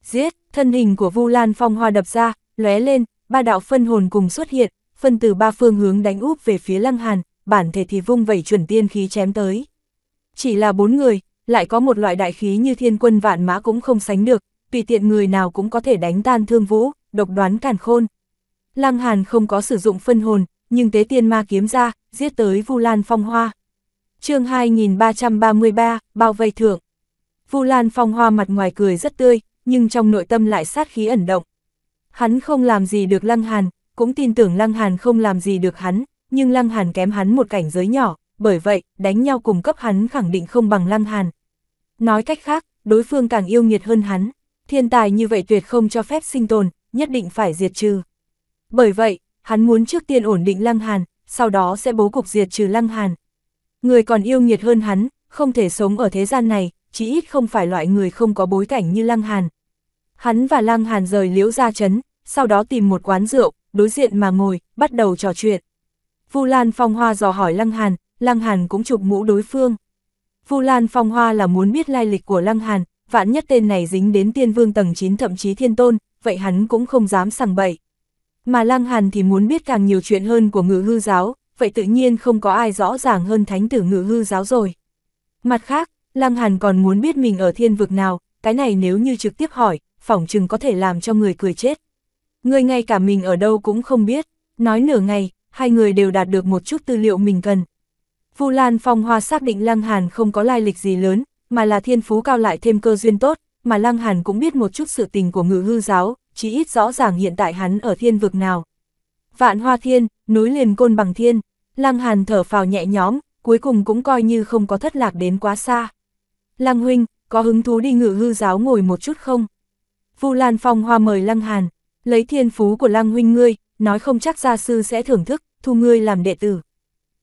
Giết, thân hình của Vu Lan Phong Hoa đập ra, lóe lên, ba đạo phân hồn cùng xuất hiện, phân từ ba phương hướng đánh úp về phía Lăng Hàn, bản thể thì vung vẩy chuẩn tiên khí chém tới. Chỉ là bốn người, lại có một loại đại khí như thiên quân vạn mã cũng không sánh được, tùy tiện người nào cũng có thể đánh tan thương vũ, độc đoán càn khôn. Lăng Hàn không có sử dụng phân hồn, nhưng tế tiên ma kiếm ra, giết tới Vu Lan Phong Hoa. chương 2333, bao vây thượng. Vu Lan Phong Hoa mặt ngoài cười rất tươi, nhưng trong nội tâm lại sát khí ẩn động. Hắn không làm gì được Lăng Hàn, cũng tin tưởng Lăng Hàn không làm gì được hắn, nhưng Lăng Hàn kém hắn một cảnh giới nhỏ, bởi vậy, đánh nhau cùng cấp hắn khẳng định không bằng Lăng Hàn. Nói cách khác, đối phương càng yêu nghiệt hơn hắn thiên tài như vậy tuyệt không cho phép sinh tồn, nhất định phải diệt trừ. Bởi vậy, hắn muốn trước tiên ổn định Lăng Hàn, sau đó sẽ bố cục diệt trừ Lăng Hàn. Người còn yêu nghiệt hơn hắn, không thể sống ở thế gian này, chỉ ít không phải loại người không có bối cảnh như Lăng Hàn. Hắn và Lăng Hàn rời liễu ra chấn, sau đó tìm một quán rượu, đối diện mà ngồi, bắt đầu trò chuyện. Vu Lan Phong Hoa dò hỏi Lăng Hàn, Lăng Hàn cũng chụp mũ đối phương. Vu Lan Phong Hoa là muốn biết lai lịch của Lăng Hàn, vạn nhất tên này dính đến tiên vương tầng 9 thậm chí thiên tôn, vậy hắn cũng không dám sằng bậy. Mà Lăng Hàn thì muốn biết càng nhiều chuyện hơn của ngự hư giáo, vậy tự nhiên không có ai rõ ràng hơn thánh tử ngự hư giáo rồi. Mặt khác, Lăng Hàn còn muốn biết mình ở thiên vực nào, cái này nếu như trực tiếp hỏi, phỏng chừng có thể làm cho người cười chết. Người ngay cả mình ở đâu cũng không biết, nói nửa ngày, hai người đều đạt được một chút tư liệu mình cần. Vu Lan Phong Hoa xác định Lăng Hàn không có lai lịch gì lớn, mà là thiên phú cao lại thêm cơ duyên tốt, mà Lăng Hàn cũng biết một chút sự tình của ngự hư giáo, chỉ ít rõ ràng hiện tại hắn ở thiên vực nào. Vạn hoa thiên, núi liền côn bằng thiên, Lăng Hàn thở phào nhẹ nhõm, cuối cùng cũng coi như không có thất lạc đến quá xa. Lăng huynh, có hứng thú đi ngự hư giáo ngồi một chút không? Vu Lan Phong Hoa mời Lăng Hàn, lấy thiên phú của Lăng huynh ngươi, nói không chắc gia sư sẽ thưởng thức, thu ngươi làm đệ tử.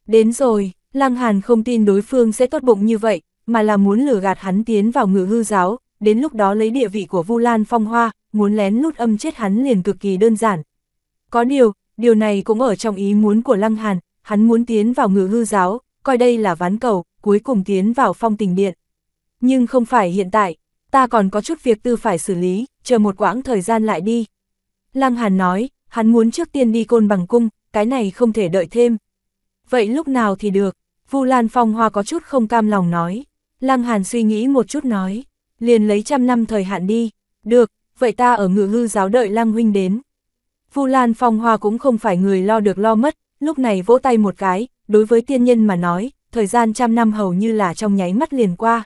Đến rồi, Lăng Hàn không tin đối phương sẽ tốt bụng như vậy, mà là muốn lừa gạt hắn tiến vào ngự hư giáo, đến lúc đó lấy địa vị của Vu Lan Phong Hoa, muốn lén lút âm chết hắn liền cực kỳ đơn giản. Có điều, điều này cũng ở trong ý muốn của Lăng Hàn, hắn muốn tiến vào ngự hư giáo, coi đây là ván cầu, cuối cùng tiến vào phong tình điện. Nhưng không phải hiện tại, ta còn có chút việc tư phải xử lý, chờ một quãng thời gian lại đi. Lăng Hàn nói, hắn muốn trước tiên đi côn bằng cung, cái này không thể đợi thêm. Vậy lúc nào thì được, Vu Lan Phong Hoa có chút không cam lòng nói. Lăng Hàn suy nghĩ một chút nói, liền lấy trăm năm thời hạn đi, được, vậy ta ở ngự hư giáo đợi Lăng Huynh đến. Vu Lan Phong Hoa cũng không phải người lo được lo mất, lúc này vỗ tay một cái, đối với tiên nhân mà nói, thời gian trăm năm hầu như là trong nháy mắt liền qua.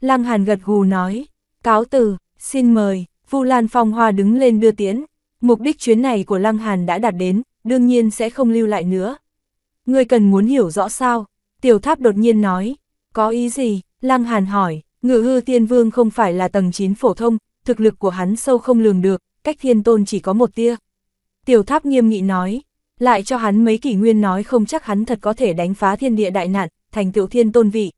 Lăng Hàn gật gù nói, cáo từ, xin mời, Vu Lan Phong Hoa đứng lên đưa tiễn, mục đích chuyến này của Lăng Hàn đã đạt đến, đương nhiên sẽ không lưu lại nữa. Ngươi cần muốn hiểu rõ sao, tiểu tháp đột nhiên nói, có ý gì, Lăng Hàn hỏi, ngự hư tiên vương không phải là tầng 9 phổ thông, thực lực của hắn sâu không lường được, cách thiên tôn chỉ có một tia. Tiểu tháp nghiêm nghị nói, lại cho hắn mấy kỷ nguyên nói không chắc hắn thật có thể đánh phá thiên địa đại nạn, thành tựu thiên tôn vị.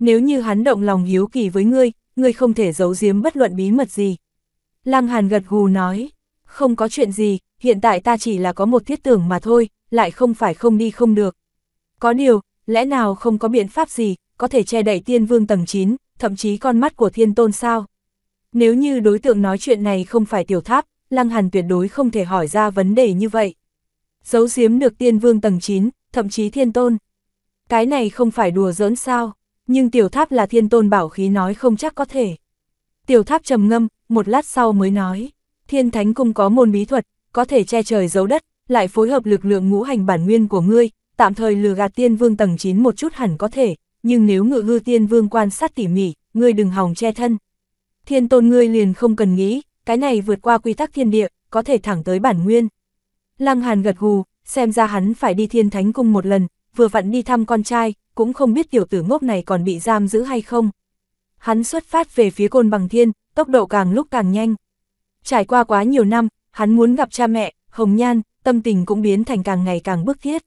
Nếu như hắn động lòng hiếu kỳ với ngươi, ngươi không thể giấu giếm bất luận bí mật gì. Lăng Hàn gật gù nói, không có chuyện gì, hiện tại ta chỉ là có một thiết tưởng mà thôi, lại không phải không đi không được. Có điều, lẽ nào không có biện pháp gì, có thể che đậy tiên vương tầng 9, thậm chí con mắt của thiên tôn sao. Nếu như đối tượng nói chuyện này không phải tiểu tháp, Lăng Hàn tuyệt đối không thể hỏi ra vấn đề như vậy. Giấu giếm được tiên vương tầng 9, thậm chí thiên tôn. Cái này không phải đùa giỡn sao, nhưng tiểu tháp là thiên tôn bảo khí nói không chắc có thể. Tiểu tháp trầm ngâm, một lát sau mới nói, thiên thánh cung có môn bí thuật, có thể che trời giấu đất, lại phối hợp lực lượng ngũ hành bản nguyên của ngươi, tạm thời lừa gạt tiên vương tầng 9 một chút hẳn có thể, nhưng nếu ngự hư tiên vương quan sát tỉ mỉ, ngươi đừng hòng che thân. Thiên tôn ngươi liền không cần nghĩ, cái này vượt qua quy tắc thiên địa, có thể thẳng tới bản nguyên. Lăng Hàn gật gù, xem ra hắn phải đi thiên thánh cung một lần, vừa vặn đi thăm con trai, cũng không biết tiểu tử ngốc này còn bị giam giữ hay không. Hắn xuất phát về phía côn bằng thiên, tốc độ càng lúc càng nhanh. Trải qua quá nhiều năm, hắn muốn gặp cha mẹ, hồng nhan, tâm tình cũng biến thành càng ngày càng bức thiết.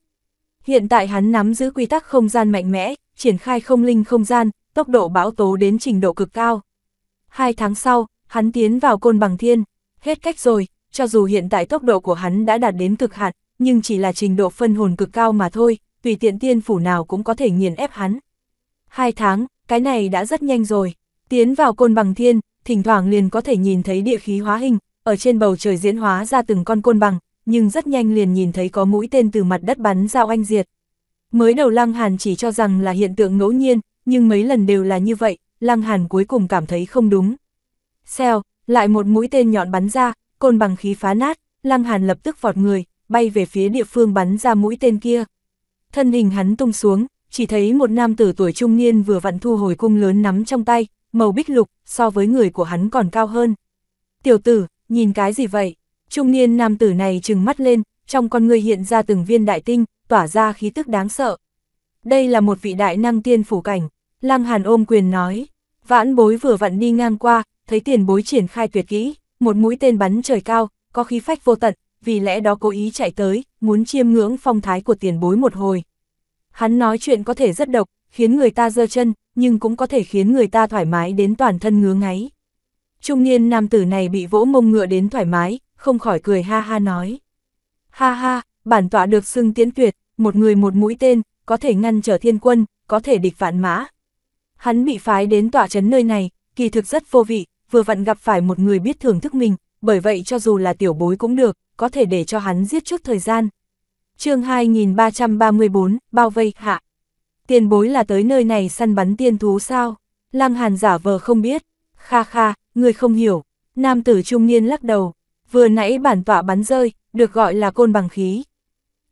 Hiện tại hắn nắm giữ quy tắc không gian mạnh mẽ, triển khai không linh không gian, tốc độ bão tố đến trình độ cực cao. Hai tháng sau, hắn tiến vào côn bằng thiên, hết cách rồi, cho dù hiện tại tốc độ của hắn đã đạt đến cực hạn, nhưng chỉ là trình độ phân hồn cực cao mà thôi, tùy tiện tiên phủ nào cũng có thể nghiền ép hắn. Hai tháng, cái này đã rất nhanh rồi, tiến vào côn bằng thiên, thỉnh thoảng liền có thể nhìn thấy địa khí hóa hình, ở trên bầu trời diễn hóa ra từng con côn bằng, nhưng rất nhanh liền nhìn thấy có mũi tên từ mặt đất bắn ra oanh diệt. Mới đầu Lăng Hàn chỉ cho rằng là hiện tượng ngẫu nhiên, nhưng mấy lần đều là như vậy, Lăng Hàn cuối cùng cảm thấy không đúng. Xeo lại một mũi tên nhọn bắn ra, côn bằng khí phá nát, Lăng Hàn lập tức vọt người, bay về phía địa phương bắn ra mũi tên kia. Thân hình hắn tung xuống, chỉ thấy một nam tử tuổi trung niên vừa vặn thu hồi cung lớn nắm trong tay, màu bích lục, so với người của hắn còn cao hơn. Tiểu tử, nhìn cái gì vậy? Trung niên nam tử này trừng mắt lên, trong con người hiện ra từng viên đại tinh, tỏa ra khí tức đáng sợ. Đây là một vị đại năng tiên phủ cảnh, Lăng Hàn ôm quyền nói, vãn bối vừa vặn đi ngang qua, thấy tiền bối triển khai tuyệt kỹ, một mũi tên bắn trời cao, có khí phách vô tận, vì lẽ đó cố ý chạy tới, muốn chiêm ngưỡng phong thái của tiền bối một hồi. Hắn nói chuyện có thể rất độc, khiến người ta dơ chân, nhưng cũng có thể khiến người ta thoải mái đến toàn thân ngứa ngáy. Trung niên nam tử này bị vỗ mông ngựa đến thoải mái, không khỏi cười ha ha nói. Ha ha, bản tọa được xưng tiến tuyệt, một người một mũi tên, có thể ngăn trở thiên quân, có thể địch vạn mã. Hắn bị phái đến tọa trấn nơi này, kỳ thực rất vô vị, vừa vặn gặp phải một người biết thưởng thức mình, bởi vậy cho dù là tiểu bối cũng được, có thể để cho hắn giết chút thời gian. chương 2334, bao vây, hạ. Tiền bối là tới nơi này săn bắn tiên thú sao? Lăng Hàn giả vờ không biết. Kha kha, người không hiểu. Nam tử trung niên lắc đầu. Vừa nãy bản tọa bắn rơi, được gọi là côn bằng khí,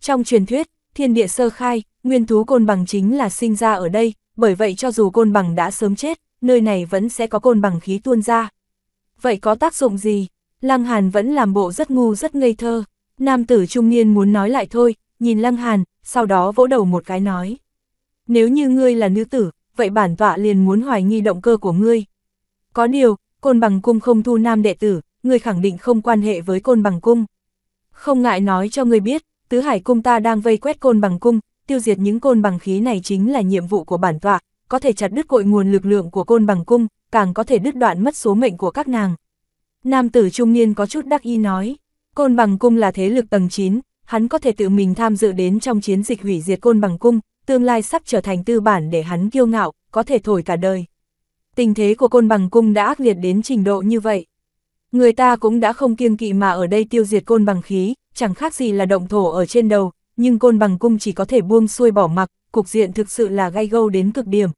trong truyền thuyết, thiên địa sơ khai, nguyên thú côn bằng chính là sinh ra ở đây, bởi vậy cho dù côn bằng đã sớm chết, nơi này vẫn sẽ có côn bằng khí tuôn ra. Vậy có tác dụng gì? Lăng Hàn vẫn làm bộ rất ngu rất ngây thơ. Nam tử trung niên muốn nói lại thôi, nhìn Lăng Hàn, sau đó vỗ đầu một cái nói. Nếu như ngươi là nữ tử, vậy bản tọa liền muốn hoài nghi động cơ của ngươi. Có điều, côn bằng cung không thu nam đệ tử, ngươi khẳng định không quan hệ với côn bằng cung. Không ngại nói cho ngươi biết, tứ hải cung ta đang vây quét côn bằng cung, tiêu diệt những côn bằng khí này chính là nhiệm vụ của bản tọa, có thể chặt đứt cội nguồn lực lượng của côn bằng cung, càng có thể đứt đoạn mất số mệnh của các nàng. Nam tử trung niên có chút đắc ý nói, côn bằng cung là thế lực tầng 9, hắn có thể tự mình tham dự đến trong chiến dịch hủy diệt côn bằng cung, tương lai sắp trở thành tư bản để hắn kiêu ngạo, có thể thổi cả đời. Tình thế của côn bằng cung đã ác liệt đến trình độ như vậy. Người ta cũng đã không kiêng kỵ mà ở đây tiêu diệt côn bằng khí, chẳng khác gì là động thổ ở trên đầu, nhưng côn bằng cung chỉ có thể buông xuôi bỏ mặc, cục diện thực sự là gai gâu đến cực điểm.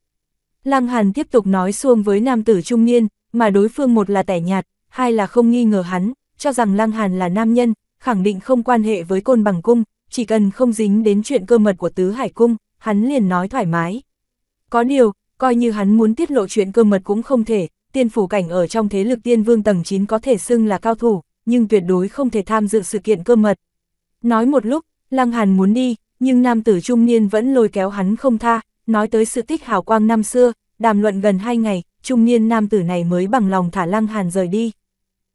Lăng Hàn tiếp tục nói xuông với nam tử trung niên, mà đối phương một là tẻ nhạt, hai là không nghi ngờ hắn, cho rằng Lăng Hàn là nam nhân, khẳng định không quan hệ với côn bằng cung, chỉ cần không dính đến chuyện cơ mật của tứ hải cung, hắn liền nói thoải mái. Có điều, coi như hắn muốn tiết lộ chuyện cơ mật cũng không thể, tiên phủ cảnh ở trong thế lực tiên vương tầng 9 có thể xưng là cao thủ, nhưng tuyệt đối không thể tham dự sự kiện cơ mật. Nói một lúc, Lăng Hàn muốn đi, nhưng nam tử trung niên vẫn lôi kéo hắn không tha, nói tới sự tích hào quang năm xưa, đàm luận gần hai ngày, trung niên nam tử này mới bằng lòng thả Lăng Hàn rời đi.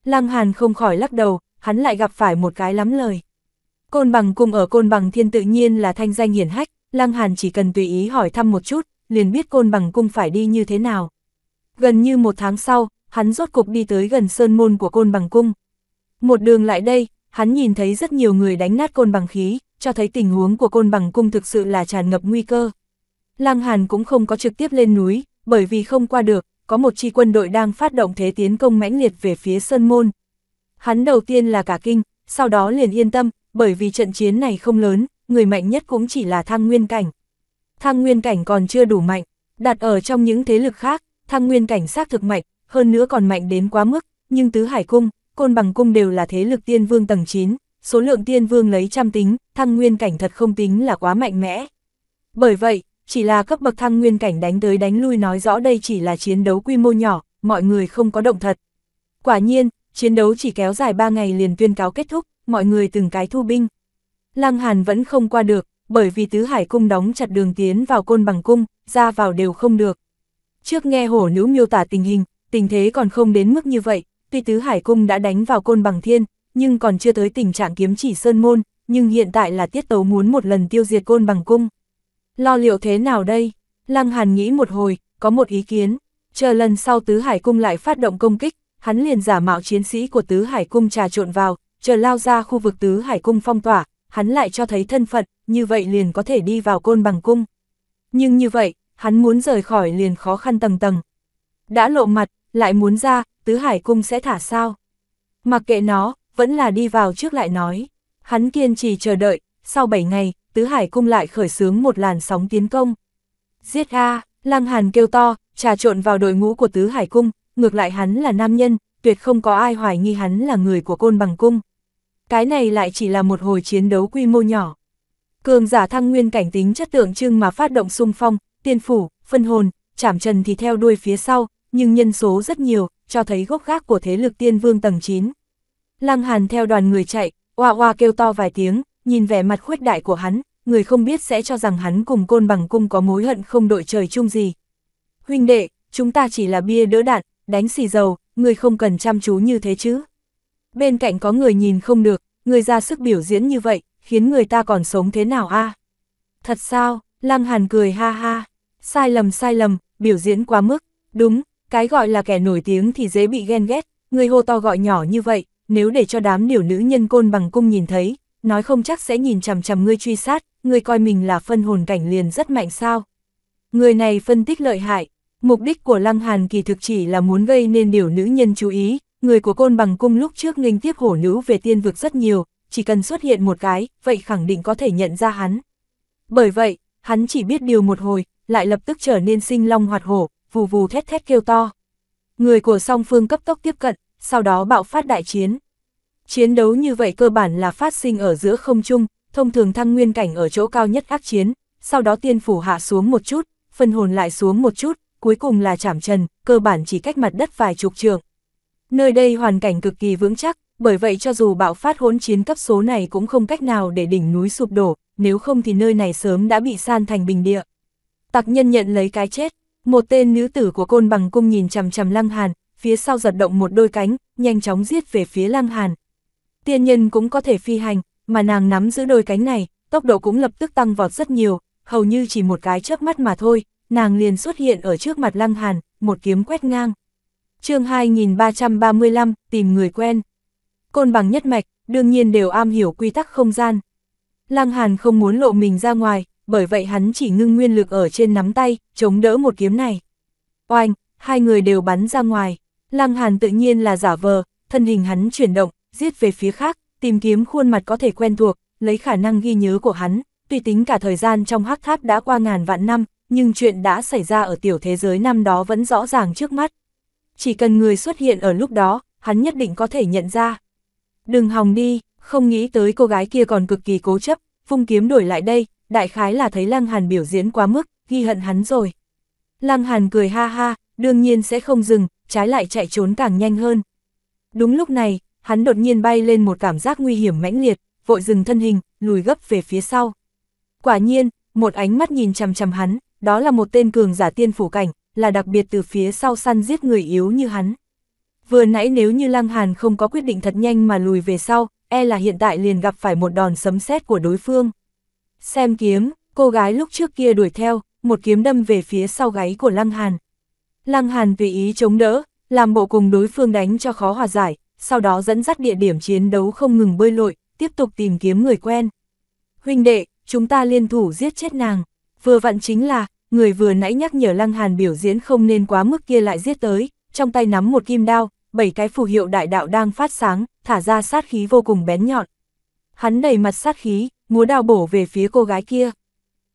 Lăng Hàn không khỏi lắc đầu, hắn lại gặp phải một cái lắm lời. Côn bằng cung ở côn bằng thiên tự nhiên là thanh danh hiển hách, Lăng Hàn chỉ cần tùy ý hỏi thăm một chút, liền biết côn bằng cung phải đi như thế nào. Gần như một tháng sau, hắn rốt cục đi tới gần sơn môn của côn bằng cung. Một đường lại đây, hắn nhìn thấy rất nhiều người đánh nát côn bằng khí, cho thấy tình huống của côn bằng cung thực sự là tràn ngập nguy cơ. Lăng Hàn cũng không có trực tiếp lên núi, bởi vì không qua được, có một chi quân đội đang phát động thế tiến công mãnh liệt về phía Sơn Môn. Hắn đầu tiên là cả kinh, sau đó liền yên tâm, bởi vì trận chiến này không lớn, người mạnh nhất cũng chỉ là thăng nguyên cảnh. Thăng nguyên cảnh còn chưa đủ mạnh, đặt ở trong những thế lực khác, thăng nguyên cảnh xác thực mạnh, hơn nữa còn mạnh đến quá mức, nhưng tứ hải cung, côn bằng cung đều là thế lực tiên vương tầng 9, số lượng tiên vương lấy trăm tính, thăng nguyên cảnh thật không tính là quá mạnh mẽ. Bởi vậy, chỉ là cấp bậc thăng nguyên cảnh đánh tới đánh lui nói rõ đây chỉ là chiến đấu quy mô nhỏ, mọi người không có động thật. Quả nhiên, chiến đấu chỉ kéo dài 3 ngày liền tuyên cáo kết thúc, mọi người từng cái thu binh. Lăng Hàn vẫn không qua được, bởi vì tứ hải cung đóng chặt đường tiến vào côn bằng cung, ra vào đều không được. Trước nghe hổ nữ miêu tả tình hình, tình thế còn không đến mức như vậy, tuy tứ hải cung đã đánh vào côn bằng thiên, nhưng còn chưa tới tình trạng kiếm chỉ sơn môn, nhưng hiện tại là tiết tấu muốn một lần tiêu diệt côn bằng cung. Lo liệu thế nào đây? Lăng Hàn nghĩ một hồi, có một ý kiến, chờ lần sau tứ hải cung lại phát động công kích, hắn liền giả mạo chiến sĩ của tứ hải cung trà trộn vào, chờ lao ra khu vực tứ hải cung phong tỏa, hắn lại cho thấy thân phận, như vậy liền có thể đi vào côn bằng cung. Nhưng như vậy, hắn muốn rời khỏi liền khó khăn tầng tầng. Đã lộ mặt, lại muốn ra, tứ hải cung sẽ thả sao. Mặc kệ nó, vẫn là đi vào trước lại nói. Hắn kiên trì chờ đợi, sau 7 ngày, tứ hải cung lại khởi xướng một làn sóng tiến công. Giết A, Lăng Hàn kêu to, trà trộn vào đội ngũ của tứ hải cung, ngược lại hắn là nam nhân, tuyệt không có ai hoài nghi hắn là người của côn bằng cung. Cái này lại chỉ là một hồi chiến đấu quy mô nhỏ. Cường giả thăng nguyên cảnh tính chất tượng trưng mà phát động xung phong, tiên phủ, phân hồn, chảm trần thì theo đuôi phía sau, nhưng nhân số rất nhiều, cho thấy gốc gác của thế lực tiên vương tầng 9. Lăng Hàn theo đoàn người chạy, oa oa kêu to vài tiếng, nhìn vẻ mặt khuếch đại của hắn, người không biết sẽ cho rằng hắn cùng côn bằng cung có mối hận không đội trời chung gì. Huynh đệ, chúng ta chỉ là bia đỡ đạn, đánh xì dầu, người không cần chăm chú như thế chứ. Bên cạnh có người nhìn không được, người ra sức biểu diễn như vậy, khiến người ta còn sống thế nào a? Thật sao, Lăng Hàn cười ha ha, sai lầm sai lầm, biểu diễn quá mức, đúng, cái gọi là kẻ nổi tiếng thì dễ bị ghen ghét, người hô to gọi nhỏ như vậy, nếu để cho đám điều nữ nhân côn bằng cung nhìn thấy, nói không chắc sẽ nhìn chằm chằm ngươi truy sát, ngươi coi mình là phân hồn cảnh liền rất mạnh sao. Người này phân tích lợi hại, mục đích của Lăng Hàn kỳ thực chỉ là muốn gây nên điều nữ nhân chú ý, người của côn bằng cung lúc trước nghênh tiếp hổ nữ về tiên vực rất nhiều, chỉ cần xuất hiện một cái, vậy khẳng định có thể nhận ra hắn. Bởi vậy, hắn chỉ biết điều một hồi, lại lập tức trở nên sinh long hoạt hổ, vù vù thét thét kêu to. Người của song phương cấp tốc tiếp cận, sau đó bạo phát đại chiến. Chiến đấu như vậy cơ bản là phát sinh ở giữa không trung, thông thường thăng nguyên cảnh ở chỗ cao nhất ác chiến, sau đó tiên phủ hạ xuống một chút, phân hồn lại xuống một chút, cuối cùng là chạm trần, cơ bản chỉ cách mặt đất vài chục trường. Nơi đây hoàn cảnh cực kỳ vững chắc, bởi vậy cho dù bạo phát hỗn chiến cấp số này cũng không cách nào để đỉnh núi sụp đổ, nếu không thì nơi này sớm đã bị san thành bình địa. Tặc nhân nhận lấy cái chết, một tên nữ tử của côn bằng cung nhìn chằm chằm Lăng Hàn, phía sau giật động một đôi cánh, nhanh chóng giết về phía Lăng Hàn. Tiên nhân cũng có thể phi hành, mà nàng nắm giữ đôi cánh này, tốc độ cũng lập tức tăng vọt rất nhiều, hầu như chỉ một cái chớp mắt mà thôi, nàng liền xuất hiện ở trước mặt Lăng Hàn, một kiếm quét ngang. chương 2335, tìm người quen. Côn bằng nhất mạch, đương nhiên đều am hiểu quy tắc không gian. Lăng Hàn không muốn lộ mình ra ngoài, bởi vậy hắn chỉ ngưng nguyên lực ở trên nắm tay, chống đỡ một kiếm này. Oanh, hai người đều bắn ra ngoài, Lăng Hàn tự nhiên là giả vờ, thân hình hắn chuyển động, giết về phía khác, tìm kiếm khuôn mặt có thể quen thuộc, lấy khả năng ghi nhớ của hắn, tuy tính cả thời gian trong hắc tháp đã qua ngàn vạn năm, nhưng chuyện đã xảy ra ở tiểu thế giới năm đó vẫn rõ ràng trước mắt. Chỉ cần người xuất hiện ở lúc đó, hắn nhất định có thể nhận ra. Đừng hòng đi, không nghĩ tới cô gái kia còn cực kỳ cố chấp, vung kiếm đổi lại đây, đại khái là thấy Lăng Hàn biểu diễn quá mức, ghi hận hắn rồi. Lăng Hàn cười ha ha, đương nhiên sẽ không dừng, trái lại chạy trốn càng nhanh hơn. Đúng lúc này, hắn đột nhiên bay lên một cảm giác nguy hiểm mãnh liệt, vội dừng thân hình, lùi gấp về phía sau. Quả nhiên, một ánh mắt nhìn chằm chằm hắn, đó là một tên cường giả tiên phủ cảnh, là đặc biệt từ phía sau săn giết người yếu như hắn. Vừa nãy nếu như Lăng Hàn không có quyết định thật nhanh mà lùi về sau, e là hiện tại liền gặp phải một đòn sấm sét của đối phương. Xem kiếm, cô gái lúc trước kia đuổi theo, một kiếm đâm về phía sau gáy của Lăng Hàn. Lăng Hàn vì ý chống đỡ, làm bộ cùng đối phương đánh cho khó hòa giải, sau đó dẫn dắt địa điểm chiến đấu không ngừng bơi lội, tiếp tục tìm kiếm người quen. Huynh đệ, chúng ta liên thủ giết chết nàng. Vừa vặn chính là, người vừa nãy nhắc nhở Lăng Hàn biểu diễn không nên quá mức kia lại giết tới, trong tay nắm một kim đao, bảy cái phù hiệu đại đạo đang phát sáng, thả ra sát khí vô cùng bén nhọn. Hắn đầy mặt sát khí, múa đào bổ về phía cô gái kia.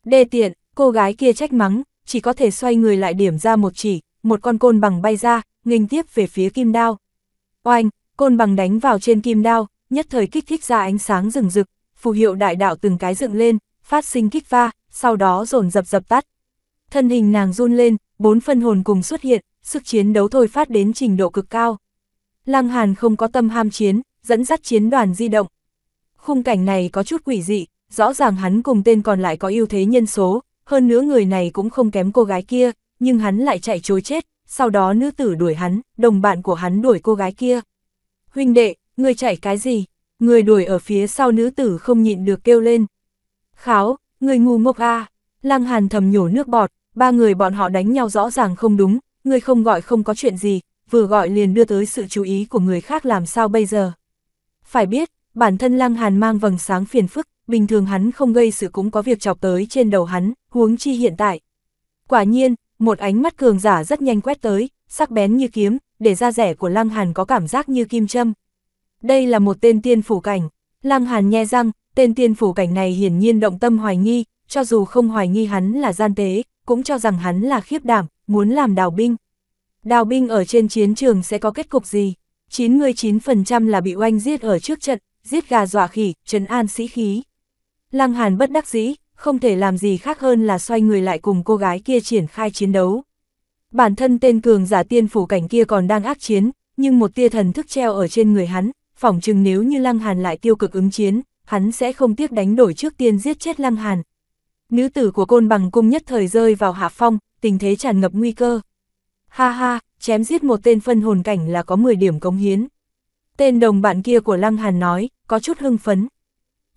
Đê tiện, cô gái kia trách mắng, chỉ có thể xoay người lại điểm ra một chỉ, một con côn bằng bay ra, nghênh tiếp về phía kim đao. Oanh, côn bằng đánh vào trên kim đao, nhất thời kích thích ra ánh sáng rừng rực, phù hiệu đại đạo từng cái dựng lên, phát sinh kích va, sau đó dồn dập dập tắt. Thân hình nàng run lên, bốn phân hồn cùng xuất hiện, sức chiến đấu thôi phát đến trình độ cực cao. Lăng Hàn không có tâm ham chiến, dẫn dắt chiến đoàn di động, khung cảnh này có chút quỷ dị, rõ ràng hắn cùng tên còn lại có ưu thế nhân số, hơn nữa người này cũng không kém cô gái kia, nhưng hắn lại chạy trối chết, sau đó nữ tử đuổi hắn, đồng bạn của hắn đuổi cô gái kia. Huynh đệ, người chạy cái gì? Người đuổi ở phía sau nữ tử không nhịn được kêu lên. Kháo, người ngu ngốc a à. Lăng Hàn thầm nhổ nước bọt, ba người bọn họ đánh nhau rõ ràng không đúng, người không gọi không có chuyện gì, vừa gọi liền đưa tới sự chú ý của người khác làm sao bây giờ. Phải biết, bản thân Lăng Hàn mang vầng sáng phiền phức, bình thường hắn không gây sự cũng có việc chọc tới trên đầu hắn, huống chi hiện tại. Quả nhiên, một ánh mắt cường giả rất nhanh quét tới, sắc bén như kiếm, để da rẻ của Lăng Hàn có cảm giác như kim châm. Đây là một tên tiên phủ cảnh, Lăng Hàn nhe răng, tên tiên phủ cảnh này hiển nhiên động tâm hoài nghi, cho dù không hoài nghi hắn là gian tế, cũng cho rằng hắn là khiếp đảm, muốn làm đào binh. Đào binh ở trên chiến trường sẽ có kết cục gì? 99% là bị oanh giết ở trước trận, giết gà dọa khỉ, trấn an sĩ khí. Lăng Hàn bất đắc dĩ, không thể làm gì khác hơn là xoay người lại cùng cô gái kia triển khai chiến đấu. Bản thân tên cường giả tiên phủ cảnh kia còn đang ác chiến, nhưng một tia thần thức treo ở trên người hắn, phỏng chừng nếu như Lăng Hàn lại tiêu cực ứng chiến, hắn sẽ không tiếc đánh đổi trước tiên giết chết Lăng Hàn. Nữ tử của côn bằng cung nhất thời rơi vào hạ phong, tình thế tràn ngập nguy cơ. Ha ha, chém giết một tên phân hồn cảnh là có 10 điểm cống hiến. Tên đồng bạn kia của Lăng Hàn nói, có chút hưng phấn.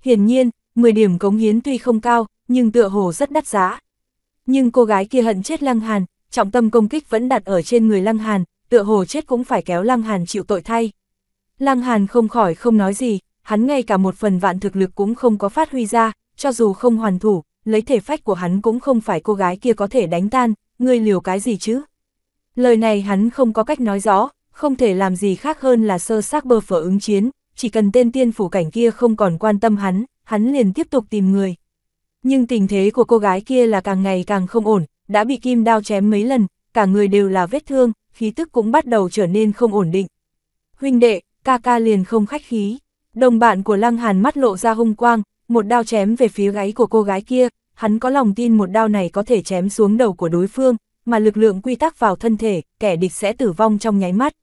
Hiển nhiên, 10 điểm cống hiến tuy không cao, nhưng tựa hồ rất đắt giá. Nhưng cô gái kia hận chết Lăng Hàn, trọng tâm công kích vẫn đặt ở trên người Lăng Hàn, tựa hồ chết cũng phải kéo Lăng Hàn chịu tội thay. Lăng Hàn không khỏi không nói gì, hắn ngay cả một phần vạn thực lực cũng không có phát huy ra, cho dù không hoàn thủ, lấy thể phách của hắn cũng không phải cô gái kia có thể đánh tan, ngươi liều cái gì chứ. Lời này hắn không có cách nói rõ, không thể làm gì khác hơn là sơ xác bơ phở ứng chiến, chỉ cần tên tiên phủ cảnh kia không còn quan tâm hắn, hắn liền tiếp tục tìm người. Nhưng tình thế của cô gái kia là càng ngày càng không ổn, đã bị kim đao chém mấy lần, cả người đều là vết thương, khí tức cũng bắt đầu trở nên không ổn định. Huynh đệ, ca ca liền không khách khí. Đồng bạn của Lăng Hàn mắt lộ ra hung quang, một đao chém về phía gáy của cô gái kia, hắn có lòng tin một đao này có thể chém xuống đầu của đối phương, mà lực lượng quy tắc vào thân thể, kẻ địch sẽ tử vong trong nháy mắt.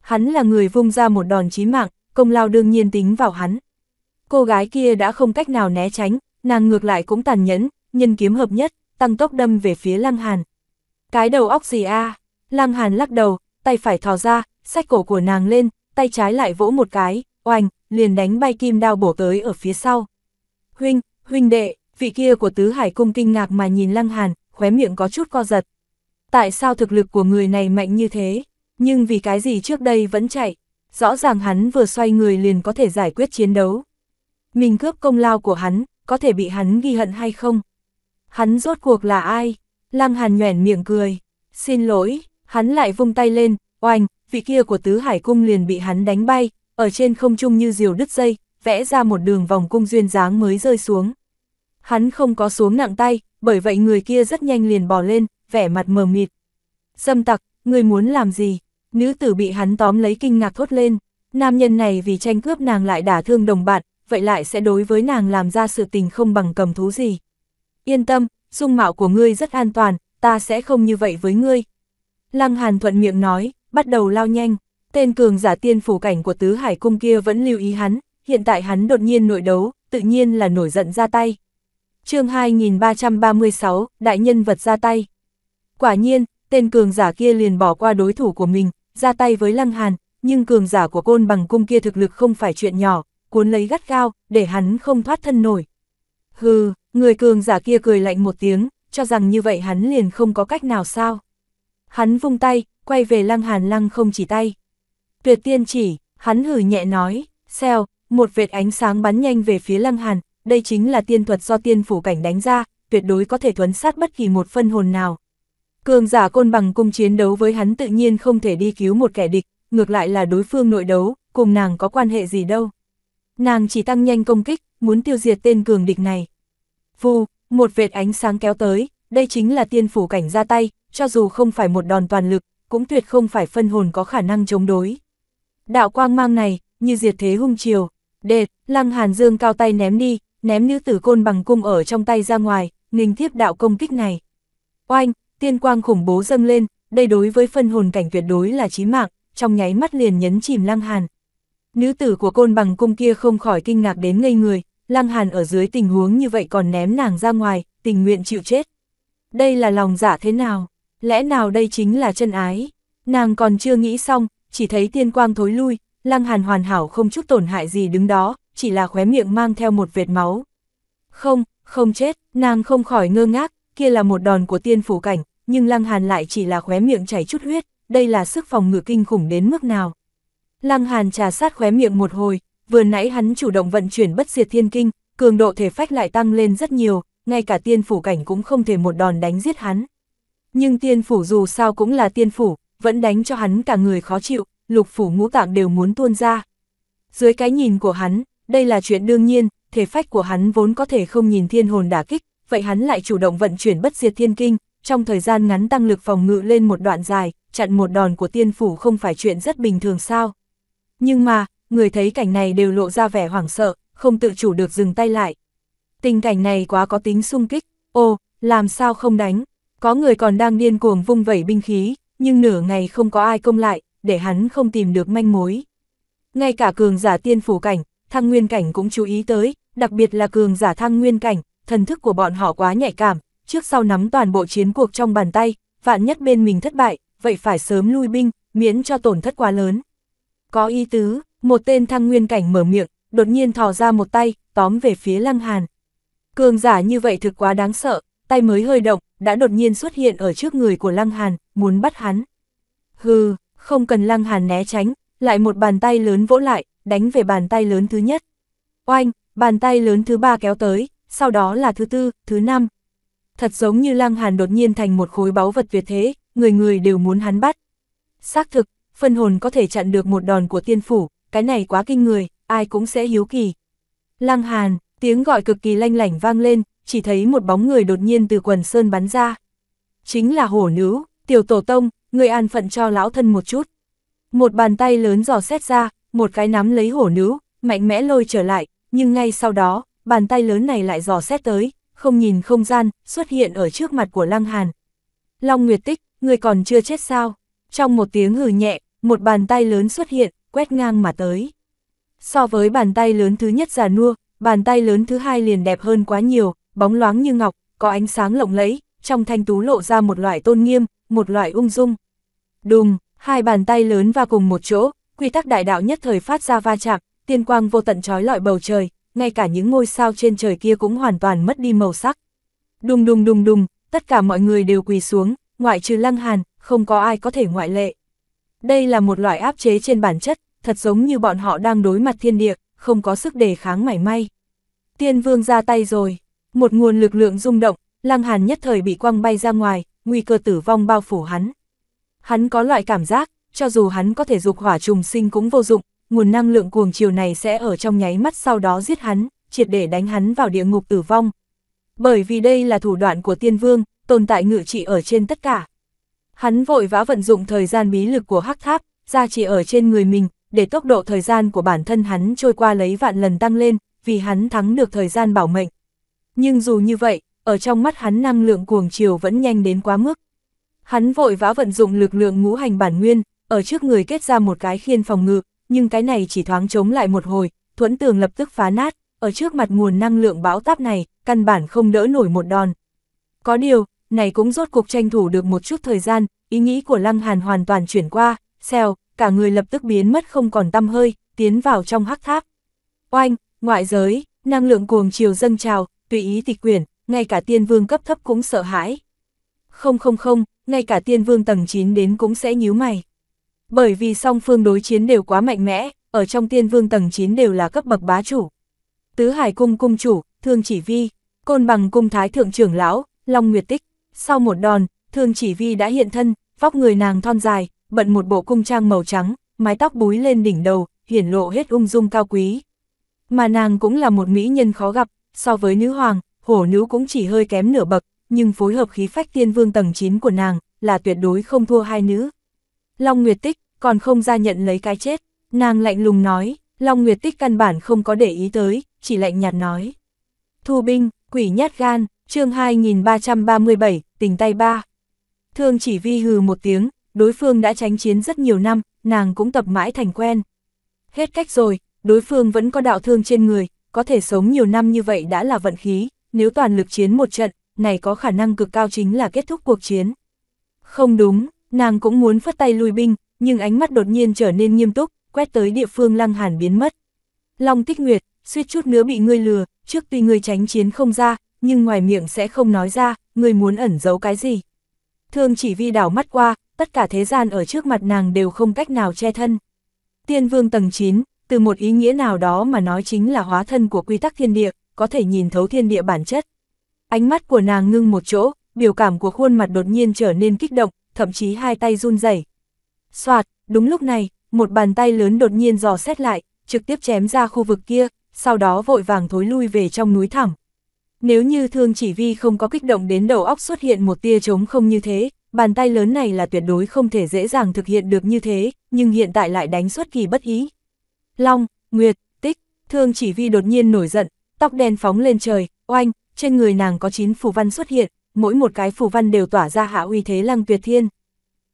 Hắn là người vung ra một đòn chí mạng, công lao đương nhiên tính vào hắn. Cô gái kia đã không cách nào né tránh, nàng ngược lại cũng tàn nhẫn, nhân kiếm hợp nhất, tăng tốc đâm về phía Lăng Hàn. Cái đầu óc gì a? Lăng Hàn lắc đầu, tay phải thò ra, sách cổ của nàng lên, tay trái lại vỗ một cái, oanh, liền đánh bay kim đao bổ tới ở phía sau. Huynh, huynh đệ, vị kia của tứ hải cung kinh ngạc mà nhìn Lăng Hàn, khóe miệng có chút co giật tại sao thực lực của người này mạnh như thế, nhưng vì cái gì trước đây vẫn chạy, rõ ràng hắn vừa xoay người liền có thể giải quyết chiến đấu. Mình cướp công lao của hắn, có thể bị hắn ghi hận hay không? Hắn rốt cuộc là ai? Lăng Hàn nhoẻn miệng cười, xin lỗi, hắn lại vung tay lên, oanh, vị kia của tứ hải cung liền bị hắn đánh bay, ở trên không trung như diều đứt dây, vẽ ra một đường vòng cung duyên dáng mới rơi xuống. Hắn không có xuống nặng tay, bởi vậy người kia rất nhanh liền bỏ lên, vẻ mặt mờ mịt. Dâm tặc, người muốn làm gì? Nữ tử bị hắn tóm lấy kinh ngạc thốt lên, nam nhân này vì tranh cướp nàng lại đả thương đồng bạn, vậy lại sẽ đối với nàng làm ra sự tình không bằng cầm thú gì. Yên tâm, dung mạo của ngươi rất an toàn, ta sẽ không như vậy với ngươi. Lăng Hàn thuận miệng nói, bắt đầu lao nhanh, tên cường giả tiên phủ cảnh của tứ hải cung kia vẫn lưu ý hắn, hiện tại hắn đột nhiên nội đấu, tự nhiên là nổi giận ra tay chương 2336, đại nhân vật ra tay. Quả nhiên, tên cường giả kia liền bỏ qua đối thủ của mình, ra tay với Lăng Hàn, nhưng cường giả của côn bằng cung kia thực lực không phải chuyện nhỏ, cuốn lấy gắt gao, để hắn không thoát thân nổi. Hừ, người cường giả kia cười lạnh một tiếng, cho rằng như vậy hắn liền không có cách nào sao. Hắn vung tay, quay về Lăng Hàn Lăng không chỉ tay. Tuyệt tiên chỉ, hắn hừ nhẹ nói, xèo, một vệt ánh sáng bắn nhanh về phía Lăng Hàn, đây chính là tiên thuật do tiên phủ cảnh đánh ra, tuyệt đối có thể thuấn sát bất kỳ một phân hồn nào. Cường giả côn bằng cung chiến đấu với hắn tự nhiên không thể đi cứu một kẻ địch, ngược lại là đối phương nội đấu, cùng nàng có quan hệ gì đâu. Nàng chỉ tăng nhanh công kích, muốn tiêu diệt tên cường địch này. Vù, một vệt ánh sáng kéo tới, đây chính là tiên phủ cảnh ra tay, cho dù không phải một đòn toàn lực, cũng tuyệt không phải phân hồn có khả năng chống đối. Đạo quang mang này, như diệt thế hung chiều, đệt, lăng hàn dương cao tay ném đi, ném nữ tử côn bằng cung ở trong tay ra ngoài, nghênh tiếp đạo công kích này. Oanh, tiên quang khủng bố dâng lên, đây đối với phân hồn cảnh tuyệt đối là chí mạng, trong nháy mắt liền nhấn chìm Lăng Hàn. Nữ tử của côn bằng cung kia không khỏi kinh ngạc đến ngây người, Lăng Hàn ở dưới tình huống như vậy còn ném nàng ra ngoài, tình nguyện chịu chết. Đây là lòng giả dạ thế nào? Lẽ nào đây chính là chân ái? Nàng còn chưa nghĩ xong, chỉ thấy tiên quang thối lui, Lăng Hàn hoàn hảo không chút tổn hại gì đứng đó, chỉ là khóe miệng mang theo một vệt máu. Không, không chết, nàng không khỏi ngơ ngác, kia là một đòn của tiên phủ cảnh, nhưng Lăng Hàn lại chỉ là khóe miệng chảy chút huyết, đây là sức phòng ngự kinh khủng đến mức nào. Lăng Hàn trà sát khóe miệng một hồi, vừa nãy hắn chủ động vận chuyển bất diệt thiên kinh, cường độ thể phách lại tăng lên rất nhiều, ngay cả tiên phủ cảnh cũng không thể một đòn đánh giết hắn. Nhưng tiên phủ dù sao cũng là tiên phủ, vẫn đánh cho hắn cả người khó chịu, lục phủ ngũ tạng đều muốn tuôn ra. Dưới cái nhìn của hắn, đây là chuyện đương nhiên, thể phách của hắn vốn có thể không nhìn thiên hồn đả kích, vậy hắn lại chủ động vận chuyển bất diệt thiên kinh, trong thời gian ngắn tăng lực phòng ngự lên một đoạn dài, chặn một đòn của tiên phủ không phải chuyện rất bình thường sao. Nhưng mà, người thấy cảnh này đều lộ ra vẻ hoảng sợ, không tự chủ được dừng tay lại. Tình cảnh này quá có tính sung kích, ô, làm sao không đánh, có người còn đang điên cuồng vung vẩy binh khí, nhưng nửa ngày không có ai công lại, để hắn không tìm được manh mối. Ngay cả cường giả tiên phủ cảnh, thăng nguyên cảnh cũng chú ý tới, đặc biệt là cường giả thăng nguyên cảnh, thần thức của bọn họ quá nhạy cảm, trước sau nắm toàn bộ chiến cuộc trong bàn tay, vạn nhất bên mình thất bại, vậy phải sớm lui binh, miễn cho tổn thất quá lớn. Có ý tứ, một tên thăng nguyên cảnh mở miệng, đột nhiên thò ra một tay, tóm về phía Lăng Hàn. Cường giả như vậy thực quá đáng sợ, tay mới hơi động, đã đột nhiên xuất hiện ở trước người của Lăng Hàn, muốn bắt hắn. Hừ, không cần Lăng Hàn né tránh, lại một bàn tay lớn vỗ lại, đánh về bàn tay lớn thứ nhất. Oanh, bàn tay lớn thứ ba kéo tới, sau đó là thứ tư, thứ năm. Thật giống như Lăng Hàn đột nhiên thành một khối báu vật tuyệt thế, người người đều muốn hắn bắt. Xác thực, phân hồn có thể chặn được một đòn của tiên phủ, cái này quá kinh người, ai cũng sẽ hiếu kỳ. Lăng Hàn, tiếng gọi cực kỳ lanh lảnh vang lên, chỉ thấy một bóng người đột nhiên từ quần sơn bắn ra. Chính là hổ nứu, tiểu tổ tông, người an phận cho lão thân một chút. Một bàn tay lớn giò xét ra, một cái nắm lấy hổ nữ, mạnh mẽ lôi trở lại, nhưng ngay sau đó, bàn tay lớn này lại dò xét tới, không nhìn không gian, xuất hiện ở trước mặt của Lăng Hàn. Long Nguyệt Tích, người còn chưa chết sao? Trong một tiếng hừ nhẹ, một bàn tay lớn xuất hiện, quét ngang mà tới. So với bàn tay lớn thứ nhất già nua, bàn tay lớn thứ hai liền đẹp hơn quá nhiều, bóng loáng như ngọc, có ánh sáng lộng lẫy, trong thanh tú lộ ra một loại tôn nghiêm, một loại ung dung. Đùng, hai bàn tay lớn và cùng một chỗ, quy tắc đại đạo nhất thời phát ra va chạm, tiên quang vô tận trói lọi bầu trời, ngay cả những ngôi sao trên trời kia cũng hoàn toàn mất đi màu sắc. Đùng đùng đùng đùng, tất cả mọi người đều quỳ xuống, ngoại trừ Lăng Hàn, không có ai có thể ngoại lệ. Đây là một loại áp chế trên bản chất, thật giống như bọn họ đang đối mặt thiên địa, không có sức đề kháng mảy may. Tiên Vương ra tay rồi, một nguồn lực lượng rung động, Lăng Hàn nhất thời bị quăng bay ra ngoài, nguy cơ tử vong bao phủ hắn. Hắn có loại cảm giác, cho dù hắn có thể dục hỏa trùng sinh cũng vô dụng, nguồn năng lượng cuồng chiều này sẽ ở trong nháy mắt sau đó giết hắn, triệt để đánh hắn vào địa ngục tử vong. Bởi vì đây là thủ đoạn của tiên vương, tồn tại ngự trị ở trên tất cả. Hắn vội vã vận dụng thời gian bí lực của hắc tháp, ra chỉ ở trên người mình, để tốc độ thời gian của bản thân hắn trôi qua lấy vạn lần tăng lên, vì hắn thắng được thời gian bảo mệnh. Nhưng dù như vậy, ở trong mắt hắn năng lượng cuồng chiều vẫn nhanh đến quá mức. Hắn vội vã vận dụng lực lượng ngũ hành bản nguyên, ở trước người kết ra một cái khiên phòng ngự, nhưng cái này chỉ thoáng chống lại một hồi, thuẫn tường lập tức phá nát, ở trước mặt nguồn năng lượng bão táp này, căn bản không đỡ nổi một đòn. Có điều, này cũng rốt cuộc tranh thủ được một chút thời gian, ý nghĩ của Lăng Hàn hoàn toàn chuyển qua, xèo, cả người lập tức biến mất không còn tăm hơi, tiến vào trong hắc tháp. Oanh, ngoại giới, năng lượng cuồng chiều dâng trào, tùy ý tịch quyển, ngay cả tiên vương cấp thấp cũng sợ hãi. Không không không, ngay cả tiên vương tầng 9 đến cũng sẽ nhíu mày bởi vì song phương đối chiến đều quá mạnh mẽ, ở trong tiên vương tầng 9 đều là cấp bậc bá chủ. Tứ Hải Cung Cung Chủ, Thương Chỉ Vi, Côn Bằng Cung Thái Thượng trưởng Lão, Long Nguyệt Tích. Sau một đòn, Thương Chỉ Vi đã hiện thân, vóc người nàng thon dài, bận một bộ cung trang màu trắng, mái tóc búi lên đỉnh đầu, hiển lộ hết ung dung cao quý. Mà nàng cũng là một mỹ nhân khó gặp, so với nữ hoàng, hổ nữ cũng chỉ hơi kém nửa bậc, nhưng phối hợp khí phách tiên vương tầng 9 của nàng là tuyệt đối không thua hai nữ. Long Nguyệt Tích, còn không ra nhận lấy cái chết. Nàng lạnh lùng nói, Long Nguyệt Tích căn bản không có để ý tới, chỉ lạnh nhạt nói. Thu binh, quỷ nhát gan, chương 2337, tình tay ba. Thương chỉ vi hừ một tiếng, đối phương đã tránh chiến rất nhiều năm, nàng cũng tập mãi thành quen. Hết cách rồi, đối phương vẫn có đạo thương trên người, có thể sống nhiều năm như vậy đã là vận khí, nếu toàn lực chiến một trận, này có khả năng cực cao chính là kết thúc cuộc chiến. Không đúng, nàng cũng muốn phất tay lui binh, nhưng ánh mắt đột nhiên trở nên nghiêm túc, quét tới địa phương lăng hàn biến mất. Long tích nguyệt, suýt chút nữa bị ngươi lừa, trước tuy ngươi tránh chiến không ra, nhưng ngoài miệng sẽ không nói ra, ngươi muốn ẩn giấu cái gì. Thương chỉ vi đảo mắt qua, tất cả thế gian ở trước mặt nàng đều không cách nào che thân. Tiên vương tầng 9, từ một ý nghĩa nào đó mà nói chính là hóa thân của quy tắc thiên địa, có thể nhìn thấu thiên địa bản chất. Ánh mắt của nàng ngưng một chỗ, biểu cảm của khuôn mặt đột nhiên trở nên kích động, thậm chí hai tay run rẩy Soạt, đúng lúc này, một bàn tay lớn đột nhiên dò xét lại, trực tiếp chém ra khu vực kia, sau đó vội vàng thối lui về trong núi thẳm. Nếu như thương chỉ vi không có kích động đến đầu óc xuất hiện một tia trống không như thế, bàn tay lớn này là tuyệt đối không thể dễ dàng thực hiện được như thế, nhưng hiện tại lại đánh xuất kỳ bất ý. Long, Nguyệt, Tích, thương chỉ vi đột nhiên nổi giận, tóc đen phóng lên trời, oanh, trên người nàng có 9 phù văn xuất hiện, mỗi một cái phù văn đều tỏa ra hạ uy thế lăng tuyệt thiên.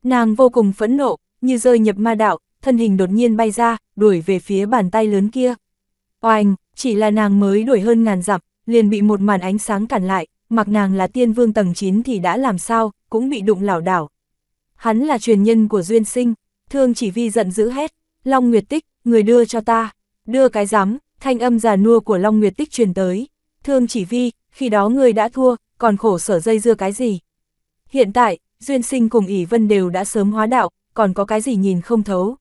Nàng vô cùng phẫn nộ, như rơi nhập ma đạo, thân hình đột nhiên bay ra, đuổi về phía bàn tay lớn kia. Oanh, chỉ là nàng mới đuổi hơn ngàn dặm, liền bị một màn ánh sáng cản lại, mặc nàng là tiên vương tầng 9 thì đã làm sao, cũng bị đụng lảo đảo. Hắn là truyền nhân của Duyên Sinh, thương chỉ vi giận dữ hết. Long Nguyệt Tích, người đưa cho ta, đưa cái giám, thanh âm già nua của Long Nguyệt Tích truyền tới. Thương chỉ vi, khi đó người đã thua, còn khổ sở dây dưa cái gì. Hiện tại, Duyên Sinh cùng ỉ Vân đều đã sớm hóa đạo, còn có cái gì nhìn không thấu.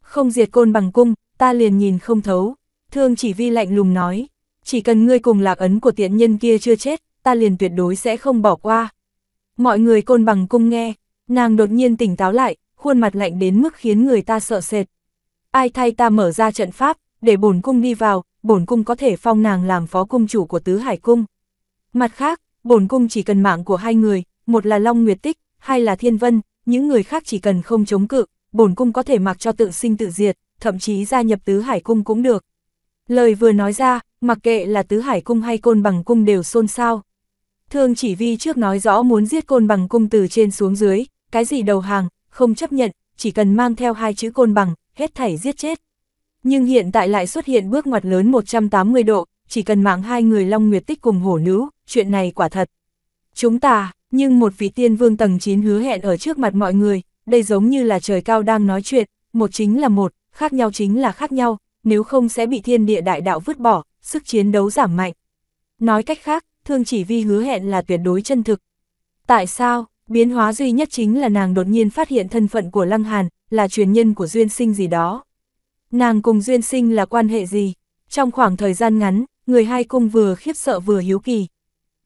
Không diệt côn bằng cung, ta liền nhìn không thấu. Thương chỉ vi lạnh lùng nói, chỉ cần ngươi cùng lạc ấn của tiện nhân kia chưa chết, ta liền tuyệt đối sẽ không bỏ qua. Mọi người côn bằng cung nghe, nàng đột nhiên tỉnh táo lại, khuôn mặt lạnh đến mức khiến người ta sợ sệt. Ai thay ta mở ra trận pháp, để bổn cung đi vào, bổn cung có thể phong nàng làm phó cung chủ của tứ hải cung. Mặt khác, bổn cung chỉ cần mạng của hai người, một là Long Nguyệt Tích, hai là Thiên Vân, những người khác chỉ cần không chống cự, bổn cung có thể mặc cho tự sinh tự diệt, thậm chí gia nhập tứ hải cung cũng được. Lời vừa nói ra, mặc kệ là tứ hải cung hay côn bằng cung đều xôn xao. Thương chỉ vi trước nói rõ muốn giết côn bằng cung từ trên xuống dưới, cái gì đầu hàng, không chấp nhận, chỉ cần mang theo hai chữ côn bằng, hết thảy giết chết. Nhưng hiện tại lại xuất hiện bước ngoặt lớn 180 độ, chỉ cần mạng hai người Long Nguyệt Tích cùng hổ nữ, chuyện này quả thật. Chúng ta, nhưng một vị tiên vương tầng 9 hứa hẹn ở trước mặt mọi người, đây giống như là trời cao đang nói chuyện, một chính là một, khác nhau chính là khác nhau, nếu không sẽ bị thiên địa đại đạo vứt bỏ, sức chiến đấu giảm mạnh. Nói cách khác, thương chỉ vi hứa hẹn là tuyệt đối chân thực. Tại sao, biến hóa duy nhất chính là nàng đột nhiên phát hiện thân phận của Lăng Hàn, là truyền nhân của Duyên Sinh gì đó. Nàng cùng Duyên Sinh là quan hệ gì? Trong khoảng thời gian ngắn, người hai cung vừa khiếp sợ vừa hiếu kỳ.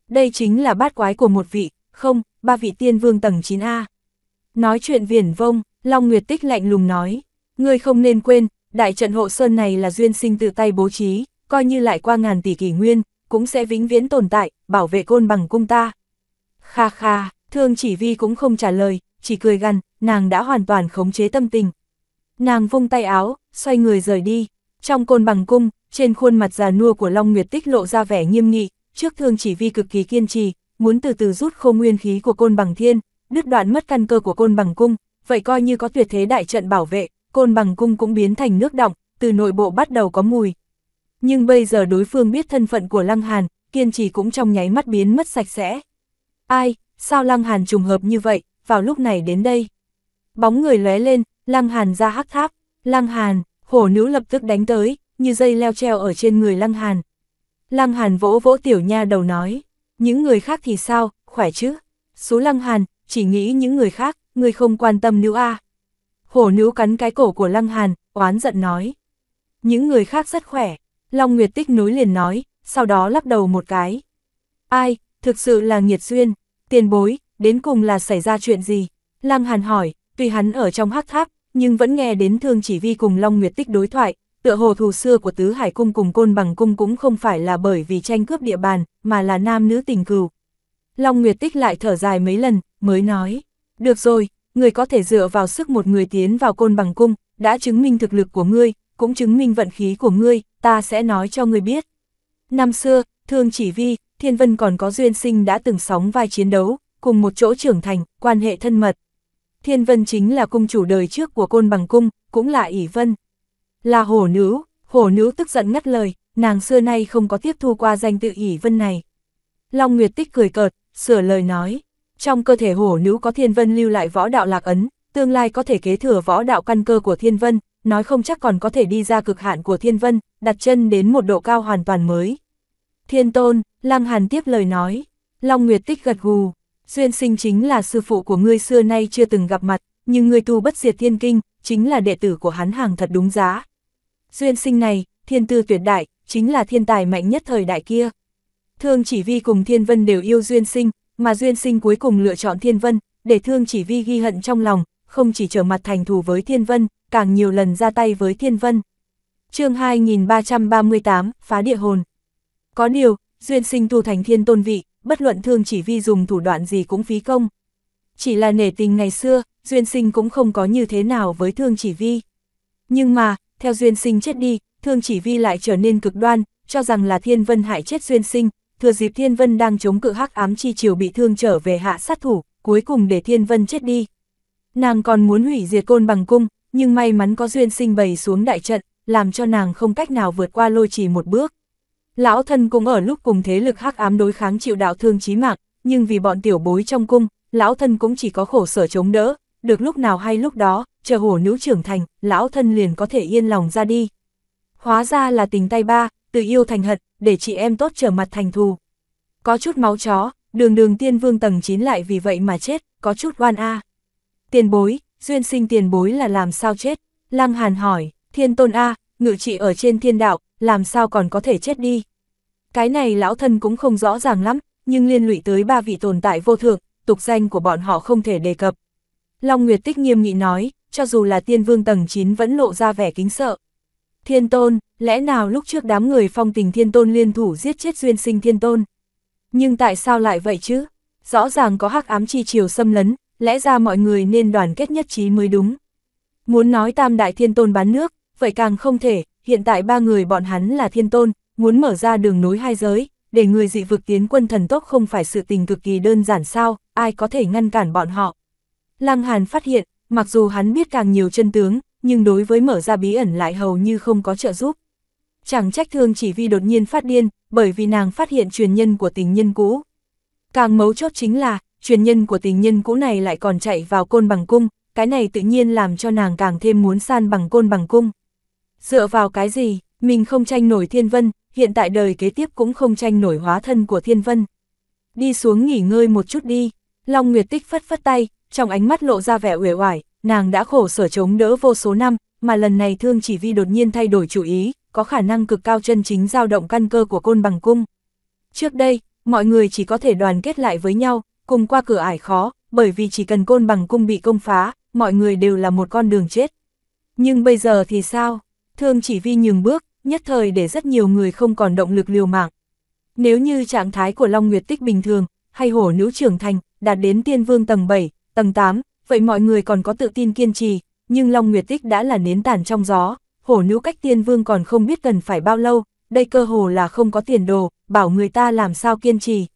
Đây chính là bát quái của một vị không, ba vị tiên vương tầng 9A. Nói chuyện viển vông, Long Nguyệt Tích lạnh lùng nói, ngươi không nên quên, đại trận hộ sơn này là duyên sinh tự tay bố trí, coi như lại qua ngàn tỷ kỷ nguyên, cũng sẽ vĩnh viễn tồn tại, bảo vệ côn bằng cung ta. Kha kha, thương chỉ vi cũng không trả lời, chỉ cười gằn, nàng đã hoàn toàn khống chế tâm tình. Nàng vung tay áo, xoay người rời đi. Trong côn bằng cung, trên khuôn mặt già nua của Long Nguyệt Tích lộ ra vẻ nghiêm nghị, trước thương chỉ vi cực kỳ kiên trì, muốn từ từ rút khô nguyên khí của côn bằng thiên, đứt đoạn mất căn cơ của côn bằng cung, vậy coi như có tuyệt thế đại trận bảo vệ, côn bằng cung cũng biến thành nước động, từ nội bộ bắt đầu có mùi. Nhưng bây giờ đối phương biết thân phận của Lăng Hàn, kiên trì cũng trong nháy mắt biến mất sạch sẽ. Ai, sao Lăng Hàn trùng hợp như vậy, vào lúc này đến đây. Bóng người lóe lên, Lăng Hàn ra hắc tháp, Lăng Hàn, hổ nữ lập tức đánh tới, như dây leo treo ở trên người Lăng Hàn. Lăng Hàn vỗ vỗ tiểu nha đầu nói. Những người khác thì sao, khỏe chứ? số lăng hàn, chỉ nghĩ những người khác, người không quan tâm nữ a Hổ nữ cắn cái cổ của lăng hàn, oán giận nói. Những người khác rất khỏe, Long Nguyệt tích nối liền nói, sau đó lắc đầu một cái. Ai, thực sự là nghiệt duyên, tiền bối, đến cùng là xảy ra chuyện gì? Lăng Hàn hỏi, tuy hắn ở trong hắc tháp, nhưng vẫn nghe đến thương chỉ vi cùng Long Nguyệt tích đối thoại, Tựa hồ thù xưa của Tứ Hải Cung cùng Côn Bằng Cung cũng không phải là bởi vì tranh cướp địa bàn, mà là nam nữ tình cừu. Long Nguyệt Tích lại thở dài mấy lần, mới nói, được rồi, người có thể dựa vào sức một người tiến vào Côn Bằng Cung, đã chứng minh thực lực của ngươi, cũng chứng minh vận khí của ngươi, ta sẽ nói cho ngươi biết. Năm xưa, Thương Chỉ Vi, Thiên Vân còn có duyên sinh đã từng sóng vai chiến đấu, cùng một chỗ trưởng thành, quan hệ thân mật. Thiên Vân chính là cung chủ đời trước của Côn Bằng Cung, cũng là ỷ Vân, là hổ nữ, hổ nữ tức giận ngắt lời, nàng xưa nay không có tiếp thu qua danh tự ỷ vân này. Long Nguyệt Tích cười cợt, sửa lời nói, trong cơ thể hổ nữ có thiên vân lưu lại võ đạo lạc ấn, tương lai có thể kế thừa võ đạo căn cơ của thiên vân, nói không chắc còn có thể đi ra cực hạn của thiên vân, đặt chân đến một độ cao hoàn toàn mới. Thiên tôn, Lăng Hàn tiếp lời nói, Long Nguyệt Tích gật gù, duyên sinh chính là sư phụ của ngươi xưa nay chưa từng gặp mặt, nhưng ngươi tu bất diệt thiên kinh, chính là đệ tử của hắn hàng thật đúng giá, Duyên sinh này, thiên tư tuyệt đại, chính là thiên tài mạnh nhất thời đại kia. Thương chỉ vi cùng thiên vân đều yêu duyên sinh, mà duyên sinh cuối cùng lựa chọn thiên vân, để thương chỉ vi ghi hận trong lòng, không chỉ trở mặt thành thù với thiên vân, càng nhiều lần ra tay với thiên vân. chương 2338, phá địa hồn. Có điều, duyên sinh tu thành thiên tôn vị, bất luận thương chỉ vi dùng thủ đoạn gì cũng phí công. Chỉ là nể tình ngày xưa, duyên sinh cũng không có như thế nào với thương chỉ vi. Nhưng mà, theo Duyên Sinh chết đi, Thương Chỉ Vi lại trở nên cực đoan, cho rằng là Thiên Vân hại chết Duyên Sinh, thừa dịp Thiên Vân đang chống cự hắc ám chi chiều bị thương trở về hạ sát thủ, cuối cùng để Thiên Vân chết đi. Nàng còn muốn hủy diệt côn bằng cung, nhưng may mắn có Duyên Sinh bày xuống đại trận, làm cho nàng không cách nào vượt qua lôi trì một bước. Lão thân cũng ở lúc cùng thế lực hắc ám đối kháng chịu đạo thương chí mạng, nhưng vì bọn tiểu bối trong cung, lão thân cũng chỉ có khổ sở chống đỡ, được lúc nào hay lúc đó, chờ hổ nữ trưởng thành, lão thân liền có thể yên lòng ra đi. Hóa ra là tình tay ba, từ yêu thành hận, để chị em tốt trở mặt thành thù. Có chút máu chó, đường đường tiên vương tầng 9 lại vì vậy mà chết, có chút oan a. Tiền bối, duyên sinh tiền bối là làm sao chết? Lăng Hàn hỏi, thiên tôn a, ngự trị ở trên thiên đạo, làm sao còn có thể chết đi? Cái này lão thân cũng không rõ ràng lắm, nhưng liên lụy tới ba vị tồn tại vô thượng, tục danh của bọn họ không thể đề cập, Long Nguyệt Tích nghiêm nghị nói, cho dù là tiên vương tầng 9 vẫn lộ ra vẻ kính sợ. Thiên tôn, lẽ nào lúc trước đám người phong tình thiên tôn liên thủ giết chết duyên sinh thiên tôn? Nhưng tại sao lại vậy chứ? Rõ ràng có hắc ám chi chiều xâm lấn, lẽ ra mọi người nên đoàn kết nhất trí mới đúng. Muốn nói tam đại thiên tôn bán nước, vậy càng không thể, hiện tại ba người bọn hắn là thiên tôn, muốn mở ra đường nối hai giới, để người dị vực tiến quân thần tốc không phải sự tình cực kỳ đơn giản sao, ai có thể ngăn cản bọn họ. Lăng Hàn phát hiện, mặc dù hắn biết càng nhiều chân tướng, nhưng đối với mở ra bí ẩn lại hầu như không có trợ giúp. Chẳng trách thương chỉ vì đột nhiên phát điên, bởi vì nàng phát hiện truyền nhân của tình nhân cũ. Càng mấu chốt chính là, truyền nhân của tình nhân cũ này lại còn chạy vào côn bằng cung, cái này tự nhiên làm cho nàng càng thêm muốn san bằng côn bằng cung. Dựa vào cái gì, mình không tranh nổi thiên vân, hiện tại đời kế tiếp cũng không tranh nổi hóa thân của thiên vân. Đi xuống nghỉ ngơi một chút đi, Long Nguyệt Tích phất phất tay, trong ánh mắt lộ ra vẻ uể oải, nàng đã khổ sở chống đỡ vô số năm, mà lần này thương chỉ vi đột nhiên thay đổi chủ ý, có khả năng cực cao chân chính dao động căn cơ của côn bằng cung. Trước đây, mọi người chỉ có thể đoàn kết lại với nhau, cùng qua cửa ải khó, bởi vì chỉ cần côn bằng cung bị công phá, mọi người đều là một con đường chết. Nhưng bây giờ thì sao? Thương chỉ vi nhường bước, nhất thời để rất nhiều người không còn động lực liều mạng. Nếu như trạng thái của Long Nguyệt Tích bình thường, hay hổ nữ trưởng thành, đạt đến tiên vương tầng 7, tầng 8, vậy mọi người còn có tự tin kiên trì, nhưng Long Nguyệt Tích đã là nến tàn trong gió, hổ nữ cách tiên vương còn không biết cần phải bao lâu, đây cơ hồ là không có tiền đồ, bảo người ta làm sao kiên trì.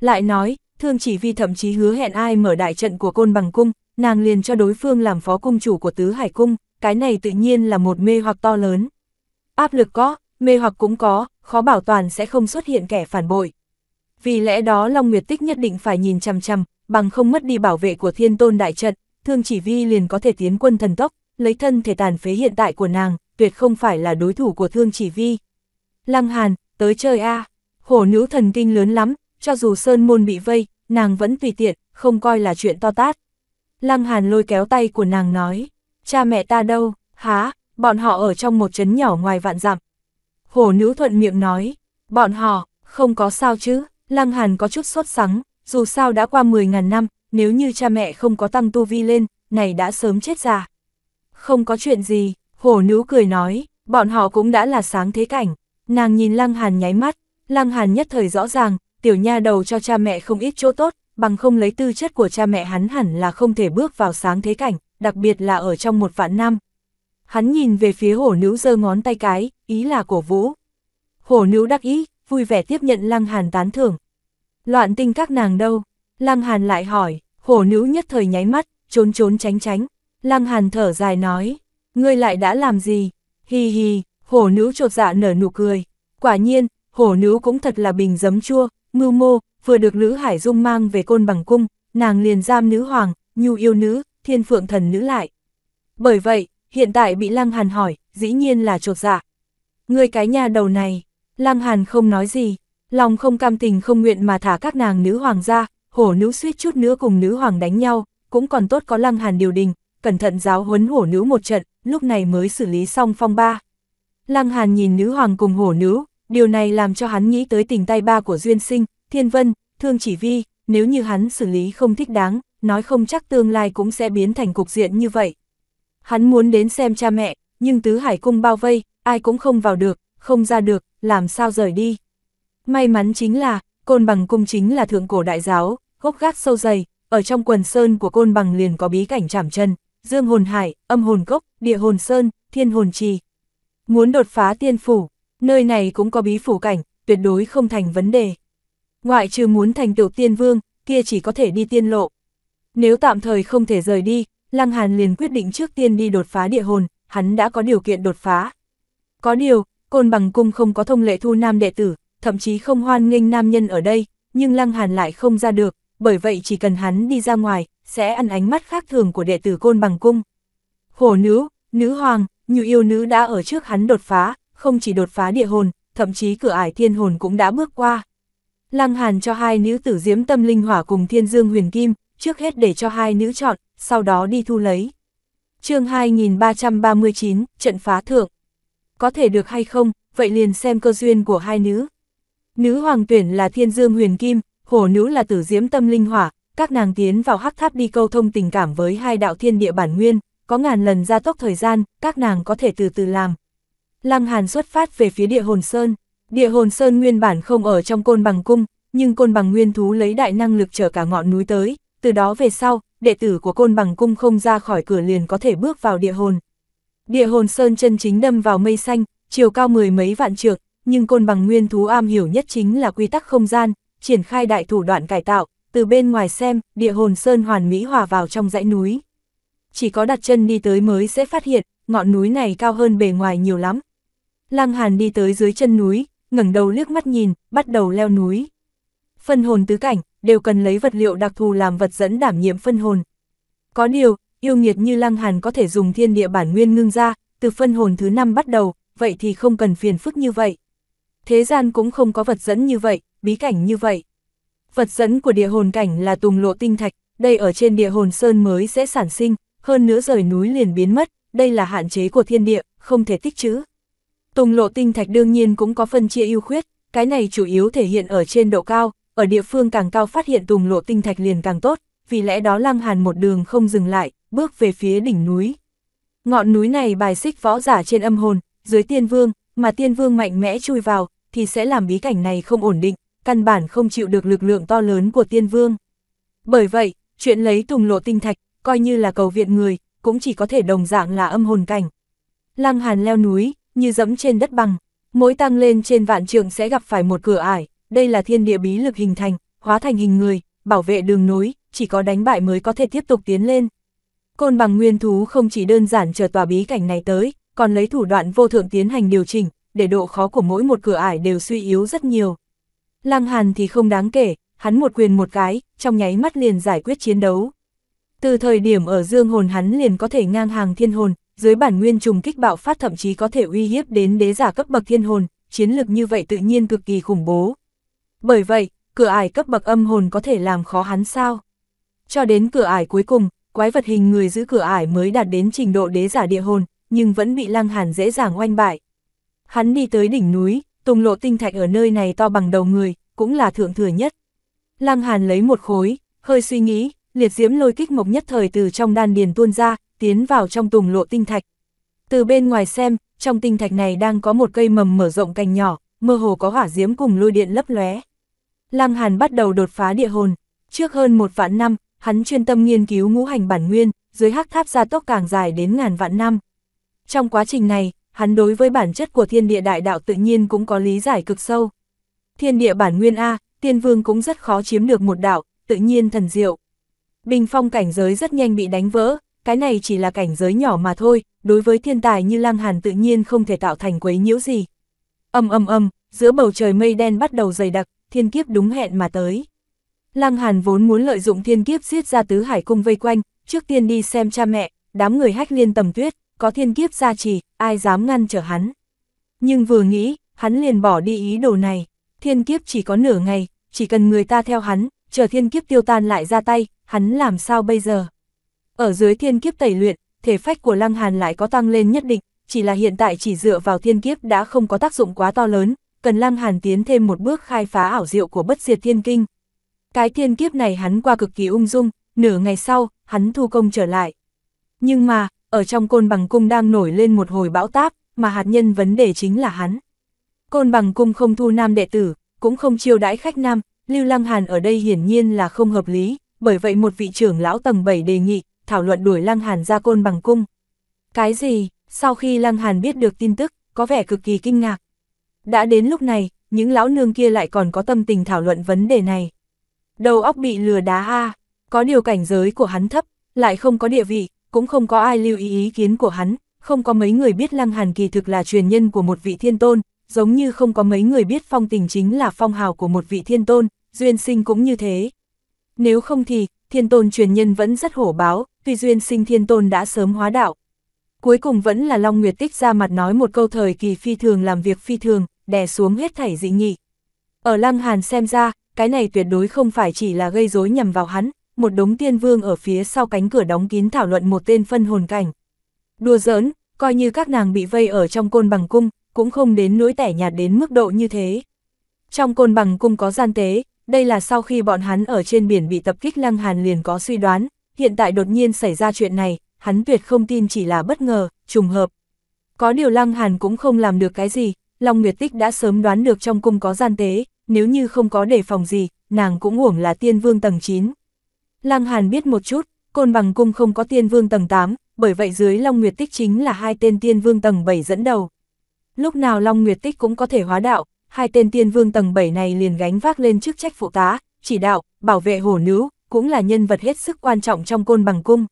Lại nói, thương chỉ vi thậm chí hứa hẹn ai mở đại trận của côn bằng cung, nàng liền cho đối phương làm phó cung chủ của tứ hải cung, cái này tự nhiên là một mê hoặc to lớn. Áp lực có, mê hoặc cũng có, khó bảo toàn sẽ không xuất hiện kẻ phản bội. Vì lẽ đó Long Nguyệt Tích nhất định phải nhìn chằm chằm, bằng không mất đi bảo vệ của thiên tôn đại trận, thương chỉ vi liền có thể tiến quân thần tốc, lấy thân thể tàn phế hiện tại của nàng, tuyệt không phải là đối thủ của thương chỉ vi. Lăng Hàn, tới chơi a à. hổ nữ thần kinh lớn lắm, cho dù sơn môn bị vây, nàng vẫn tùy tiện, không coi là chuyện to tát. Lăng Hàn lôi kéo tay của nàng nói, cha mẹ ta đâu, há, bọn họ ở trong một trấn nhỏ ngoài vạn dặm. Hổ nữ thuận miệng nói, bọn họ, không có sao chứ, Lăng Hàn có chút sốt sắng, dù sao đã qua 10.000 năm, nếu như cha mẹ không có tăng tu vi lên, này đã sớm chết già. Không có chuyện gì, hổ nữ cười nói, bọn họ cũng đã là sáng thế cảnh. Nàng nhìn Lăng Hàn nháy mắt, Lăng Hàn nhất thời rõ ràng, tiểu nha đầu cho cha mẹ không ít chỗ tốt, bằng không lấy tư chất của cha mẹ hắn hẳn là không thể bước vào sáng thế cảnh, đặc biệt là ở trong một vạn năm. Hắn nhìn về phía hổ nữ giơ ngón tay cái, ý là cổ vũ. Hổ nữ đắc ý, vui vẻ tiếp nhận Lăng Hàn tán thưởng, Loạn tinh các nàng đâu? Lăng Hàn lại hỏi, hổ nữ nhất thời nháy mắt, trốn trốn tránh tránh. Lăng Hàn thở dài nói, ngươi lại đã làm gì? Hi hi, hổ nữ trột dạ nở nụ cười. Quả nhiên, hổ nữ cũng thật là bình giấm chua, mưu mô, vừa được nữ Hải Dung mang về côn bằng cung, nàng liền giam nữ hoàng, nhu yêu nữ, thiên phượng thần nữ lại. Bởi vậy, hiện tại bị Lăng Hàn hỏi, dĩ nhiên là trột dạ. Ngươi cái nhà đầu này, Lăng Hàn không nói gì, Long không cam tình không nguyện mà thả các nàng nữ hoàng ra, hổ nữ suýt chút nữa cùng nữ hoàng đánh nhau, cũng còn tốt có lăng hàn điều đình, cẩn thận giáo huấn hổ nữ một trận, lúc này mới xử lý xong phong ba. Lăng hàn nhìn nữ hoàng cùng hổ nữ, điều này làm cho hắn nghĩ tới tình tay ba của Duyên Sinh, Thiên Vân, Thương Chỉ Vi, nếu như hắn xử lý không thích đáng, nói không chắc tương lai cũng sẽ biến thành cục diện như vậy. Hắn muốn đến xem cha mẹ, nhưng tứ hải cung bao vây, ai cũng không vào được, không ra được, làm sao rời đi. May mắn chính là, côn bằng cung chính là thượng cổ đại giáo, gốc gác sâu dày, ở trong quần sơn của côn bằng liền có bí cảnh chảm chân, dương hồn hải, âm hồn cốc, địa hồn sơn, thiên hồn trì. Muốn đột phá tiên phủ, nơi này cũng có bí phủ cảnh, tuyệt đối không thành vấn đề. Ngoại trừ muốn thành tựu tiên vương, kia chỉ có thể đi tiên lộ. Nếu tạm thời không thể rời đi, Lăng Hàn liền quyết định trước tiên đi đột phá địa hồn, hắn đã có điều kiện đột phá. Có điều, côn bằng cung không có thông lệ thu nam đệ tử, thậm chí không hoan nghênh nam nhân ở đây, nhưng Lăng Hàn lại không ra được, bởi vậy chỉ cần hắn đi ra ngoài, sẽ ăn ánh mắt khác thường của đệ tử côn bằng cung. Hổ nữ, nữ hoàng, như yêu nữ đã ở trước hắn đột phá, không chỉ đột phá địa hồn, thậm chí cửa ải thiên hồn cũng đã bước qua. Lăng Hàn cho hai nữ tử diễm tâm linh hỏa cùng thiên dương huyền kim, trước hết để cho hai nữ chọn, sau đó đi thu lấy. chương 2339, trận phá thượng. Có thể được hay không, vậy liền xem cơ duyên của hai nữ. Nữ hoàng tuyển là thiên dương huyền kim, hổ nữ là tử diễm tâm linh hỏa, các nàng tiến vào hắc tháp đi câu thông tình cảm với hai đạo thiên địa bản nguyên, có ngàn lần gia tốc thời gian, các nàng có thể từ từ làm. Lăng Hàn xuất phát về phía địa hồn sơn. Địa hồn sơn nguyên bản không ở trong côn bằng cung, nhưng côn bằng nguyên thú lấy đại năng lực trở cả ngọn núi tới, từ đó về sau, đệ tử của côn bằng cung không ra khỏi cửa liền có thể bước vào địa hồn. Địa hồn sơn chân chính đâm vào mây xanh, chiều cao mười mấy vạn trượng, nhưng côn bằng nguyên thú am hiểu nhất chính là quy tắc không gian, triển khai đại thủ đoạn cải tạo, từ bên ngoài xem, địa hồn sơn hoàn mỹ hòa vào trong dãy núi. Chỉ có đặt chân đi tới mới sẽ phát hiện, ngọn núi này cao hơn bề ngoài nhiều lắm. Lăng Hàn đi tới dưới chân núi, ngẩng đầu liếc mắt nhìn, bắt đầu leo núi. Phân hồn tứ cảnh, đều cần lấy vật liệu đặc thù làm vật dẫn đảm nhiệm phân hồn. Có điều, yêu nghiệt như Lăng Hàn có thể dùng thiên địa bản nguyên ngưng ra, từ phân hồn thứ năm bắt đầu, vậy thì không cần phiền phức như vậy thế gian cũng không có vật dẫn như vậy, bí cảnh như vậy. Vật dẫn của địa hồn cảnh là tùng lộ tinh thạch, đây ở trên địa hồn sơn mới sẽ sản sinh, hơn nữa rời núi liền biến mất, đây là hạn chế của thiên địa, không thể tích trữ. Tùng lộ tinh thạch đương nhiên cũng có phân chia ưu khuyết, cái này chủ yếu thể hiện ở trên độ cao, ở địa phương càng cao phát hiện tùng lộ tinh thạch liền càng tốt, vì lẽ đó Lăng Hàn một đường không dừng lại, bước về phía đỉnh núi. Ngọn núi này bài xích võ giả trên âm hồn, dưới tiên vương, mà tiên vương mạnh mẽ chui vào, thì sẽ làm bí cảnh này không ổn định, căn bản không chịu được lực lượng to lớn của tiên vương. Bởi vậy, chuyện lấy tùng lộ tinh thạch, coi như là cầu viện người, cũng chỉ có thể đồng dạng là âm hồn cảnh. Lăng hàn leo núi, như dẫm trên đất bằng, mỗi tăng lên trên vạn trường sẽ gặp phải một cửa ải, đây là thiên địa bí lực hình thành, hóa thành hình người, bảo vệ đường núi, chỉ có đánh bại mới có thể tiếp tục tiến lên. Côn bằng nguyên thú không chỉ đơn giản chờ tòa bí cảnh này tới, còn lấy thủ đoạn vô thượng tiến hành điều chỉnh, để độ khó của mỗi một cửa ải đều suy yếu rất nhiều. Lăng Hàn thì không đáng kể, hắn một quyền một cái, trong nháy mắt liền giải quyết chiến đấu. Từ thời điểm ở dương hồn hắn liền có thể ngang hàng thiên hồn, dưới bản nguyên trùng kích bạo phát thậm chí có thể uy hiếp đến đế giả cấp bậc thiên hồn, chiến lực như vậy tự nhiên cực kỳ khủng bố. Bởi vậy, cửa ải cấp bậc âm hồn có thể làm khó hắn sao? Cho đến cửa ải cuối cùng, quái vật hình người giữ cửa ải mới đạt đến trình độ đế giả địa hồn, nhưng vẫn bị Lăng Hàn dễ dàng oanh bại. Hắn đi tới đỉnh núi, tùng lộ tinh thạch ở nơi này to bằng đầu người, cũng là thượng thừa nhất. Lăng Hàn lấy một khối, hơi suy nghĩ, liệt diễm lôi kích mộc nhất thời từ trong đan điền tuôn ra, tiến vào trong tùng lộ tinh thạch. Từ bên ngoài xem, trong tinh thạch này đang có một cây mầm mở rộng cành nhỏ, mơ hồ có hỏa diễm cùng lôi điện lấp lóe. Lăng Hàn bắt đầu đột phá địa hồn, trước hơn một vạn năm, hắn chuyên tâm nghiên cứu ngũ hành bản nguyên, dưới hắc tháp gia tốc càng dài đến ngàn vạn năm. Trong quá trình này, hắn đối với bản chất của thiên địa đại đạo tự nhiên cũng có lý giải cực sâu. Thiên địa bản nguyên A, tiên vương cũng rất khó chiếm được một đạo, tự nhiên thần diệu. Bình phong cảnh giới rất nhanh bị đánh vỡ, cái này chỉ là cảnh giới nhỏ mà thôi, đối với thiên tài như lang hàn tự nhiên không thể tạo thành quấy nhiễu gì. Âm âm âm, giữa bầu trời mây đen bắt đầu dày đặc, thiên kiếp đúng hẹn mà tới. Lăng Hàn vốn muốn lợi dụng thiên kiếp giết ra tứ hải cung vây quanh, trước tiên đi xem cha mẹ, đám người hách liên tầm tuyết, có thiên kiếp gia trì, ai dám ngăn trở hắn. Nhưng vừa nghĩ, hắn liền bỏ đi ý đồ này, thiên kiếp chỉ có nửa ngày, chỉ cần người ta theo hắn, chờ thiên kiếp tiêu tan lại ra tay, hắn làm sao bây giờ? Ở dưới thiên kiếp tẩy luyện, thể phách của Lăng Hàn lại có tăng lên nhất định, chỉ là hiện tại chỉ dựa vào thiên kiếp đã không có tác dụng quá to lớn, cần Lăng Hàn tiến thêm một bước khai phá ảo diệu của bất diệt thiên kinh. Cái thiên kiếp này hắn qua cực kỳ ung dung, nửa ngày sau, hắn thu công trở lại. Nhưng mà, ở trong côn bằng cung đang nổi lên một hồi bão táp, mà hạt nhân vấn đề chính là hắn. Côn bằng cung không thu nam đệ tử, cũng không chiêu đãi khách nam, Lưu Lăng Hàn ở đây hiển nhiên là không hợp lý, bởi vậy một vị trưởng lão tầng 7 đề nghị, thảo luận đuổi Lăng Hàn ra côn bằng cung. Cái gì? Sau khi Lăng Hàn biết được tin tức, có vẻ cực kỳ kinh ngạc. Đã đến lúc này, những lão nương kia lại còn có tâm tình thảo luận vấn đề này. Đầu óc bị lừa đá a, có điều cảnh giới của hắn thấp, lại không có địa vị, cũng không có ai lưu ý ý kiến của hắn, không có mấy người biết Lăng Hàn kỳ thực là truyền nhân của một vị thiên tôn, giống như không có mấy người biết phong tình chính là phong hào của một vị thiên tôn, duyên sinh cũng như thế. Nếu không thì, thiên tôn truyền nhân vẫn rất hổ báo, tuy duyên sinh thiên tôn đã sớm hóa đạo. Cuối cùng vẫn là Long Nguyệt Tích ra mặt nói một câu thời kỳ phi thường làm việc phi thường, đè xuống hết thảy dị nghị. Ở Lăng Hàn xem ra, cái này tuyệt đối không phải chỉ là gây rối nhằm vào hắn, một đống tiên vương ở phía sau cánh cửa đóng kín thảo luận một tên phân hồn cảnh. Đùa giỡn, coi như các nàng bị vây ở trong côn bằng cung, cũng không đến nỗi tẻ nhạt đến mức độ như thế. Trong côn bằng cung có gian tế, đây là sau khi bọn hắn ở trên biển bị tập kích lăng hàn liền có suy đoán, hiện tại đột nhiên xảy ra chuyện này, hắn tuyệt không tin chỉ là bất ngờ, trùng hợp. Có điều lăng hàn cũng không làm được cái gì, Long Nguyệt Tích đã sớm đoán được trong cung có gian tế, nếu như không có đề phòng gì, nàng cũng uổng là tiên vương tầng 9. Lăng Hàn biết một chút, côn bằng cung không có tiên vương tầng 8, bởi vậy dưới Long Nguyệt Tích chính là hai tên tiên vương tầng 7 dẫn đầu. Lúc nào Long Nguyệt Tích cũng có thể hóa đạo, hai tên tiên vương tầng 7 này liền gánh vác lên chức trách phụ tá, chỉ đạo, bảo vệ hổ nữ, cũng là nhân vật hết sức quan trọng trong côn bằng cung.